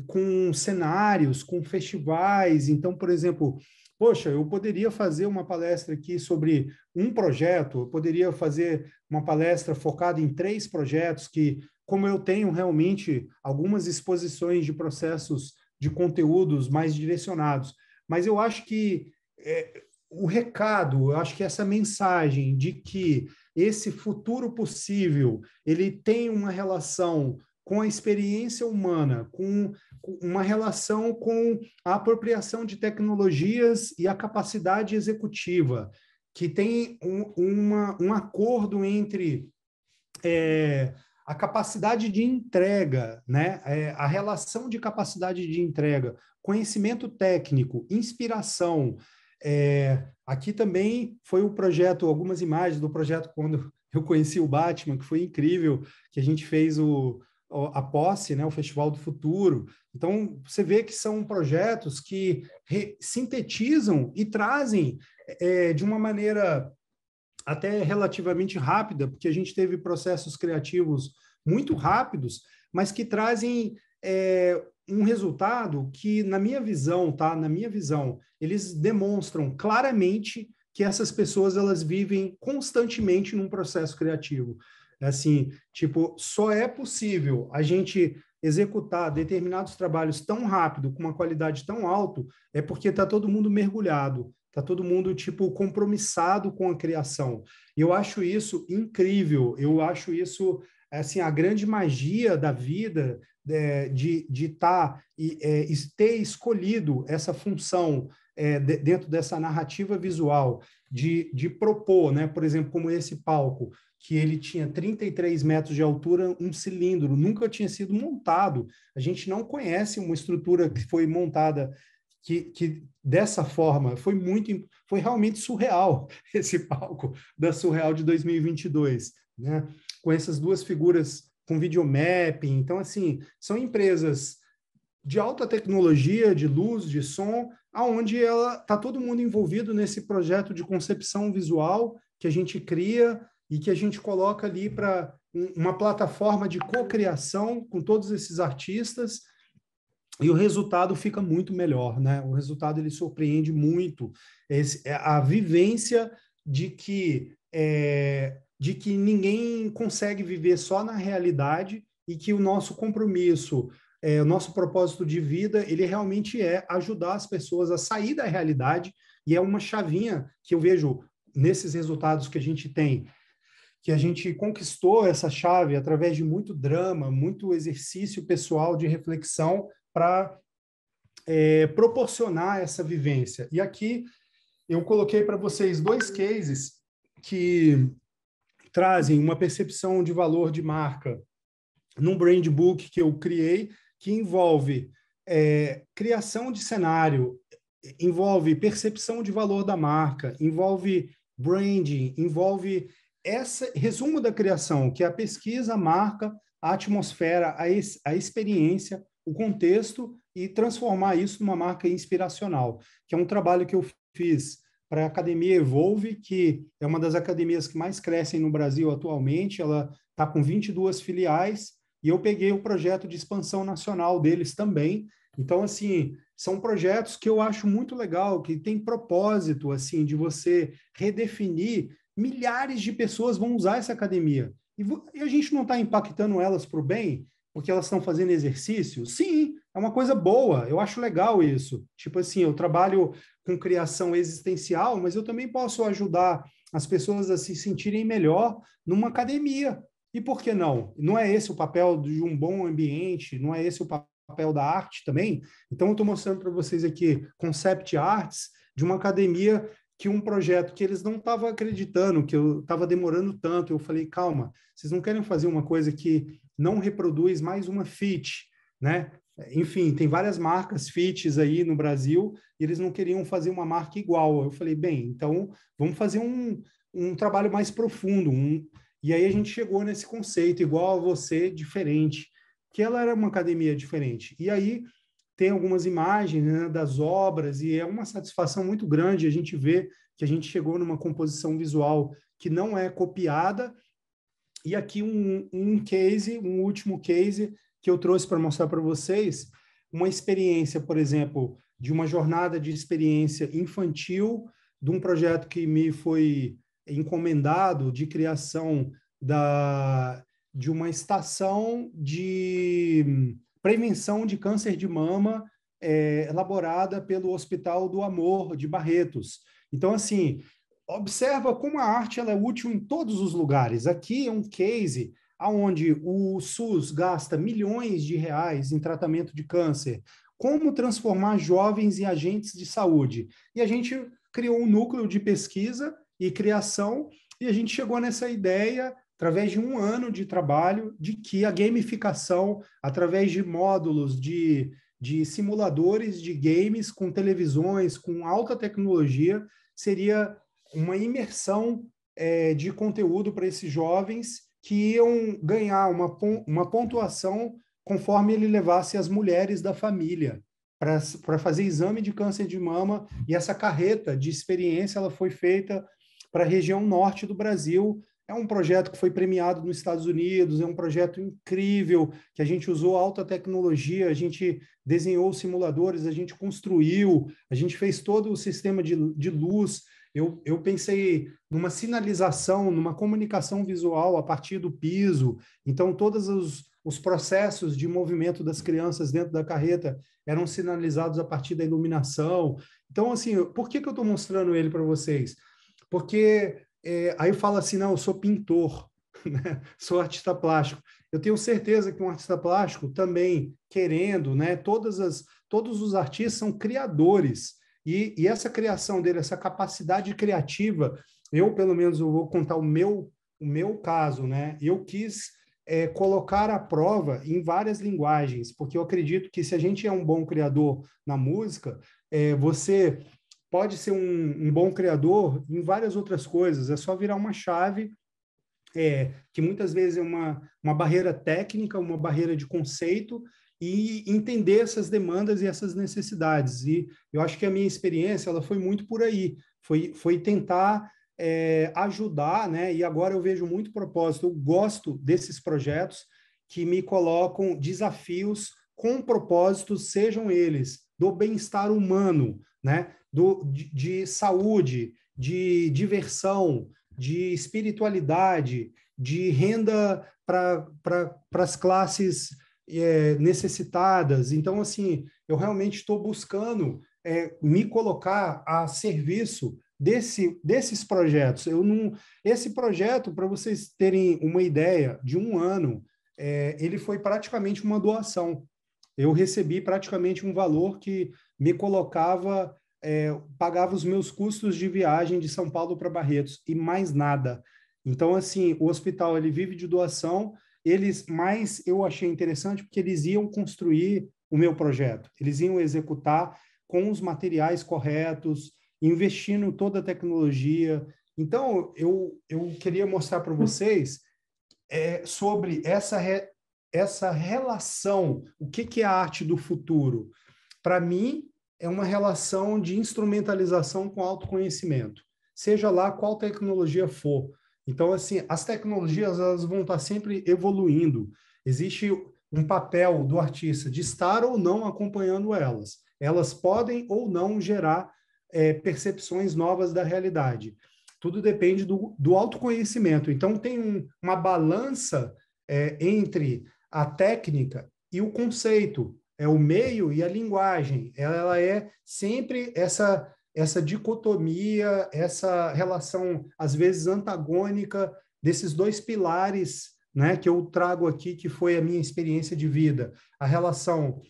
com cenários, com festivais. Então, por exemplo, poxa, eu poderia fazer uma palestra aqui sobre um projeto, eu poderia fazer uma palestra focada em três projetos que como eu tenho realmente algumas exposições de processos de conteúdos mais direcionados. Mas eu acho que é, o recado, eu acho que essa mensagem de que esse futuro possível ele tem uma relação com a experiência humana, com, uma relação com a apropriação de tecnologias e a capacidade executiva, que tem um, uma, um acordo entre é, a capacidade de entrega, né? É, a relação de capacidade de entrega, conhecimento técnico, inspiração. É, aqui também foi o um projeto, algumas imagens do projeto quando eu conheci o Batman, que foi incrível, que a gente fez o, a posse, né, o Festival do Futuro. Então, você vê que são projetos que sintetizam e trazem é, de uma maneira até relativamente rápida, porque a gente teve processos criativos muito rápidos, mas que trazem é, um resultado que, na minha visão, tá? Na minha visão, eles demonstram claramente que essas pessoas elas vivem constantemente num processo criativo. É assim, tipo, só é possível a gente executar determinados trabalhos tão rápido, com uma qualidade tão alta, é porque está todo mundo mergulhado Tá todo mundo tipo compromissado com a criação. E eu acho isso incrível. Eu acho isso assim a grande magia da vida é, de de tá, e, é, ter escolhido essa função é, de, dentro dessa narrativa visual de, de propor, né? Por exemplo, como esse palco que ele tinha 33 metros de altura, um cilindro, nunca tinha sido montado. A gente não conhece uma estrutura que foi montada que, que dessa forma foi muito, foi realmente surreal esse palco da Surreal de 2022, né? Com essas duas figuras com videomapping, então assim são empresas de alta tecnologia, de luz, de som, aonde ela tá todo mundo envolvido nesse projeto de concepção visual que a gente cria e que a gente coloca ali para uma plataforma de cocriação com todos esses artistas e o resultado fica muito melhor, né? O resultado ele surpreende muito Esse, é, a vivência de que é, de que ninguém consegue viver só na realidade e que o nosso compromisso, é, o nosso propósito de vida, ele realmente é ajudar as pessoas a sair da realidade e é uma chavinha que eu vejo nesses resultados que a gente tem que a gente conquistou essa chave através de muito drama, muito exercício pessoal de reflexão para é, proporcionar essa vivência. E aqui eu coloquei para vocês dois cases que trazem uma percepção de valor de marca num brand book que eu criei, que envolve é, criação de cenário, envolve percepção de valor da marca, envolve branding, envolve esse resumo da criação, que é a pesquisa, a marca, a atmosfera, a, a experiência o contexto e transformar isso numa marca inspiracional, que é um trabalho que eu fiz para a Academia Evolve, que é uma das academias que mais crescem no Brasil atualmente, ela está com 22 filiais, e eu peguei o projeto de expansão nacional deles também. Então, assim, são projetos que eu acho muito legal, que tem propósito, assim, de você redefinir. Milhares de pessoas vão usar essa academia. E, e a gente não está impactando elas para o bem, porque elas estão fazendo exercício? Sim, é uma coisa boa, eu acho legal isso. Tipo assim, eu trabalho com criação existencial, mas eu também posso ajudar as pessoas a se sentirem melhor numa academia. E por que não? Não é esse o papel de um bom ambiente, não é esse o papel da arte também? Então, eu estou mostrando para vocês aqui concept arts de uma academia que um projeto que eles não estavam acreditando, que eu estava demorando tanto, eu falei, calma, vocês não querem fazer uma coisa que não reproduz mais uma fit, né? Enfim, tem várias marcas fits aí no Brasil, e eles não queriam fazer uma marca igual. Eu falei, bem, então vamos fazer um, um trabalho mais profundo. Um... E aí a gente chegou nesse conceito, igual a você, diferente, que ela era uma academia diferente. E aí tem algumas imagens né, das obras e é uma satisfação muito grande a gente ver que a gente chegou numa composição visual que não é copiada. E aqui um, um case, um último case que eu trouxe para mostrar para vocês, uma experiência, por exemplo, de uma jornada de experiência infantil, de um projeto que me foi encomendado de criação da, de uma estação de prevenção de câncer de mama é, elaborada pelo Hospital do Amor de Barretos. Então, assim, observa como a arte ela é útil em todos os lugares. Aqui é um case aonde o SUS gasta milhões de reais em tratamento de câncer. Como transformar jovens em agentes de saúde? E a gente criou um núcleo de pesquisa e criação e a gente chegou nessa ideia através de um ano de trabalho, de que a gamificação, através de módulos, de, de simuladores de games com televisões, com alta tecnologia, seria uma imersão é, de conteúdo para esses jovens que iam ganhar uma, uma pontuação conforme ele levasse as mulheres da família para fazer exame de câncer de mama e essa carreta de experiência ela foi feita para a região norte do Brasil é um projeto que foi premiado nos Estados Unidos, é um projeto incrível, que a gente usou alta tecnologia, a gente desenhou simuladores, a gente construiu, a gente fez todo o sistema de, de luz. Eu, eu pensei numa sinalização, numa comunicação visual a partir do piso. Então, todos os, os processos de movimento das crianças dentro da carreta eram sinalizados a partir da iluminação. Então, assim, por que, que eu estou mostrando ele para vocês? Porque é, aí fala assim, não, eu sou pintor, né? sou artista plástico. Eu tenho certeza que um artista plástico também querendo, né? Todas as, todos os artistas são criadores e, e essa criação dele, essa capacidade criativa, eu pelo menos eu vou contar o meu o meu caso, né? Eu quis é, colocar a prova em várias linguagens, porque eu acredito que se a gente é um bom criador na música, é, você pode ser um, um, bom criador em várias outras coisas, é só virar uma chave, é, que muitas vezes é uma, uma barreira técnica, uma barreira de conceito, e entender essas demandas e essas necessidades. E eu acho que a minha experiência ela foi muito por aí, foi, foi tentar é, ajudar, né? E agora eu vejo muito propósito, eu gosto desses projetos que me colocam desafios com propósitos, sejam eles do bem-estar humano, né? do, de, de saúde, de diversão, de espiritualidade, de renda para pra, as classes é, necessitadas. Então, assim, eu realmente estou buscando é, me colocar a serviço desse, desses projetos. Eu não, esse projeto, para vocês terem uma ideia, de um ano, é, ele foi praticamente uma doação. Eu recebi praticamente um valor que me colocava é, pagava os meus custos de viagem de São Paulo para Barretos e mais nada. Então, assim, o hospital ele vive de doação. Eles, mas eu achei interessante porque eles iam construir o meu projeto. Eles iam executar com os materiais corretos, investindo toda a tecnologia. Então, eu, eu queria mostrar para vocês é, sobre essa, re, essa relação, o que, que é a arte do futuro. Para mim, é uma relação de instrumentalização com autoconhecimento, seja lá qual tecnologia for. Então, assim, as tecnologias elas vão estar sempre evoluindo. Existe um papel do artista de estar ou não acompanhando elas. Elas podem ou não gerar é, percepções novas da realidade. Tudo depende do, do autoconhecimento. Então, tem um, uma balança é, entre a técnica e o conceito é o meio e a linguagem. Ela, é sempre essa essa dicotomia, essa relação às vezes antagônica desses dois pilares, né, que eu trago aqui que foi a minha experiência de vida, a relação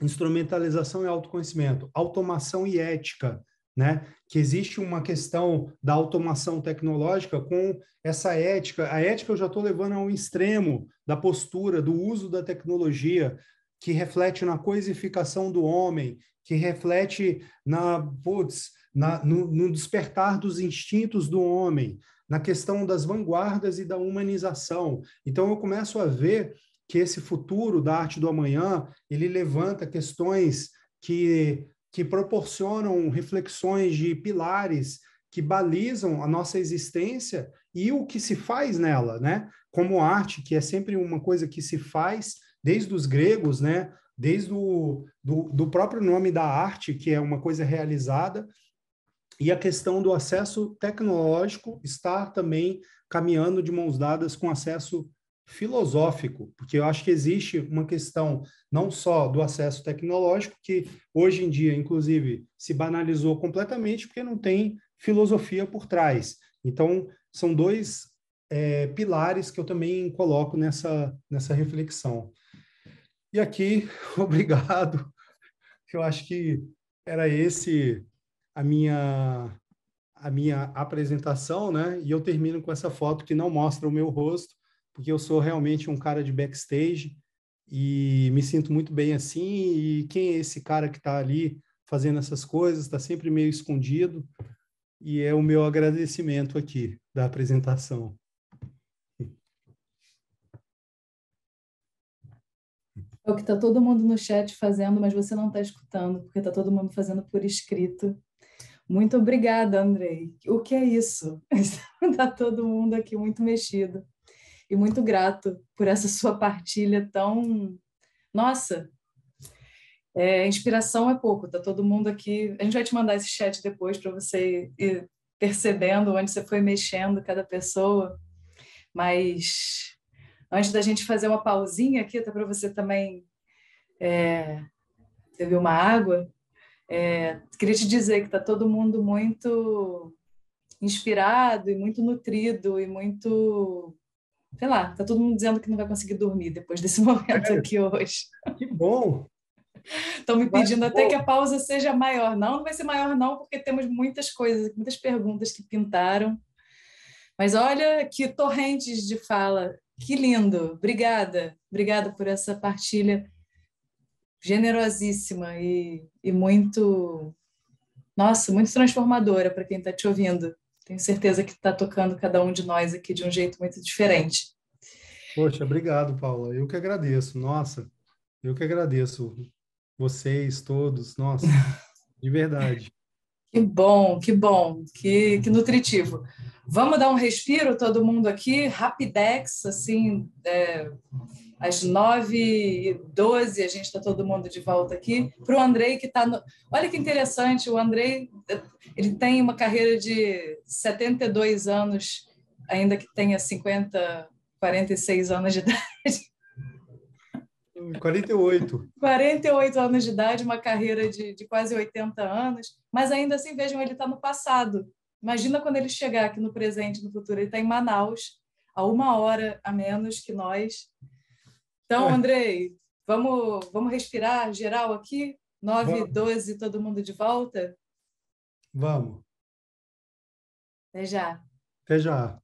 instrumentalização e autoconhecimento, automação e ética, né? Que existe uma questão da automação tecnológica com essa ética. A ética eu já estou levando ao extremo da postura, do uso da tecnologia, que reflete na coisificação do homem, que reflete na, putz, na no, no despertar dos instintos do homem, na questão das vanguardas e da humanização. Então eu começo a ver que esse futuro da arte do amanhã, ele levanta questões que que proporcionam reflexões de pilares que balizam a nossa existência e o que se faz nela, né? Como arte, que é sempre uma coisa que se faz desde os gregos, né? Desde o do, do próprio nome da arte, que é uma coisa realizada, e a questão do acesso tecnológico estar também caminhando de mãos dadas com acesso filosófico, porque eu acho que existe uma questão não só do acesso tecnológico, que hoje em dia, inclusive, se banalizou completamente, porque não tem filosofia por trás. Então, são dois é, pilares que eu também coloco nessa, nessa reflexão. E aqui, obrigado. Eu acho que era esse a minha a minha apresentação, né? E eu termino com essa foto que não mostra o meu rosto, porque eu sou realmente um cara de backstage e me sinto muito bem assim. E quem é esse cara que está ali fazendo essas coisas? Está sempre meio escondido. E é o meu agradecimento aqui da apresentação. É o que está todo mundo no chat fazendo, mas você não está escutando, porque está todo mundo fazendo por escrito. Muito obrigada, Andrei. O que é isso? Está todo mundo aqui muito mexido. E muito grato por essa sua partilha tão. Nossa! É, inspiração é pouco, está todo mundo aqui. A gente vai te mandar esse chat depois para você ir percebendo onde você foi mexendo cada pessoa. Mas Antes da gente fazer uma pausinha aqui, até para você também é, beber uma água, é, queria te dizer que está todo mundo muito inspirado e muito nutrido e muito sei lá, tá todo mundo dizendo que não vai conseguir dormir depois desse momento é, aqui hoje. Que bom! Estão me pedindo Mas, até que a pausa seja maior. Não, não vai ser maior, não, porque temos muitas coisas, muitas perguntas que pintaram. Mas olha que torrentes de fala que lindo! Obrigada, obrigada por essa partilha generosíssima e, e muito, nossa, muito transformadora para quem está te ouvindo. Tenho certeza que está tocando cada um de nós aqui de um jeito muito diferente. Poxa, obrigado, Paula. Eu que agradeço. Nossa, eu que agradeço. Vocês todos, nossa, de verdade. Que bom, que bom, que, que nutritivo. Vamos dar um respiro, todo mundo aqui, rapidex, assim, é, às 9h12 a gente está todo mundo de volta aqui. Para o Andrei, que está no... Olha que interessante, o Andrei ele tem uma carreira de 72 anos, ainda que tenha 50, 46 anos de idade. 48. 48 anos de idade, uma carreira de, de quase 80 anos, mas ainda assim, vejam, ele está no passado. Imagina quando ele chegar aqui no presente, no futuro. Ele está em Manaus, a uma hora a menos que nós. Então, é. Andrei, vamos, vamos respirar geral aqui? 9, vamos. 12, todo mundo de volta? Vamos. Até já. Até já.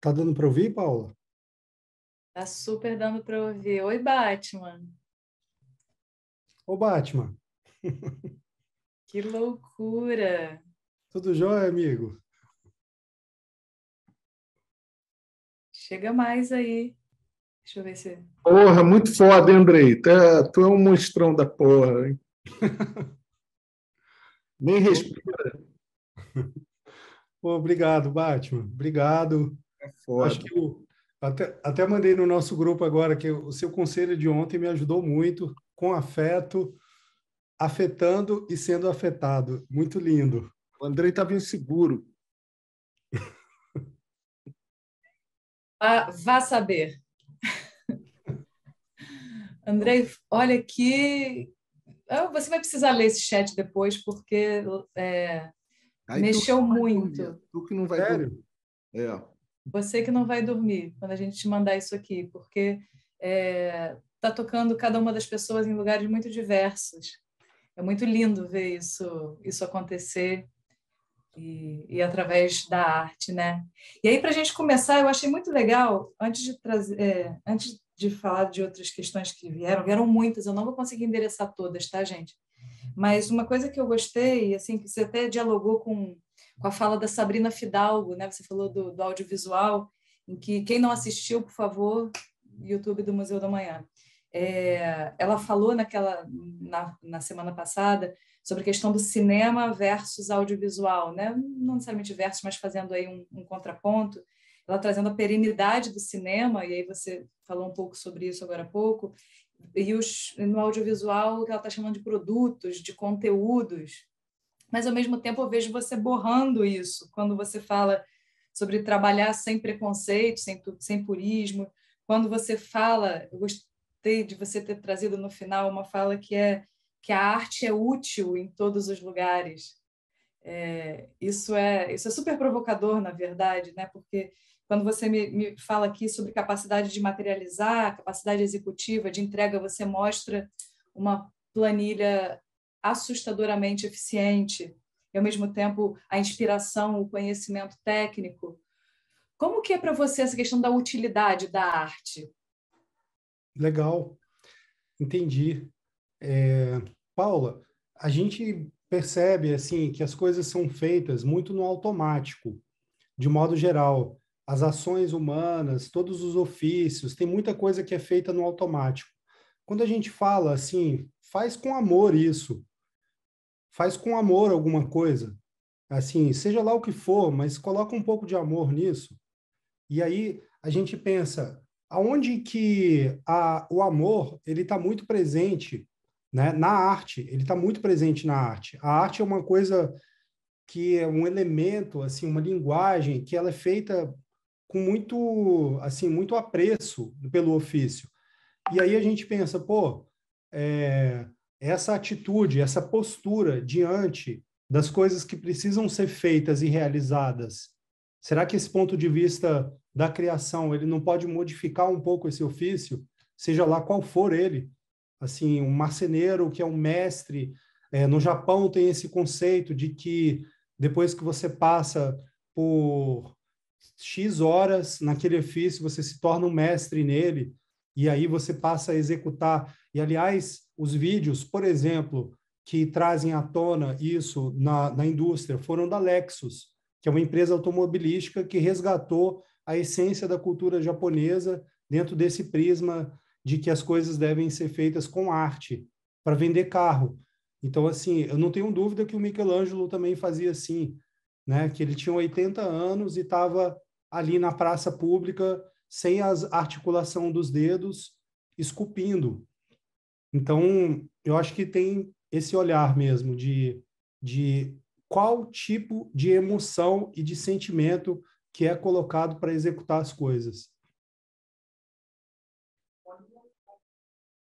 Tá dando para ouvir, Paula? Tá super dando para ouvir. Oi, Batman. Ô, Batman. Que loucura. Tudo jóia, amigo? Chega mais aí. Deixa eu ver se. Porra, muito foda, hein, Andrei? Tá, tu é, um monstrão da porra, hein? Nem respira. obrigado, Batman. Obrigado. É Acho que até, até mandei no nosso grupo agora que o seu conselho de ontem me ajudou muito, com afeto, afetando e sendo afetado. Muito lindo. O Andrei estava inseguro. Ah, vá saber. Andrei, olha que. Ah, você vai precisar ler esse chat depois, porque é, mexeu tu muito. Tu que não vai. Sério? É. Você que não vai dormir quando a gente te mandar isso aqui, porque está é, tá tocando cada uma das pessoas em lugares muito diversos. É muito lindo ver isso, isso acontecer e, e através da arte, né? E aí, para a gente começar, eu achei muito legal, antes de, trazer, é, antes de falar de outras questões que vieram, vieram muitas, eu não vou conseguir endereçar todas, tá, gente? Mas uma coisa que eu gostei, assim, que você até dialogou com com a fala da Sabrina Fidalgo, né? Você falou do, do audiovisual, em que quem não assistiu, por favor, YouTube do Museu da Manhã. É, ela falou naquela na, na, semana passada sobre a questão do cinema versus audiovisual, né? não necessariamente versus, mas fazendo aí um, um, contraponto, ela trazendo a perenidade do cinema, e aí você falou um pouco sobre isso agora há pouco, e os, no audiovisual o que ela está chamando de produtos, de conteúdos, mas ao mesmo tempo eu vejo você borrando isso quando você fala sobre trabalhar sem preconceito, sem, sem purismo, quando você fala, eu gostei de você ter trazido no final uma fala que é que a arte é útil em todos os lugares. É, isso é isso é super provocador na verdade, né? Porque quando você me, me fala aqui sobre capacidade de materializar, capacidade executiva, de entrega, você mostra uma planilha assustadoramente eficiente e, ao mesmo tempo, a inspiração, o conhecimento técnico. Como que é para você essa questão da utilidade da arte? Legal, entendi. É, Paula, a gente percebe assim que as coisas são feitas muito no automático, de modo geral. As ações humanas, todos os ofícios, tem muita coisa que é feita no automático. Quando a gente fala assim, faz com amor isso, faz com amor alguma coisa. Assim, seja lá o que for, mas coloca um pouco de amor nisso. E aí a gente pensa aonde que a, o amor ele está muito presente, né? Na arte, ele está muito presente na arte. A arte é uma coisa que é um elemento, assim, uma linguagem que ela é feita com muito, assim, muito apreço pelo ofício. E aí a gente pensa, pô, é, essa atitude, essa postura diante das coisas que precisam ser feitas e realizadas, será que esse ponto de vista da criação ele não pode modificar um pouco esse ofício, seja lá qual for ele? Assim, um marceneiro que é um mestre, é, no Japão tem esse conceito de que depois que você passa por X horas naquele ofício, você se torna um mestre nele, e aí você passa a executar. E, aliás, os vídeos, por exemplo, que trazem à tona isso na, na indústria foram da Lexus, que é uma empresa automobilística que resgatou a essência da cultura japonesa dentro desse prisma de que as coisas devem ser feitas com arte para vender carro. Então, assim, eu não tenho dúvida que o Michelangelo também fazia assim, né? Que ele tinha 80 anos e estava ali na praça pública sem a articulação dos dedos, esculpindo. Então, eu acho que tem esse olhar mesmo de, de qual tipo de emoção e de sentimento que é colocado para executar as coisas.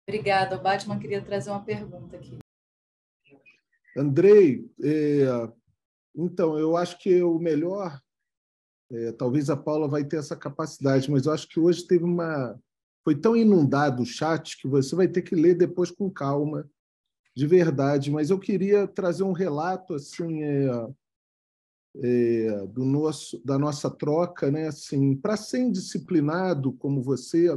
Obrigada. O Batman queria trazer uma pergunta aqui. Andrei, é, então, eu acho que o melhor, é, talvez a Paula vai ter essa capacidade, mas eu acho que hoje teve uma foi tão inundado o chat que você vai ter que ler depois com calma, de verdade. Mas eu queria trazer um relato assim é, é, do nosso, da nossa troca, né? Assim, para ser indisciplinado como você,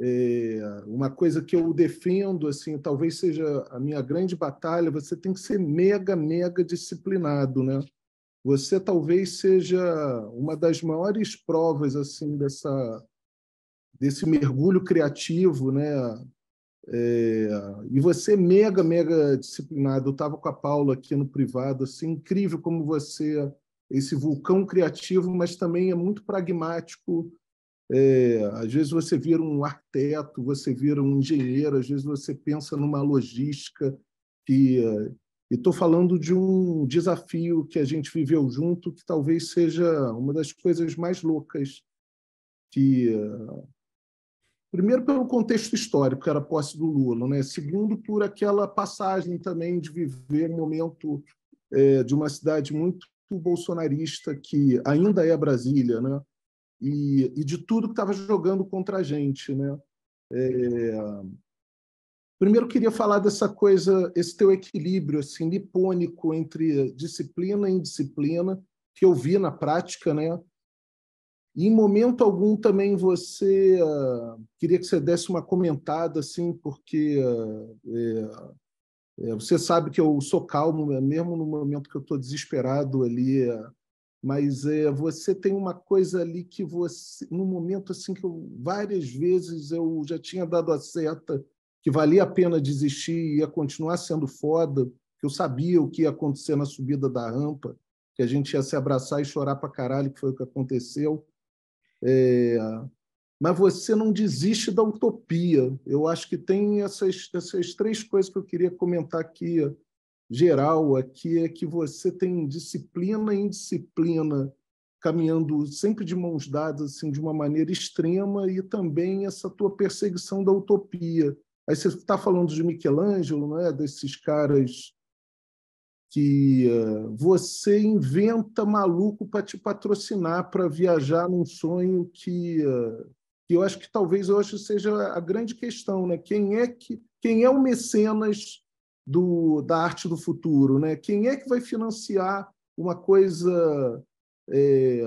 é, uma coisa que eu defendo, assim, talvez seja a minha grande batalha, você tem que ser mega, mega disciplinado, né? Você talvez seja uma das maiores provas assim dessa desse mergulho criativo, né? É, e você é mega, mega disciplinado. Eu estava com a Paula aqui no privado, assim, incrível como você, é esse vulcão criativo, mas também é muito pragmático. É, às vezes você vira um arquiteto, você vira um engenheiro, às vezes você pensa numa logística que e estou falando de um desafio que a gente viveu junto, que talvez seja uma das coisas mais loucas que Primeiro, pelo contexto histórico, que era a posse do Lula. Né? Segundo, por aquela passagem também de viver um momento é, de uma cidade muito bolsonarista, que ainda é Brasília, né? e, e de tudo que estava jogando contra a gente. Né? É... Primeiro, queria falar dessa coisa, esse teu equilíbrio assim, nipônico entre disciplina e indisciplina, que eu vi na prática, né? em momento algum também você uh, queria que você desse uma comentada, assim, porque uh, é, é, você sabe que eu sou calmo, é, mesmo no momento que eu estou desesperado ali. É, mas é, você tem uma coisa ali que você, no momento assim que eu, várias vezes eu já tinha dado a seta que valia a pena desistir e ia continuar sendo foda, que eu sabia o que ia acontecer na subida da rampa, que a gente ia se abraçar e chorar para caralho, que foi o que aconteceu. É, mas você não desiste da utopia. Eu acho que tem essas, essas três coisas que eu queria comentar aqui, geral, aqui, é que você tem disciplina e indisciplina caminhando sempre de mãos dadas, assim, de uma maneira extrema, e também essa tua perseguição da utopia. Aí você está falando de Michelangelo, né, desses caras que eh, você inventa maluco para te patrocinar, para viajar num sonho que, eh, que eu acho que talvez hoje seja a grande questão, né? Quem é que quem é o mecenas do, da arte do futuro, né? Quem é que vai financiar uma coisa é,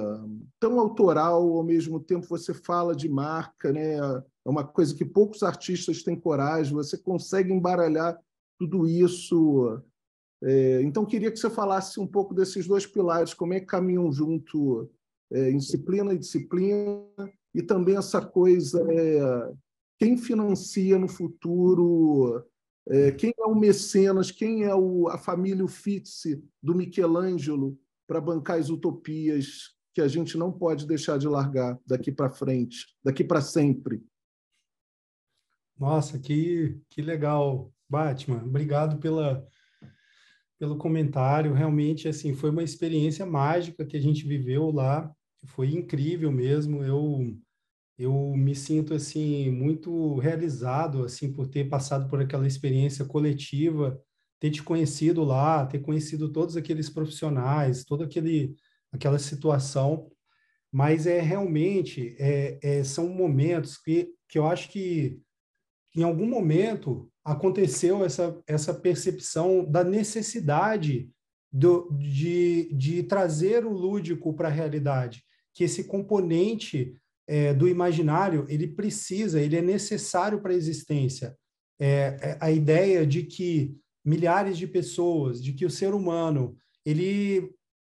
tão autoral, ao mesmo tempo você fala de marca, né? É uma coisa que poucos artistas têm coragem. Você consegue embaralhar tudo isso é, então, queria que você falasse um pouco desses dois pilares, como é que caminham junto é, disciplina e disciplina, e também essa coisa, é, quem financia no futuro, é, quem é o mecenas, quem é o, a família Uffizi do Michelangelo para bancar as utopias que a gente não pode deixar de largar daqui para frente, daqui para sempre. Nossa, que, que legal, Batman. Obrigado pela pelo comentário. Realmente, assim, foi uma experiência mágica que a gente viveu lá. Foi incrível mesmo. Eu eu me sinto assim muito realizado assim por ter passado por aquela experiência coletiva, ter te conhecido lá, ter conhecido todos aqueles profissionais, toda aquele aquela situação. Mas é realmente é, é, são momentos que que eu acho que em algum momento aconteceu essa, essa percepção da necessidade do, de, de trazer o lúdico para a realidade, que esse componente é, do imaginário ele precisa, ele é necessário para a existência. É, é a ideia de que milhares de pessoas, de que o ser humano ele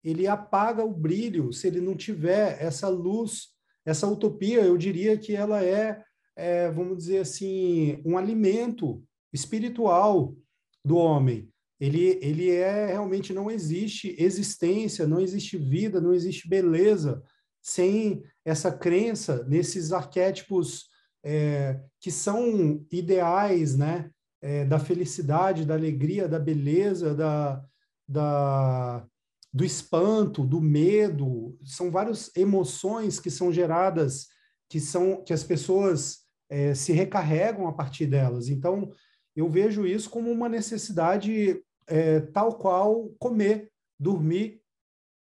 ele apaga o brilho se ele não tiver essa luz, essa utopia, eu diria que ela é é, vamos dizer assim, um alimento espiritual do homem. Ele, ele é realmente não existe existência, não existe vida, não existe beleza sem essa crença nesses arquétipos é, que são ideais, né? É, da felicidade, da alegria, da beleza, da, da, do espanto, do medo. São várias emoções que são geradas, que são que as pessoas é, se recarregam a partir delas. Então, eu vejo isso como uma necessidade é, tal qual comer, dormir.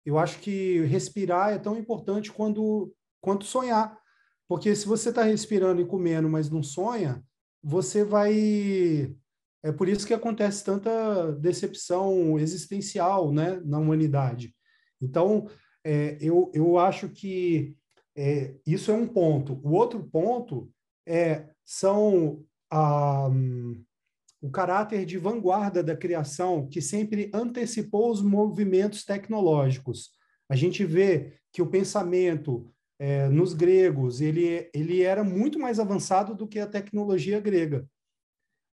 Eu acho que respirar é tão importante quando, quanto sonhar. Porque se você está respirando e comendo, mas não sonha, você vai. É por isso que acontece tanta decepção existencial né, na humanidade. Então, é, eu, eu acho que é, isso é um ponto. O outro ponto é, são a, ah, um, o caráter de vanguarda da criação que sempre antecipou os movimentos tecnológicos. A gente vê que o pensamento é, nos gregos ele, ele era muito mais avançado do que a tecnologia grega.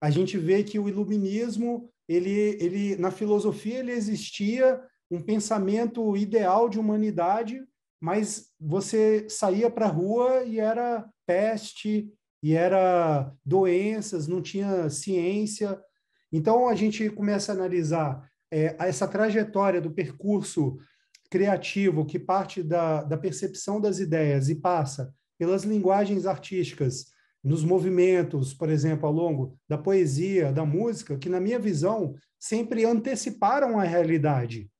A gente vê que o iluminismo ele, ele na filosofia ele existia um pensamento ideal de humanidade, mas você saía para a rua e era peste, e era doenças, não tinha ciência. Então a gente começa a analisar é, essa trajetória do percurso criativo que parte da, da percepção das ideias e passa pelas linguagens artísticas, nos movimentos, por exemplo, ao longo da poesia, da música, que, na minha visão, sempre anteciparam a realidade.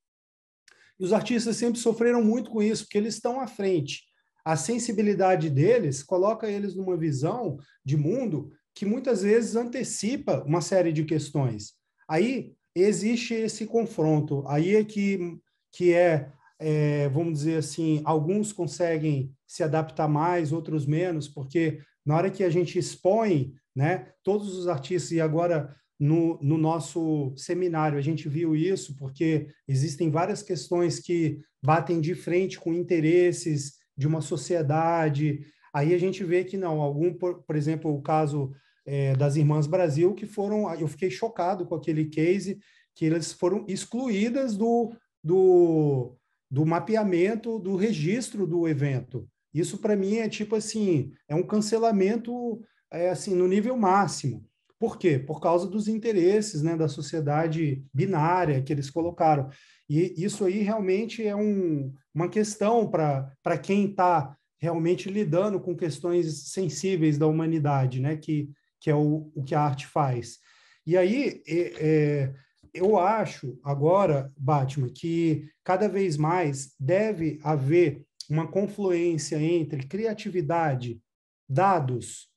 E os artistas sempre sofreram muito com isso, porque eles estão à frente. A sensibilidade deles coloca eles numa visão de mundo que muitas vezes antecipa uma série de questões. Aí existe esse confronto. Aí é que, que é, é, vamos dizer assim, alguns conseguem se adaptar mais, outros menos, porque na hora que a gente expõe né, todos os artistas, e agora no, no nosso seminário a gente viu isso, porque existem várias questões que batem de frente com interesses de uma sociedade. Aí a gente vê que não, algum, por, por exemplo, o caso é, das Irmãs Brasil, que foram, eu fiquei chocado com aquele case, que elas foram excluídas do, do, do mapeamento, do registro do evento. Isso para mim é tipo assim, é um cancelamento é, assim no nível máximo. Por quê? Por causa dos interesses né, da sociedade binária que eles colocaram. E isso aí realmente é um, uma questão para quem está realmente lidando com questões sensíveis da humanidade, né, que, que é o, o que a arte faz. E aí é, é, eu acho agora, Batman, que cada vez mais deve haver uma confluência entre criatividade, dados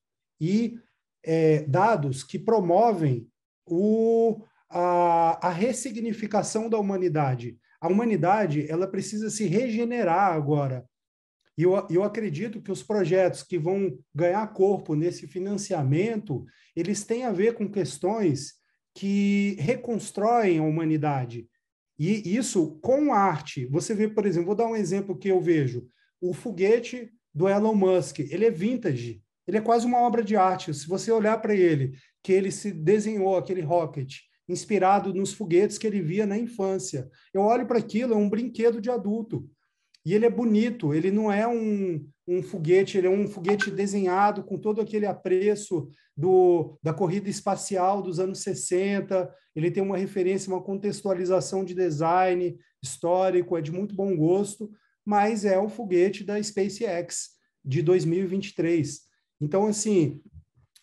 e é, dados que promovem o, a, a ressignificação da humanidade. A humanidade ela precisa se regenerar agora. E eu, eu acredito que os projetos que vão ganhar corpo nesse financiamento, eles têm a ver com questões que reconstroem a humanidade. E isso com arte. Você vê, por exemplo, vou dar um exemplo que eu vejo. O foguete do Elon Musk, ele é vintage ele é quase uma obra de arte. Se você olhar para ele, que ele se desenhou aquele rocket inspirado nos foguetes que ele via na infância. Eu olho para aquilo, é um brinquedo de adulto. E ele é bonito, ele não é um, um foguete, ele é um foguete desenhado com todo aquele apreço do, da corrida espacial dos anos 60. Ele tem uma referência, uma contextualização de design histórico, é de muito bom gosto, mas é o foguete da SpaceX de 2023. Então, assim,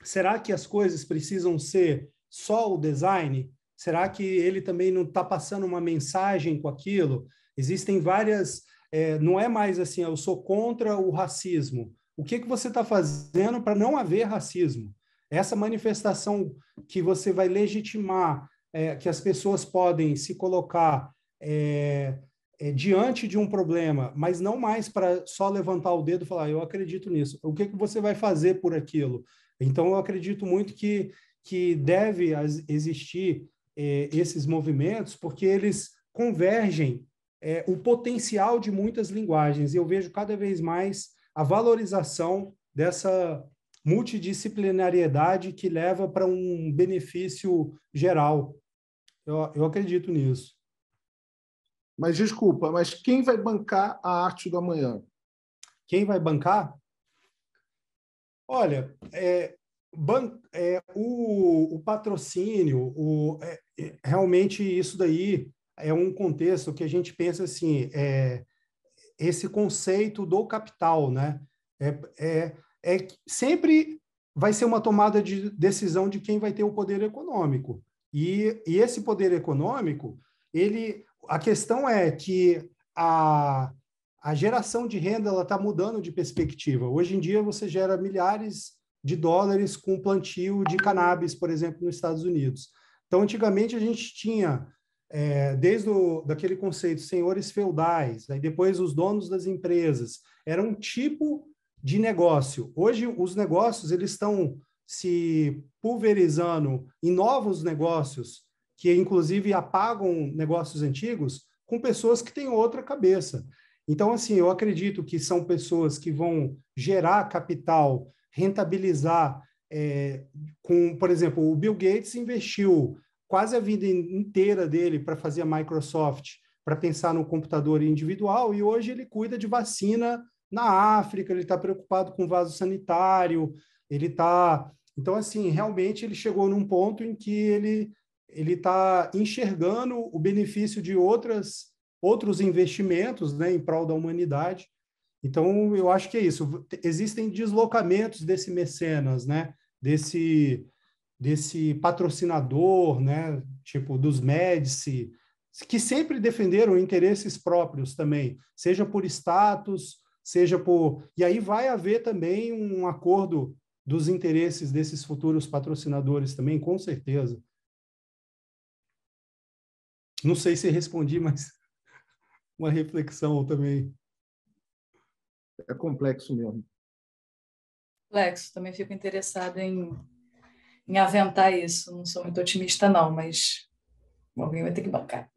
será que as coisas precisam ser só o design? Será que ele também não está passando uma mensagem com aquilo? Existem várias. É, não é mais assim, eu sou contra o racismo. O que, que você está fazendo para não haver racismo? Essa manifestação que você vai legitimar, é, que as pessoas podem se colocar é, é, diante de um problema, mas não mais para só levantar o dedo e falar, ah, eu acredito nisso. O que, que você vai fazer por aquilo? Então, eu acredito muito que, que deve existir é, esses movimentos, porque eles convergem é, o potencial de muitas linguagens. E eu vejo cada vez mais a valorização dessa multidisciplinariedade que leva para um benefício geral. Eu, eu acredito nisso. Mas desculpa, mas quem vai bancar a arte do amanhã? Quem vai bancar? Olha, é, ban é, o, o, patrocínio, o, é, é realmente isso daí é um contexto que a gente pensa assim, é, esse conceito do capital, né? É, é, é sempre vai ser uma tomada de decisão de quem vai ter o poder econômico. e, e esse poder econômico, ele a questão é que a, a geração de renda está mudando de perspectiva. Hoje em dia, você gera milhares de dólares com plantio de cannabis, por exemplo, nos Estados Unidos. Então, antigamente, a gente tinha, é, desde o, daquele conceito, senhores feudais, aí depois os donos das empresas, era um tipo de negócio. Hoje, os negócios eles estão se pulverizando em novos negócios, que inclusive apagam negócios antigos com pessoas que têm outra cabeça. Então, assim, eu acredito que são pessoas que vão gerar capital, rentabilizar, é, com, por exemplo, o Bill Gates investiu quase a vida inteira dele para fazer a Microsoft, para pensar no computador individual, e hoje ele cuida de vacina na África, ele está preocupado com vaso sanitário, ele está. Então, assim, realmente ele chegou num ponto em que ele ele está enxergando o benefício de outras outros investimentos né, em prol da humanidade. Então, eu acho que é isso. Existem deslocamentos desse mecenas, né, desse, desse patrocinador, né, tipo dos Médici, que sempre defenderam interesses próprios também, seja por status, seja por. E aí vai haver também um acordo dos interesses desses futuros patrocinadores também, com certeza. Não sei se respondi, mas uma reflexão também. É complexo mesmo. Complexo. Também fico interessado em, em aventar isso. Não sou muito otimista, não, mas alguém vai ter que bancar.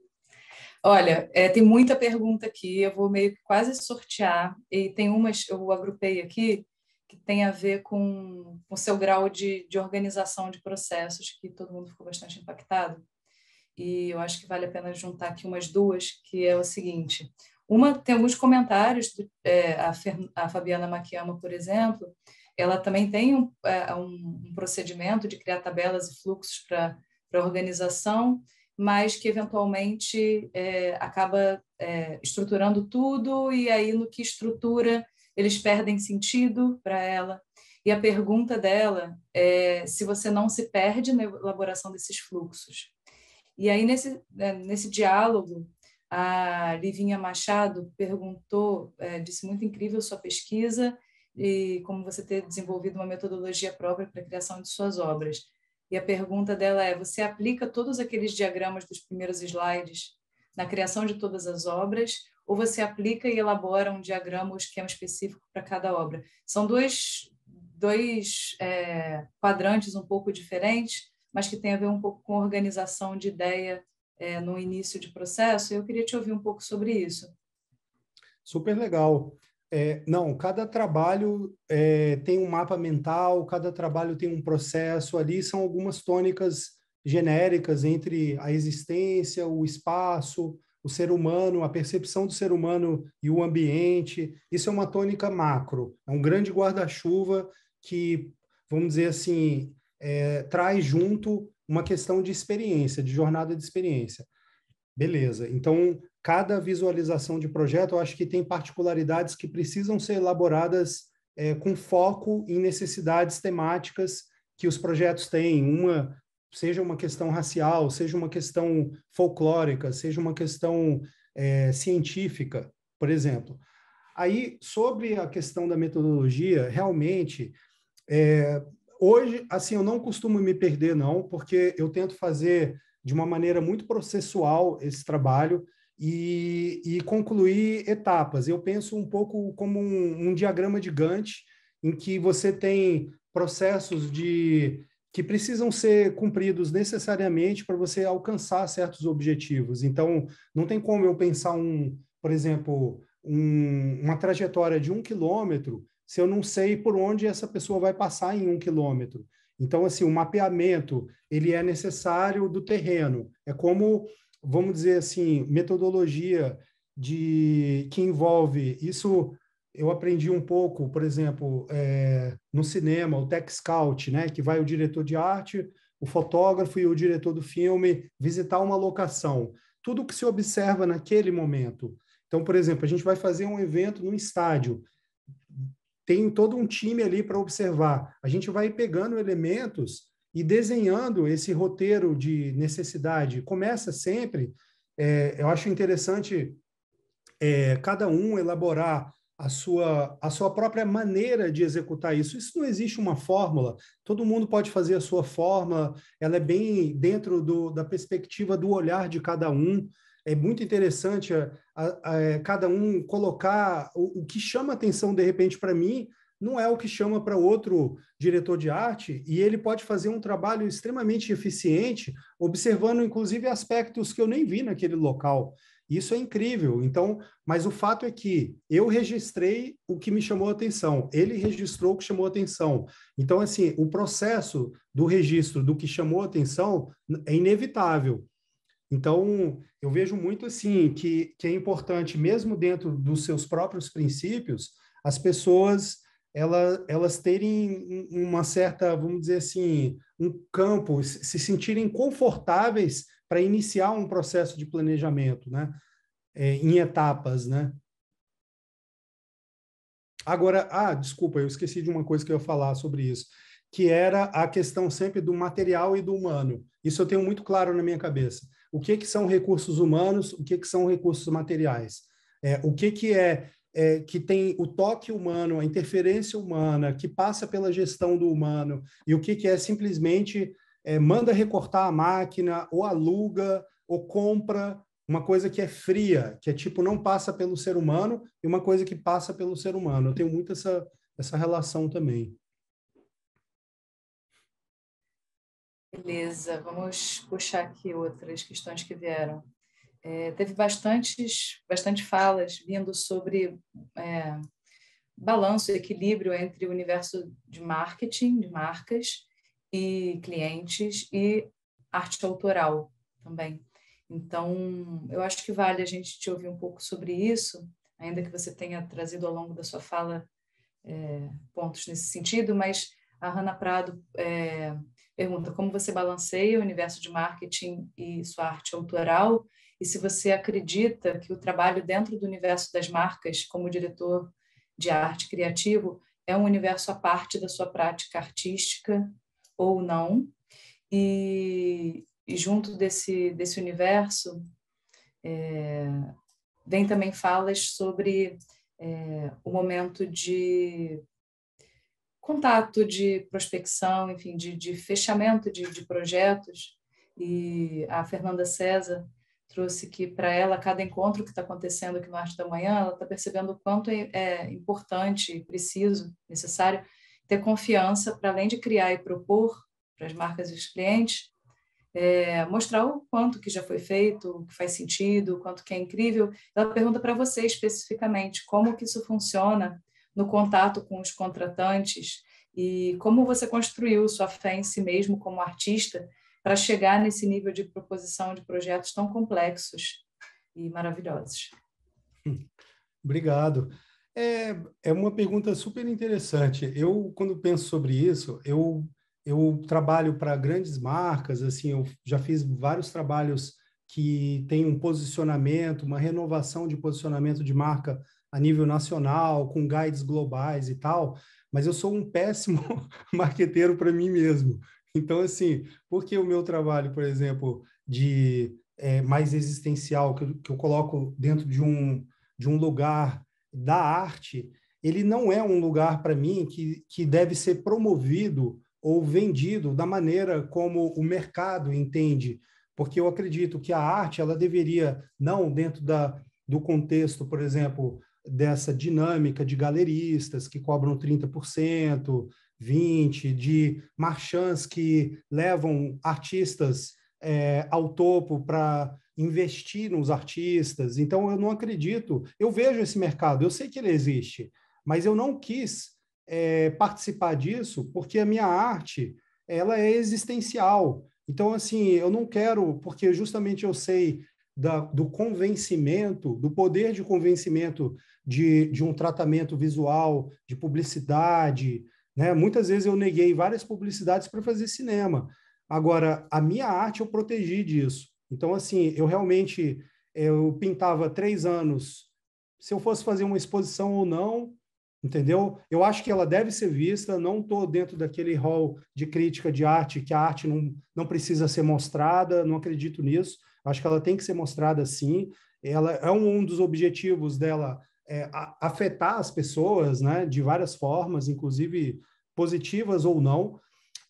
Olha, é, tem muita pergunta aqui, eu vou meio que quase sortear, e tem umas, eu agrupei aqui, que tem a ver com o seu grau de, de organização de processos, que todo mundo ficou bastante impactado e eu acho que vale a pena juntar aqui umas duas, que é o seguinte. Uma, tem alguns comentários, é, a, Fer, a, Fabiana Maquiama, por exemplo, ela também tem é, um, um procedimento de criar tabelas e fluxos para organização, mas que eventualmente é, acaba é, estruturando tudo, e aí no que estrutura eles perdem sentido para ela. E a pergunta dela é se você não se perde na elaboração desses fluxos. E aí, nesse, né, nesse diálogo, a Livinha Machado perguntou, é, disse muito incrível sua pesquisa e como você ter desenvolvido uma metodologia própria para a criação de suas obras. E a pergunta dela é: você aplica todos aqueles diagramas dos primeiros slides na criação de todas as obras, ou você aplica e elabora um diagrama ou esquema específico para cada obra? São dois, dois é, quadrantes um pouco diferentes, mas que tem a ver um pouco com organização de ideia é, no início de processo. Eu queria te ouvir um pouco sobre isso. Super legal. É, não, cada trabalho é, tem um mapa mental, cada trabalho tem um processo ali, são algumas tônicas genéricas entre a existência, o espaço, o ser humano, a percepção do ser humano e o ambiente. Isso é uma tônica macro, é um grande guarda-chuva que, vamos dizer assim, é, traz junto uma questão de experiência, de jornada de experiência. Beleza. Então, cada visualização de projeto, eu acho que tem particularidades que precisam ser elaboradas é, com foco em necessidades temáticas que os projetos têm. Uma seja uma questão racial, seja uma questão folclórica, seja uma questão é, científica, por exemplo. Aí, sobre a questão da metodologia, realmente, é, Hoje, assim, eu não costumo me perder, não, porque eu tento fazer de uma maneira muito processual esse trabalho e, e concluir etapas. Eu penso um pouco como um, um diagrama de Gantt, em que você tem processos de que precisam ser cumpridos necessariamente para você alcançar certos objetivos. Então, não tem como eu pensar um, por exemplo, um, uma trajetória de um quilômetro se eu não sei por onde essa pessoa vai passar em um quilômetro. Então, assim, o mapeamento, ele é necessário do terreno. É como, vamos dizer assim, metodologia de que envolve... Isso eu aprendi um pouco, por exemplo, é, no cinema, o tech scout, né? Que vai o diretor de arte, o fotógrafo e o diretor do filme visitar uma locação. Tudo que se observa naquele momento. Então, por exemplo, a gente vai fazer um evento num estádio tem todo um time ali para observar. A gente vai pegando elementos e desenhando esse roteiro de necessidade. Começa sempre, é, eu acho interessante é, cada um elaborar a sua, a sua própria maneira de executar isso. Isso não existe uma fórmula, todo mundo pode fazer a sua forma, ela é bem dentro do, da perspectiva do olhar de cada um é muito interessante é, a, a, a, é, cada um colocar o, o, que chama atenção de repente para mim não é o que chama para outro diretor de arte e ele pode fazer um trabalho extremamente eficiente observando inclusive aspectos que eu nem vi naquele local isso é incrível então mas o fato é que eu registrei o que me chamou atenção ele registrou o que chamou atenção então assim o processo do registro do que chamou atenção é inevitável então, eu vejo muito assim que, que é importante, mesmo dentro dos seus próprios princípios, as pessoas elas terem uma certa, vamos dizer assim, um campo, se sentirem confortáveis para iniciar um processo de planejamento, né? É, em etapas, né? Agora, ah, desculpa, eu esqueci de uma coisa que eu ia falar sobre isso, que era a questão sempre do material e do humano. Isso eu tenho muito claro na minha cabeça o que, que são recursos humanos, o que, que são recursos materiais, é, o que, que é, é, que tem o toque humano, a interferência humana, que passa pela gestão do humano, e o que, que é simplesmente é, manda recortar a máquina, ou aluga, ou compra uma coisa que é fria, que é tipo não passa pelo ser humano, e uma coisa que passa pelo ser humano. Eu tenho muito essa, essa relação também. Beleza, vamos puxar aqui outras questões que vieram. É, teve bastantes, bastante falas vindo sobre é, balanço e equilíbrio entre o universo de marketing, de marcas e clientes e arte autoral também. Então, eu acho que vale a gente te ouvir um pouco sobre isso, ainda que você tenha trazido ao longo da sua fala é, pontos nesse sentido, mas a Hanna Prado é, pergunta como você balanceia o universo de marketing e sua arte autoral e se você acredita que o trabalho dentro do universo das marcas, como diretor de arte criativo, é um universo à parte da sua prática artística ou não. E, e junto desse, desse universo, é, vem também falas sobre é, o momento de contato de prospecção, enfim, de, de fechamento de, de projetos. E a Fernanda César trouxe que para ela cada encontro que está acontecendo aqui no Arte da Manhã, ela está percebendo o quanto é, é importante, preciso, necessário ter confiança para além de criar e propor para as marcas e os clientes, é, mostrar o quanto que já foi feito, o que faz sentido, o quanto que é incrível. Ela pergunta para você especificamente como que isso funciona no contato com os contratantes e como você construiu sua fé em si mesmo como artista para chegar nesse nível de proposição de projetos tão complexos e maravilhosos. Obrigado. É, é uma pergunta super interessante. Eu, quando penso sobre isso, eu, eu trabalho para grandes marcas, assim, eu já fiz vários trabalhos que têm um posicionamento, uma renovação de posicionamento de marca a nível nacional, com guides globais e tal, mas eu sou um péssimo marqueteiro para mim mesmo. Então, assim, porque o meu trabalho, por exemplo, de é, mais existencial, que eu, que eu coloco dentro de um, de um lugar da arte, ele não é um lugar para mim que, que deve ser promovido ou vendido da maneira como o mercado entende, porque eu acredito que a arte ela deveria não dentro da, do contexto, por exemplo, dessa dinâmica de galeristas que cobram 30%, 20%, de marchands que levam artistas é, ao topo para investir nos artistas. Então, eu não acredito. Eu vejo esse mercado, eu sei que ele existe, mas eu não quis é, participar disso porque a minha arte ela é existencial. Então, assim, eu não quero, porque justamente eu sei da, do convencimento, do poder de convencimento de, de um tratamento visual, de publicidade. Né? Muitas vezes eu neguei várias publicidades para fazer cinema. Agora, a minha arte eu protegi disso. Então, assim, eu realmente eu pintava três anos. Se eu fosse fazer uma exposição ou não, entendeu? Eu acho que ela deve ser vista, não estou dentro daquele rol de crítica de arte, que a arte não, não precisa ser mostrada, não acredito nisso, Acho que ela tem que ser mostrada assim. Ela é um, um dos objetivos dela é, a, afetar as pessoas, né, de várias formas, inclusive positivas ou não.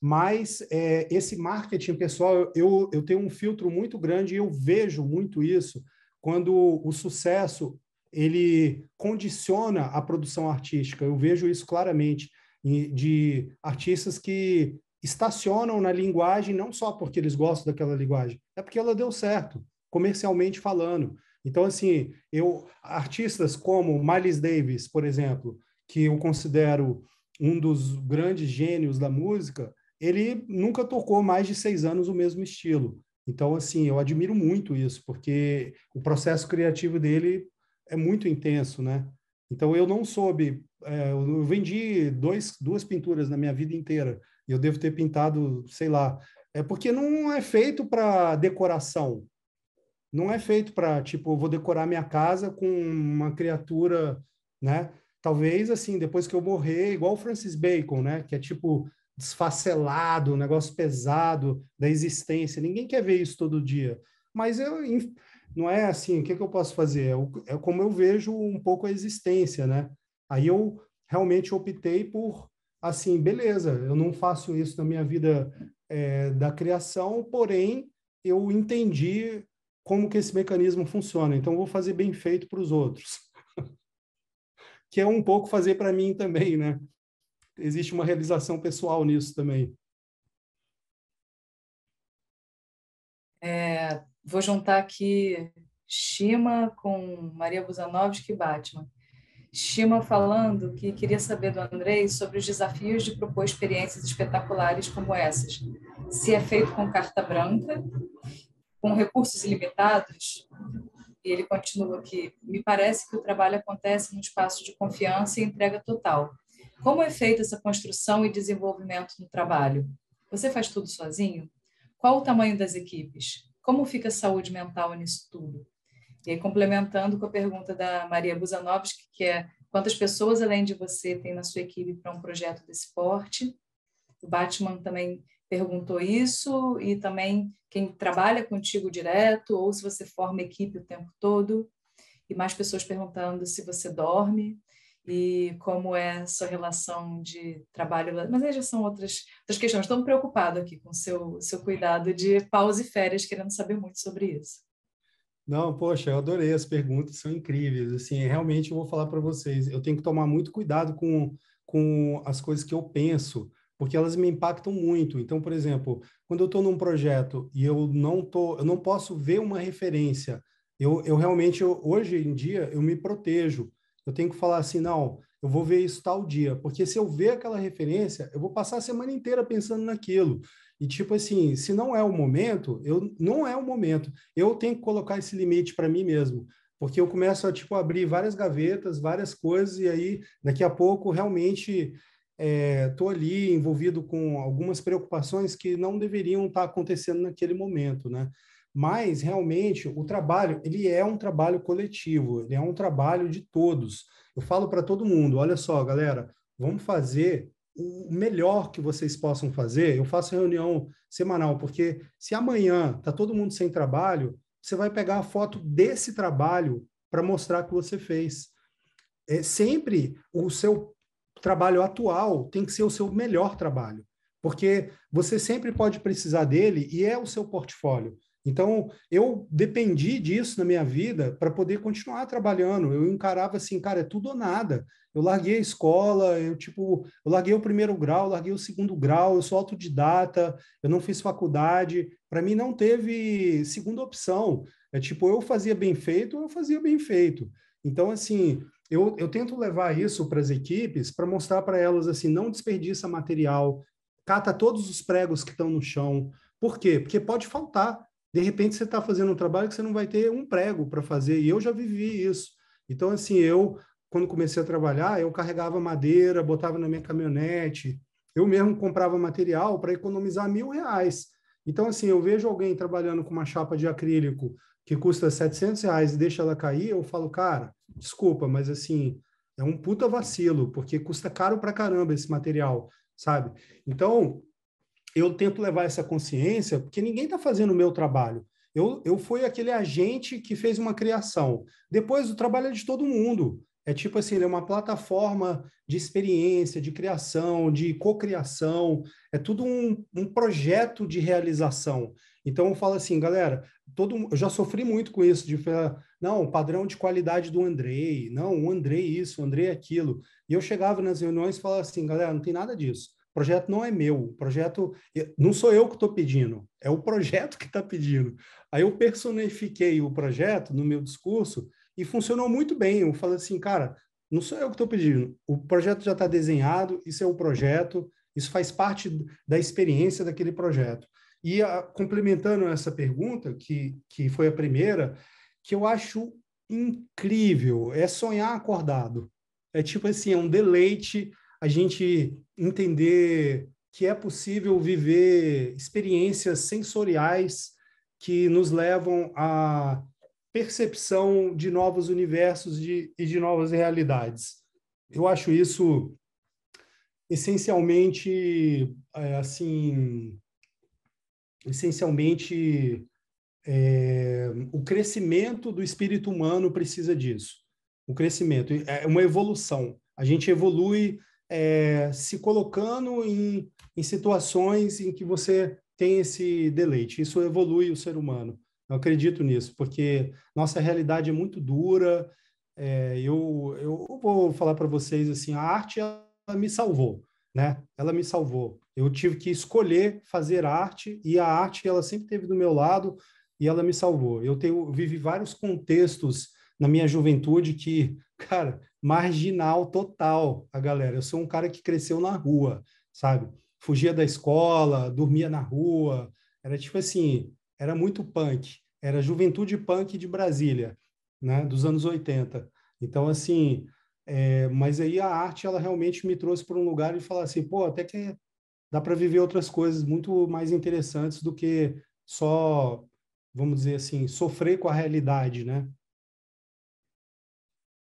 Mas é, esse marketing pessoal, eu, eu tenho um filtro muito grande e eu vejo muito isso quando o sucesso ele condiciona a produção artística. Eu vejo isso claramente de artistas que estacionam na linguagem não só porque eles gostam daquela linguagem, é porque ela deu certo, comercialmente falando. Então, assim, eu artistas como Miles Davis, por exemplo, que eu considero um dos grandes gênios da música, ele nunca tocou mais de seis anos o mesmo estilo. Então, assim, eu admiro muito isso, porque o processo criativo dele é muito intenso, né? Então, eu não soube, é, eu vendi dois, duas pinturas na minha vida inteira, eu devo ter pintado, sei lá. É porque não é feito para decoração. Não é feito para, tipo, vou decorar minha casa com uma criatura, né? Talvez, assim, depois que eu morrer, igual o Francis Bacon, né? Que é, tipo, desfacelado, um negócio pesado da existência. Ninguém quer ver isso todo dia. Mas eu, não é assim, o que, é que eu posso fazer? É, é como eu vejo um pouco a existência, né? Aí eu realmente optei por assim, beleza, eu não faço isso na minha vida é, da criação, porém eu entendi como que esse mecanismo funciona, então vou fazer bem feito para os outros. que é um pouco fazer para mim também, né? Existe uma realização pessoal nisso também. É, vou juntar aqui Shima com Maria Buzanovski e Batman. Shima falando que queria saber do Andrei sobre os desafios de propor experiências espetaculares como essas. Se é feito com carta branca, com recursos ilimitados, e ele continua que me parece que o trabalho acontece num espaço de confiança e entrega total. Como é feita essa construção e desenvolvimento no trabalho? Você faz tudo sozinho? Qual o tamanho das equipes? Como fica a saúde mental nisso tudo? E aí, complementando com a pergunta da Maria Busanovski que é quantas pessoas, além de você, tem na sua equipe para um projeto desse porte? O Batman também perguntou isso, e também quem trabalha contigo direto, ou se você forma equipe o tempo todo, e mais pessoas perguntando se você dorme e como é sua relação de trabalho. Mas aí já são outras, outras questões. Estou preocupado aqui com o seu, seu cuidado de pausa e férias, querendo saber muito sobre isso. Não, poxa, eu adorei as perguntas, são incríveis. Assim, é, realmente eu vou falar para vocês, eu tenho que tomar muito cuidado com, com as coisas que eu penso, porque elas me impactam muito. Então, por exemplo, quando eu estou num projeto e eu não tô, eu não posso ver uma referência, eu, eu realmente eu, hoje em dia eu me protejo. Eu tenho que falar assim, não, eu vou ver isso tal dia, porque se eu ver aquela referência, eu vou passar a semana inteira pensando naquilo. E tipo assim, se não é o momento, eu não é o momento. Eu tenho que colocar esse limite para mim mesmo, porque eu começo a tipo abrir várias gavetas, várias coisas e aí daqui a pouco realmente estou é, ali envolvido com algumas preocupações que não deveriam estar tá acontecendo naquele momento, né? Mas realmente o trabalho ele é um trabalho coletivo, ele é um trabalho de todos. Eu falo para todo mundo, olha só, galera, vamos fazer o melhor que vocês possam fazer. Eu faço reunião semanal, porque se amanhã tá todo mundo sem trabalho, você vai pegar a foto desse trabalho para mostrar que você fez. É sempre o seu trabalho atual tem que ser o seu melhor trabalho, porque você sempre pode precisar dele e é o seu portfólio. Então, eu dependi disso na minha vida para poder continuar trabalhando. Eu encarava assim, cara, é tudo ou nada. Eu larguei a escola, eu tipo, eu larguei o primeiro grau, larguei o segundo grau, eu sou autodidata, eu não fiz faculdade. Para mim não teve segunda opção. É tipo, eu fazia bem feito, eu fazia bem feito. Então, assim, eu, eu tento levar isso para as equipes para mostrar para elas assim, não desperdiça material, cata todos os pregos que estão no chão. Por quê? Porque pode faltar de repente você está fazendo um trabalho que você não vai ter um prego para fazer, e eu já vivi isso. Então, assim, eu, quando comecei a trabalhar, eu carregava madeira, botava na minha caminhonete, eu mesmo comprava material para economizar mil reais. Então, assim, eu vejo alguém trabalhando com uma chapa de acrílico que custa 700 reais e deixa ela cair, eu falo, cara, desculpa, mas assim, é um puta vacilo, porque custa caro para caramba esse material, sabe? Então, eu tento levar essa consciência, porque ninguém está fazendo o meu trabalho. Eu, eu fui aquele agente que fez uma criação. Depois, o trabalho é de todo mundo. É tipo assim, é uma plataforma de experiência, de criação, de cocriação. É tudo um, um projeto de realização. Então, eu falo assim, galera, todo, eu já sofri muito com isso, de falar, não, padrão de qualidade do Andrei, não, o Andrei isso, o Andrei aquilo. E eu chegava nas reuniões e falava assim, galera, não tem nada disso. O projeto não é meu, o projeto não sou eu que estou pedindo, é o projeto que está pedindo. Aí eu personifiquei o projeto no meu discurso e funcionou muito bem. Eu falei assim, cara, não sou eu que estou pedindo, o projeto já está desenhado, isso é o projeto, isso faz parte da experiência daquele projeto. E a, ah, complementando essa pergunta, que, que foi a primeira, que eu acho incrível, é sonhar acordado. É tipo assim, é um deleite a gente entender que é possível viver experiências sensoriais que nos levam à percepção de novos universos de, e de novas realidades. Eu acho isso essencialmente é, assim essencialmente é, o crescimento do espírito humano precisa disso o crescimento é uma evolução a gente evolui é, se colocando em, em situações em que você tem esse deleite. Isso evolui o ser humano. Eu acredito nisso, porque nossa realidade é muito dura. É, eu, eu vou falar para vocês assim, a arte ela me salvou, né? Ela me salvou. Eu tive que escolher fazer arte e a arte ela sempre teve do meu lado e ela me salvou. Eu tenho vivi vários contextos na minha juventude que cara, marginal total a galera. Eu sou um cara que cresceu na rua, sabe? Fugia da escola, dormia na rua. Era tipo assim, era muito punk. Era juventude punk de Brasília, né? Dos anos 80. Então, assim, é, mas aí a arte, ela realmente me trouxe para um lugar e falar assim, pô, até que dá para viver outras coisas muito mais interessantes do que só, vamos dizer assim, sofrer com a realidade, né?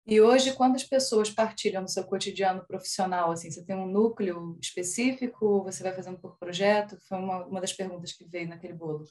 E hoje, quantas pessoas partilham no seu cotidiano profissional? Assim, você tem um núcleo específico? Você vai fazendo por projeto? Foi uma, uma das perguntas que veio naquele bolo.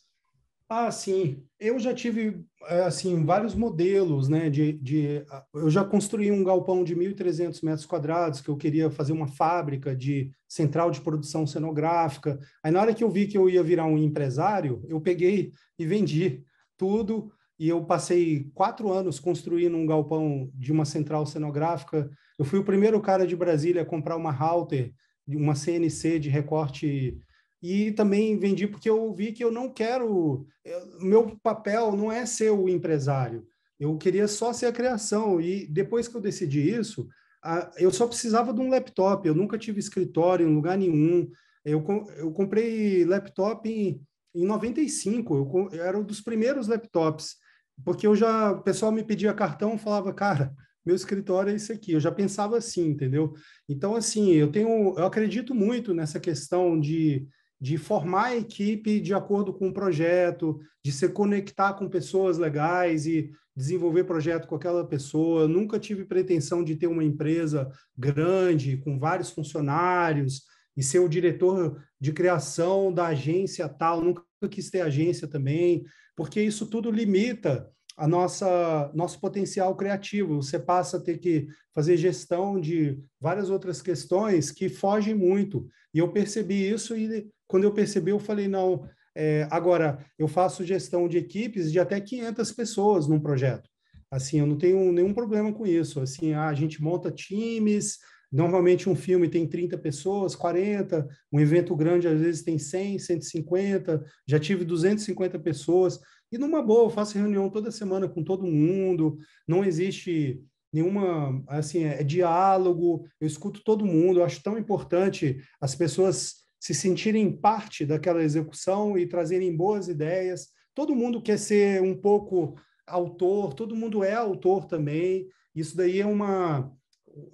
Ah, sim. Eu já tive, é, assim, vários modelos, né? De, de, eu já construí um galpão de 1.300 metros quadrados, que eu queria fazer uma fábrica de central de produção cenográfica. Aí, na hora que eu vi que eu ia virar um empresário, eu peguei e vendi tudo e eu passei quatro anos construindo um galpão de uma central cenográfica. Eu fui o primeiro cara de Brasília a comprar uma halter, uma CNC de recorte e também vendi porque eu vi que eu não quero. Eu, é, meu papel não é ser o empresário. Eu queria só ser a criação. E depois que eu decidi isso, a, eu só precisava de um laptop. Eu nunca tive escritório em lugar nenhum. Eu, eu comprei laptop em, em 95. Eu, eu era um dos primeiros laptops porque eu já, o pessoal me pedia cartão, falava, cara, meu escritório é isso aqui. Eu já pensava assim, entendeu? Então, assim, eu tenho, eu acredito muito nessa questão de, de formar a equipe de acordo com o projeto, de se conectar com pessoas legais e desenvolver projeto com aquela pessoa. Eu nunca tive pretensão de ter uma empresa grande, com vários funcionários e ser o diretor de criação da agência tal. Nunca quis ter agência também porque isso tudo limita a nossa nosso potencial criativo. Você passa a ter que fazer gestão de várias outras questões que fogem muito. E eu percebi isso e quando eu percebi eu falei não. É, agora eu faço gestão de equipes de até 500 pessoas num projeto. Assim, eu não tenho nenhum problema com isso. Assim, ah, a gente monta times, Normalmente um filme tem 30 pessoas, 40, um evento grande às vezes tem 100, 150, já tive 250 pessoas. E numa boa, eu faço reunião toda semana com todo mundo, não existe nenhuma, assim, é, é diálogo, eu escuto todo mundo, eu acho tão importante as pessoas se sentirem parte daquela execução e trazerem boas ideias. Todo mundo quer ser um pouco autor, todo mundo é autor também. Isso daí é uma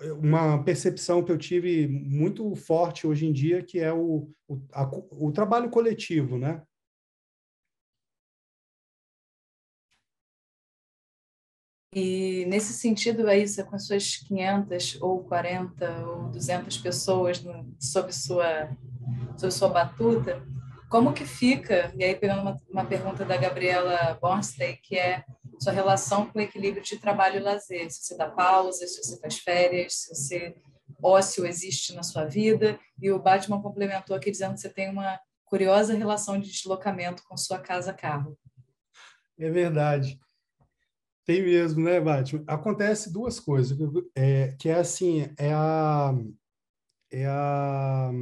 é uma percepção que eu tive muito forte hoje em dia, que é o, o, a, o trabalho coletivo, né? E nesse sentido aí, você com suas 500 ou 40 ou 200 pessoas no, sob sua sob sua batuta, como que fica, e aí pegando uma, uma pergunta da Gabriela Bornstein, que é sua relação com o equilíbrio de trabalho e lazer, se você dá pausa, se você faz férias, se você ócio existe na sua vida, e o Batman complementou aqui dizendo que você tem uma curiosa relação de deslocamento com sua casa-carro. É verdade. Tem mesmo, né, Batman? Acontece duas coisas, é, que é assim, é a, é a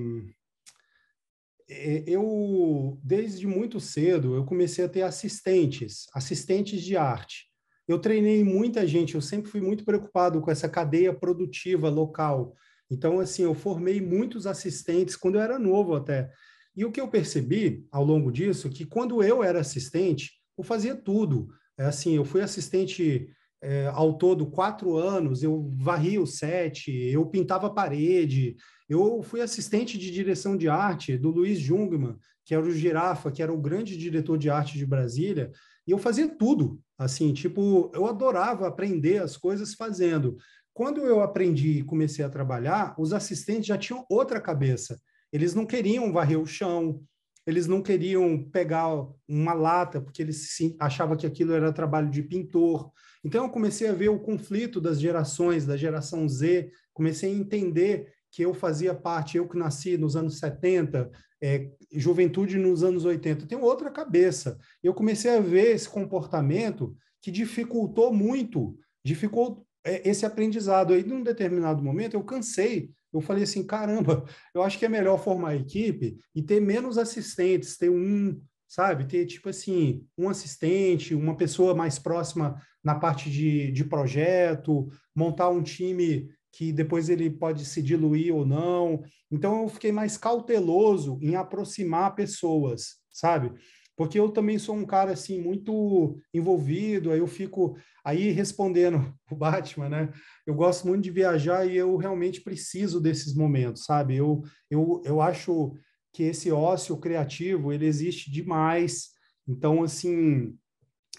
é, eu desde muito cedo eu comecei a ter assistentes, assistentes de arte. Eu treinei muita gente, eu sempre fui muito preocupado com essa cadeia produtiva local. Então assim, eu formei muitos assistentes quando eu era novo até. E o que eu percebi ao longo disso é que quando eu era assistente, eu fazia tudo. É assim, eu fui assistente é, ao todo quatro anos, eu varri o set, eu pintava a parede, eu fui assistente de direção de arte do Luiz Jungmann, que era o Girafa, que era o grande diretor de arte de Brasília, e eu fazia tudo, assim, tipo, eu adorava aprender as coisas fazendo. Quando eu aprendi e comecei a trabalhar, os assistentes já tinham outra cabeça. Eles não queriam varrer o chão, eles não queriam pegar uma lata, porque eles achavam que aquilo era trabalho de pintor então eu comecei a ver o conflito das gerações, da geração Z, comecei a entender que eu fazia parte, eu que nasci nos anos 70, é, juventude nos anos 80, tem outra cabeça. Eu comecei a ver esse comportamento que dificultou muito, dificultou é, esse aprendizado. Aí, num determinado momento, eu cansei. Eu falei assim, caramba, eu acho que é melhor formar a equipe e ter menos assistentes, ter um, sabe? Ter, tipo assim, um assistente, uma pessoa mais próxima na parte de, de projeto, montar um time que depois ele pode se diluir ou não. Então eu fiquei mais cauteloso em aproximar pessoas, sabe? Porque eu também sou um cara assim muito envolvido, aí eu fico aí respondendo o Batman, né? Eu gosto muito de viajar e eu realmente preciso desses momentos, sabe? Eu eu, eu acho que esse ócio criativo, ele existe demais. Então assim,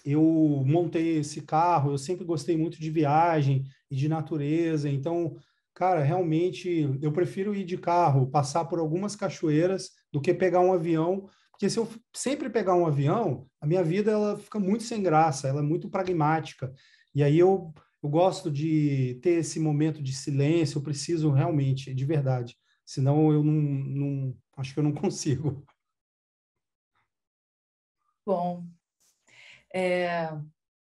eu montei esse carro, eu sempre gostei muito de viagem e de natureza, então, cara, realmente eu prefiro ir de carro, passar por algumas cachoeiras do que pegar um avião, porque se eu sempre pegar um avião, a minha vida ela fica muito sem graça, ela é muito pragmática. E aí eu eu gosto de ter esse momento de silêncio, eu preciso realmente, de verdade. Senão eu não, não acho que eu não consigo. Bom, é, a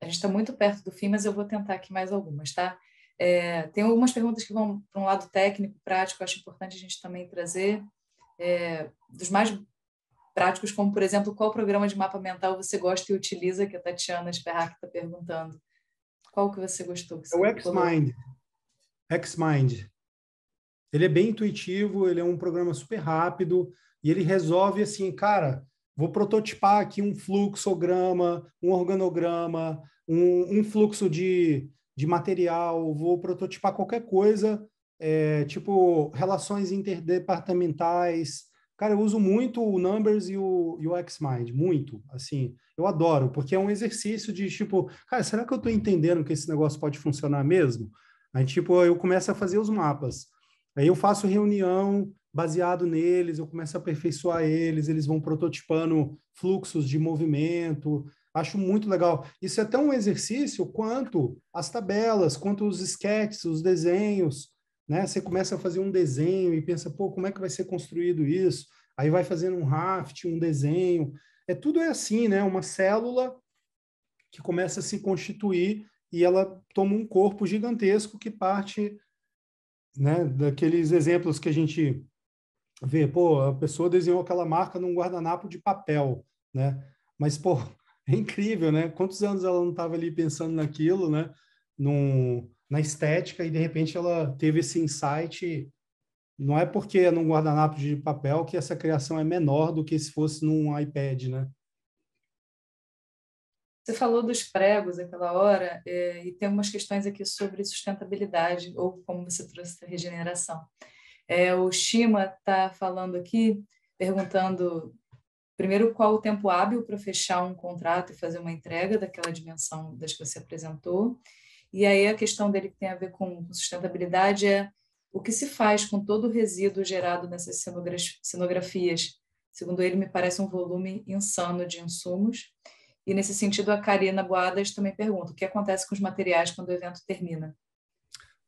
gente está muito perto do fim, mas eu vou tentar aqui mais algumas, tá? É, tem algumas perguntas que vão para um lado técnico, prático, acho importante a gente também trazer. É, dos mais práticos, como, por exemplo, qual programa de mapa mental você gosta e utiliza, que a Tatiana Sperrac está perguntando. Qual que você gostou? Que você é o Xmind. Xmind. Ele é bem intuitivo, ele é um programa super rápido e ele resolve, assim, cara, vou prototipar aqui um fluxograma, um organograma, um, um fluxo de, de material, vou prototipar qualquer coisa, é, tipo relações interdepartamentais. Cara, eu uso muito o Numbers e o, e o XMind, muito, assim, eu adoro, porque é um exercício de tipo, cara, será que eu estou entendendo que esse negócio pode funcionar mesmo? Aí, tipo, eu começo a fazer os mapas. Aí eu faço reunião, baseado neles, eu começo a aperfeiçoar eles, eles vão prototipando fluxos de movimento. Acho muito legal. Isso é tão um exercício quanto as tabelas, quanto os esquetes, os desenhos. Né? Você começa a fazer um desenho e pensa, pô, como é que vai ser construído isso? Aí vai fazendo um raft, um desenho. É tudo é assim, né? Uma célula que começa a se constituir e ela toma um corpo gigantesco que parte né, daqueles exemplos que a gente ver, pô, a pessoa desenhou aquela marca num guardanapo de papel, né? Mas, pô, é incrível, né? Quantos anos ela não estava ali pensando naquilo, né? Num, na estética, e de repente ela teve esse insight. Não é porque é num guardanapo de papel que essa criação é menor do que se fosse num iPad, né? Você falou dos pregos aquela hora, é, e tem umas questões aqui sobre sustentabilidade, ou como você trouxe regeneração. É, o Shima está falando aqui, perguntando primeiro qual o tempo hábil para fechar um contrato e fazer uma entrega daquela dimensão das que você apresentou. E aí a questão dele que tem a ver com sustentabilidade é o que se faz com todo o resíduo gerado nessas cenografias? Segundo ele, me parece um volume insano de insumos. E nesse sentido, a Karina Boadas também pergunta: o que acontece com os materiais quando o evento termina?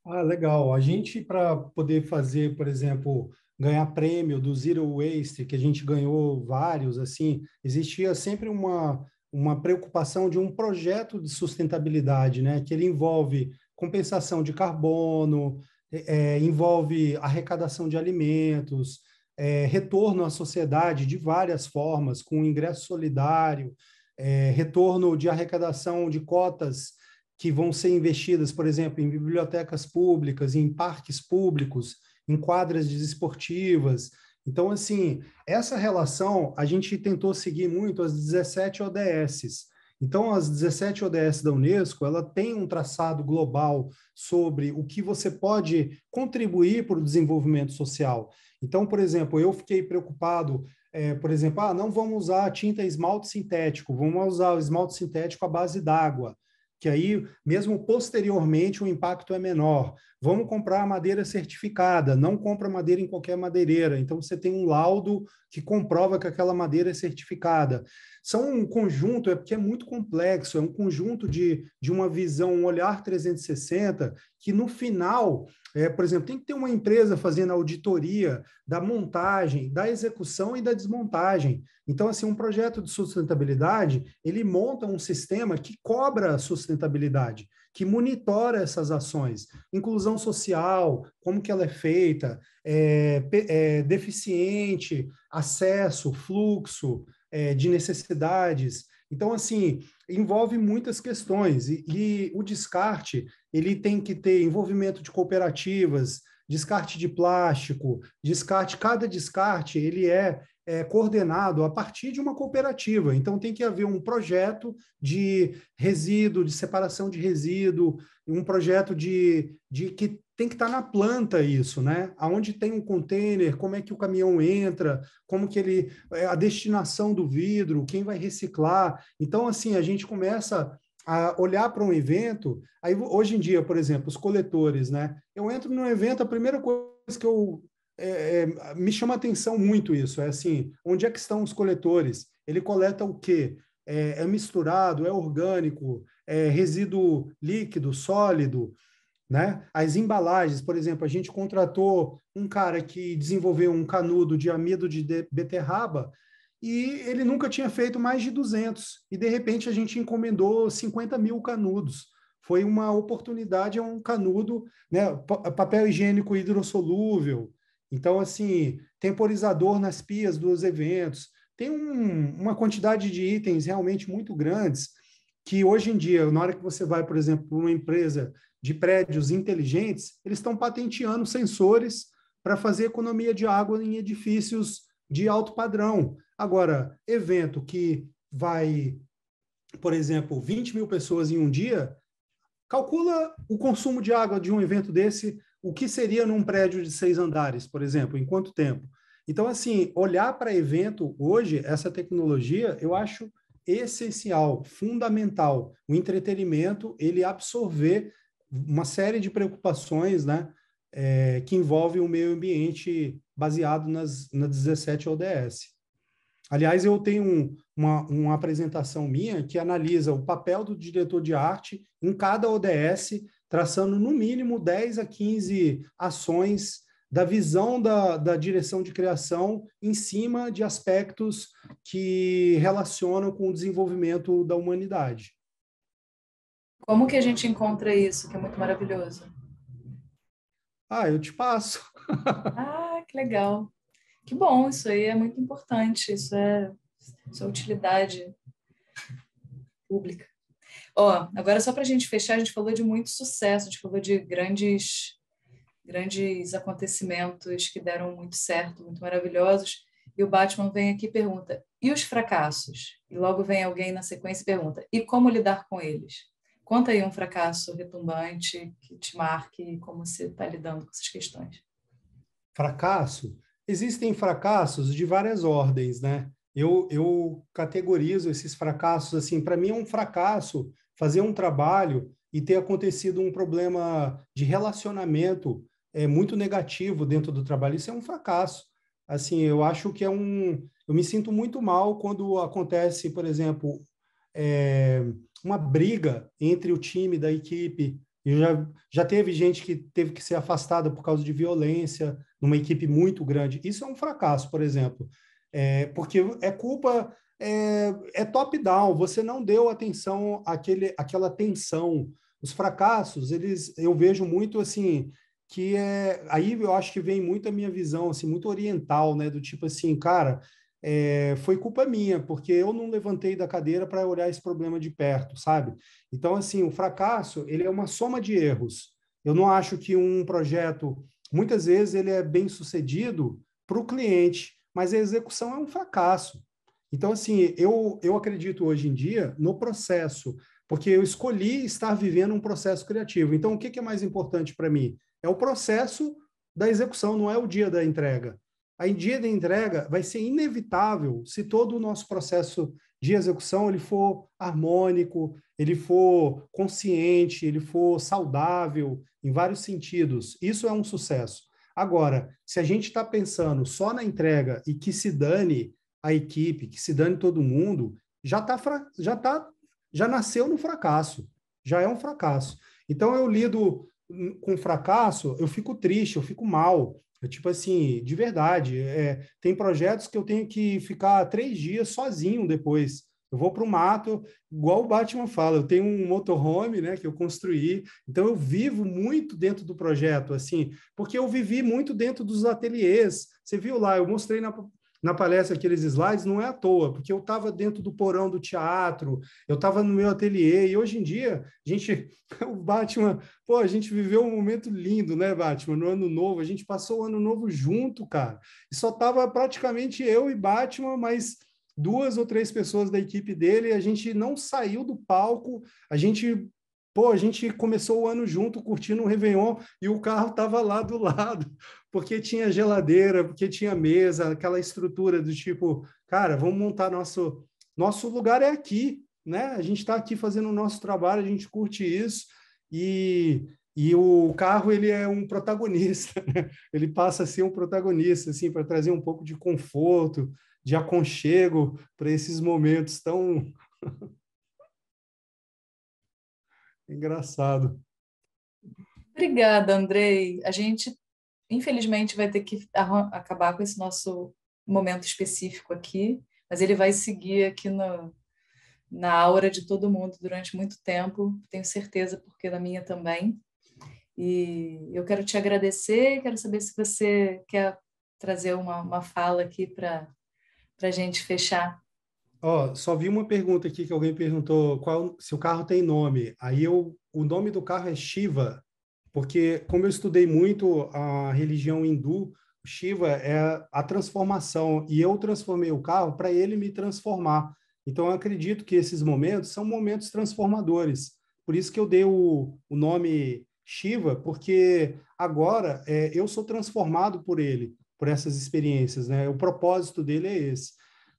Ah, legal. A gente, para poder fazer, por exemplo, ganhar prêmio do Zero Waste, que a gente ganhou vários, assim, existia sempre uma, uma preocupação de um projeto de sustentabilidade, né? Que ele envolve compensação de carbono, é, é envolve arrecadação de alimentos, é, retorno à sociedade de várias formas, com ingresso solidário, é, retorno de arrecadação de cotas que vão ser investidas, por exemplo, em bibliotecas públicas, em parques públicos, em quadras desportivas. Então, assim, essa relação a gente tentou seguir muito as 17 ODSs. Então, as 17 ODS da Unesco, ela tem um traçado global sobre o que você pode contribuir para o desenvolvimento social. Então, por exemplo, eu fiquei preocupado, é, por exemplo, ah, não vamos usar tinta esmalte sintético, vamos usar o esmalte sintético à base d'água que aí, mesmo posteriormente, o impacto é menor. Vamos comprar madeira certificada, não compra madeira em qualquer madeireira. Então, você tem um laudo que comprova que aquela madeira é certificada são um conjunto, é porque é muito complexo, é um conjunto de, de uma visão, um olhar 360, que no final, é, por exemplo, tem que ter uma empresa fazendo auditoria da montagem, da execução e da desmontagem. Então, assim, um projeto de sustentabilidade, ele monta um sistema que cobra a sustentabilidade, que monitora essas ações, inclusão social, como que ela é feita, é, é, deficiente, acesso, fluxo, é, de necessidades. Então, assim, envolve muitas questões e, e o descarte ele tem que ter envolvimento de cooperativas, descarte de plástico, descarte, cada descarte ele é, é, coordenado a partir de uma cooperativa. Então tem que haver um projeto de resíduo, de separação de resíduo, um projeto de, de que tem que estar tá na planta isso, né? Aonde tem um container, como é que o caminhão entra, como que ele é, a destinação do vidro, quem vai reciclar. Então assim, a gente começa a olhar para um evento, aí hoje em dia, por exemplo, os coletores, né? Eu entro num evento, a primeira coisa que eu é, é, me chama atenção muito isso, é assim, onde é que estão os coletores? Ele coleta o quê? É, é misturado, é orgânico, é resíduo líquido, sólido. Né? As embalagens, por exemplo, a gente contratou um cara que desenvolveu um canudo de amido de beterraba e ele nunca tinha feito mais de 200 e de repente a gente encomendou 50 mil canudos. Foi uma oportunidade, é um canudo, né? papel higiênico hidrossolúvel. Então, assim, temporizador nas pias dos eventos. Tem um, uma quantidade de itens realmente muito grandes que hoje em dia, na hora que você vai, por exemplo, para uma empresa de prédios inteligentes, eles estão patenteando sensores para fazer economia de água em edifícios de alto padrão. Agora, evento que vai, por exemplo, 20 mil pessoas em um dia, calcula o consumo de água de um evento desse, o que seria num prédio de seis andares, por exemplo, em quanto tempo? Então, assim, olhar para evento hoje, essa tecnologia, eu acho essencial, fundamental, o entretenimento, ele absorver uma série de preocupações né, é, que envolve o meio ambiente baseado nas, na 17 ODS. Aliás, eu tenho um, uma, uma apresentação minha que analisa o papel do diretor de arte em cada ODS, traçando no mínimo 10 a 15 ações da visão da, da direção de criação em cima de aspectos que relacionam com o desenvolvimento da humanidade. Como que a gente encontra isso, que é muito maravilhoso? Ah, eu te passo. ah, que legal. Que bom, isso aí é muito importante, isso é, isso é utilidade pública. Ó, agora só para a gente fechar, a gente falou de muito sucesso, a gente falou de grandes, grandes acontecimentos que deram muito certo, muito maravilhosos. E o Batman vem aqui e pergunta: e os fracassos? E logo vem alguém na sequência e pergunta: e como lidar com eles? Conta aí um fracasso retumbante que te marque como você está lidando com essas questões. Fracasso? Existem fracassos de várias ordens, né? Eu, eu categorizo esses fracassos assim. Para mim, é um fracasso fazer um trabalho e ter acontecido um problema de relacionamento é muito negativo dentro do trabalho. Isso é um fracasso. Assim, eu acho que é um. Eu me sinto muito mal quando acontece, por exemplo, é, uma briga entre o time da equipe. E já, já teve gente que teve que ser afastada por causa de violência numa equipe muito grande. Isso é um fracasso, por exemplo, é, porque é culpa é, é top-down. Você não deu atenção àquele, àquela tensão. Os fracassos, eles eu vejo muito assim que é aí eu acho que vem muito a minha visão assim muito oriental, né? Do tipo assim, cara, é, foi culpa minha, porque eu não levantei da cadeira para olhar esse problema de perto, sabe? Então, assim, o fracasso, ele é uma soma de erros. Eu não acho que um projeto, muitas vezes, ele é bem sucedido para o cliente, mas a execução é um fracasso. Então, assim, eu, eu acredito hoje em dia no processo, porque eu escolhi estar vivendo um processo criativo. Então, o que, que é mais importante para mim? É o processo da execução, não é o dia da entrega a dia de entrega vai ser inevitável se todo o nosso processo de execução ele for harmônico, ele for consciente, ele for saudável em vários sentidos. Isso é um sucesso. Agora, se a gente está pensando só na entrega e que se dane a equipe, que se dane todo mundo, já tá já tá já nasceu no fracasso, já é um fracasso. Então eu lido hum, com fracasso, eu fico triste, eu fico mal, é tipo assim, de verdade. É, tem projetos que eu tenho que ficar três dias sozinho depois. Eu vou para o mato, igual o Batman fala, eu tenho um motorhome, né, que eu construí, então eu vivo muito dentro do projeto, assim, porque eu vivi muito dentro dos ateliês. Você viu lá, eu mostrei na, na palestra aqueles slides não é à toa, porque eu estava dentro do porão do teatro, eu estava no meu ateliê, e hoje em dia, a gente, o Batman, pô, a gente viveu um momento lindo, né, Batman, no ano novo, a gente passou o ano novo junto, cara, e só tava praticamente eu e Batman, mas duas ou três pessoas da equipe dele, a gente não saiu do palco, a gente pô, a gente começou o ano junto, curtindo o Réveillon, e o carro estava lá do lado porque tinha geladeira, porque tinha mesa, aquela estrutura do tipo, cara, vamos montar nosso nosso lugar é aqui, né? A gente está aqui fazendo o nosso trabalho, a gente curte isso e e o carro ele é um protagonista, né? ele passa a ser um protagonista assim para trazer um pouco de conforto, de aconchego para esses momentos tão engraçado. Obrigada, Andrei. A gente infelizmente, vai ter que acabar com esse nosso momento específico aqui, mas ele vai seguir aqui no, na aura de todo mundo durante muito tempo, tenho certeza, porque na minha também. E eu quero te agradecer, quero saber se você quer trazer uma, uma fala aqui para a gente fechar. Oh, só vi uma pergunta aqui que alguém perguntou qual se o carro tem nome. Aí eu, o nome do carro é Shiva. Porque, como eu estudei muito a religião hindu, Shiva é a transformação, e eu transformei o carro para ele me transformar. Então, eu acredito que esses momentos são momentos transformadores. Por isso que eu dei o, o nome Shiva, porque agora é, eu sou transformado por ele, por essas experiências, né? O propósito dele é esse.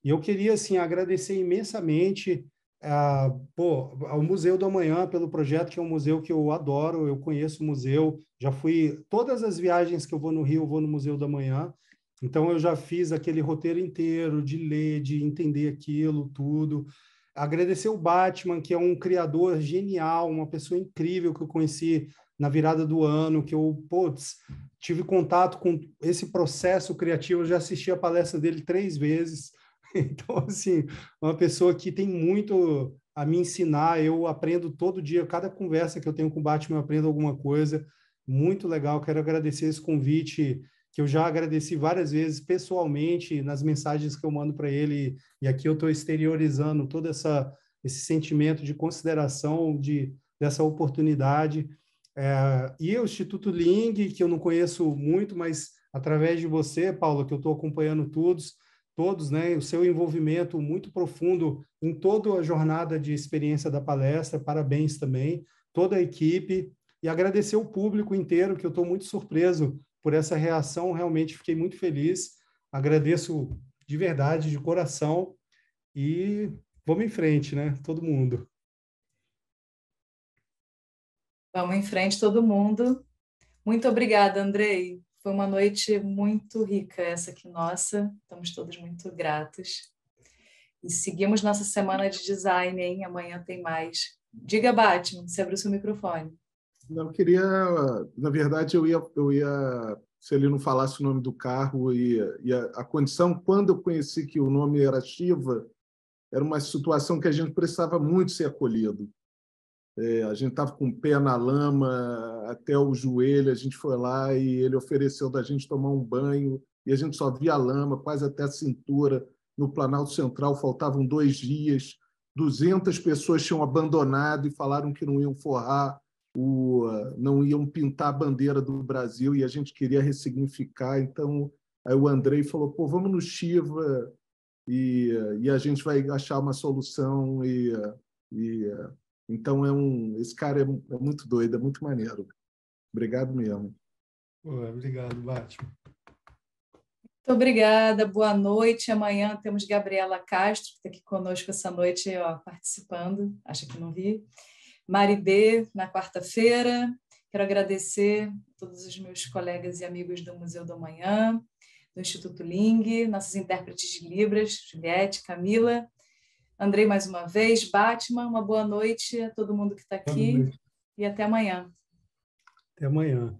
E eu queria, assim, agradecer imensamente é, o pô, Museu do Amanhã, pelo projeto, que é um museu que eu adoro, eu conheço o museu, já fui, todas as viagens que eu vou no Rio, eu vou no Museu do Amanhã, então eu já fiz aquele roteiro inteiro de ler, de entender aquilo, tudo. Agradecer o Batman, que é um criador genial, uma pessoa incrível que eu conheci na virada do ano, que eu, putz, tive contato com esse processo criativo, eu já assisti a palestra dele três vezes, Então, assim, uma pessoa que tem muito a me ensinar, eu aprendo todo dia, cada conversa que eu tenho com o Batman, eu aprendo alguma coisa. Muito legal, quero agradecer esse convite, que eu já agradeci várias vezes pessoalmente, nas mensagens que eu mando para ele, e aqui eu estou exteriorizando todo essa, esse sentimento de consideração de, dessa oportunidade. É, e o Instituto Ling, que eu não conheço muito, mas através de você, Paulo, que eu estou acompanhando todos, todos, né, o seu envolvimento muito profundo em toda a jornada de experiência da palestra. Parabéns também, toda a equipe. E agradecer o público inteiro, que eu estou muito surpreso por essa reação, realmente fiquei muito feliz. Agradeço de verdade, de coração. E vamos em frente, né, todo mundo. Vamos em frente, todo mundo. Muito obrigada, Andrei. Foi uma noite muito rica essa aqui nossa. Estamos todos muito gratos. E seguimos nossa semana de design, hein? Amanhã tem mais. Diga, Batman, você abriu seu microfone. Não, eu queria. Na verdade, eu ia, eu ia. Se ele não falasse o nome do carro e, e a, a, condição, quando eu conheci que o nome era Shiva, era uma situação que a gente precisava muito ser acolhido. É, a gente estava com o pé na lama até o joelho, a gente foi lá e ele ofereceu da gente tomar um banho e a gente só via lama quase até a cintura. No Planalto Central faltavam dois dias, 200 pessoas tinham abandonado e falaram que não iam forrar, o, não iam pintar a bandeira do Brasil e a gente queria ressignificar. Então, aí o Andrei falou: pô, vamos no Chiva e, e a gente vai achar uma solução e, e então, é um, esse cara é, é muito doido, é muito maneiro. Obrigado mesmo. obrigado, Batman. Muito obrigada, boa noite. Amanhã temos Gabriela Castro, que está aqui conosco essa noite, ó, participando, Acho que não vi. B, na quarta-feira. Quero agradecer a todos os meus colegas e amigos do Museu do Amanhã, do Instituto Ling, nossos intérpretes de Libras, Juliette, Camila, Andrei, mais uma vez. Batman, uma boa noite a todo mundo que está aqui. E até amanhã. Até amanhã.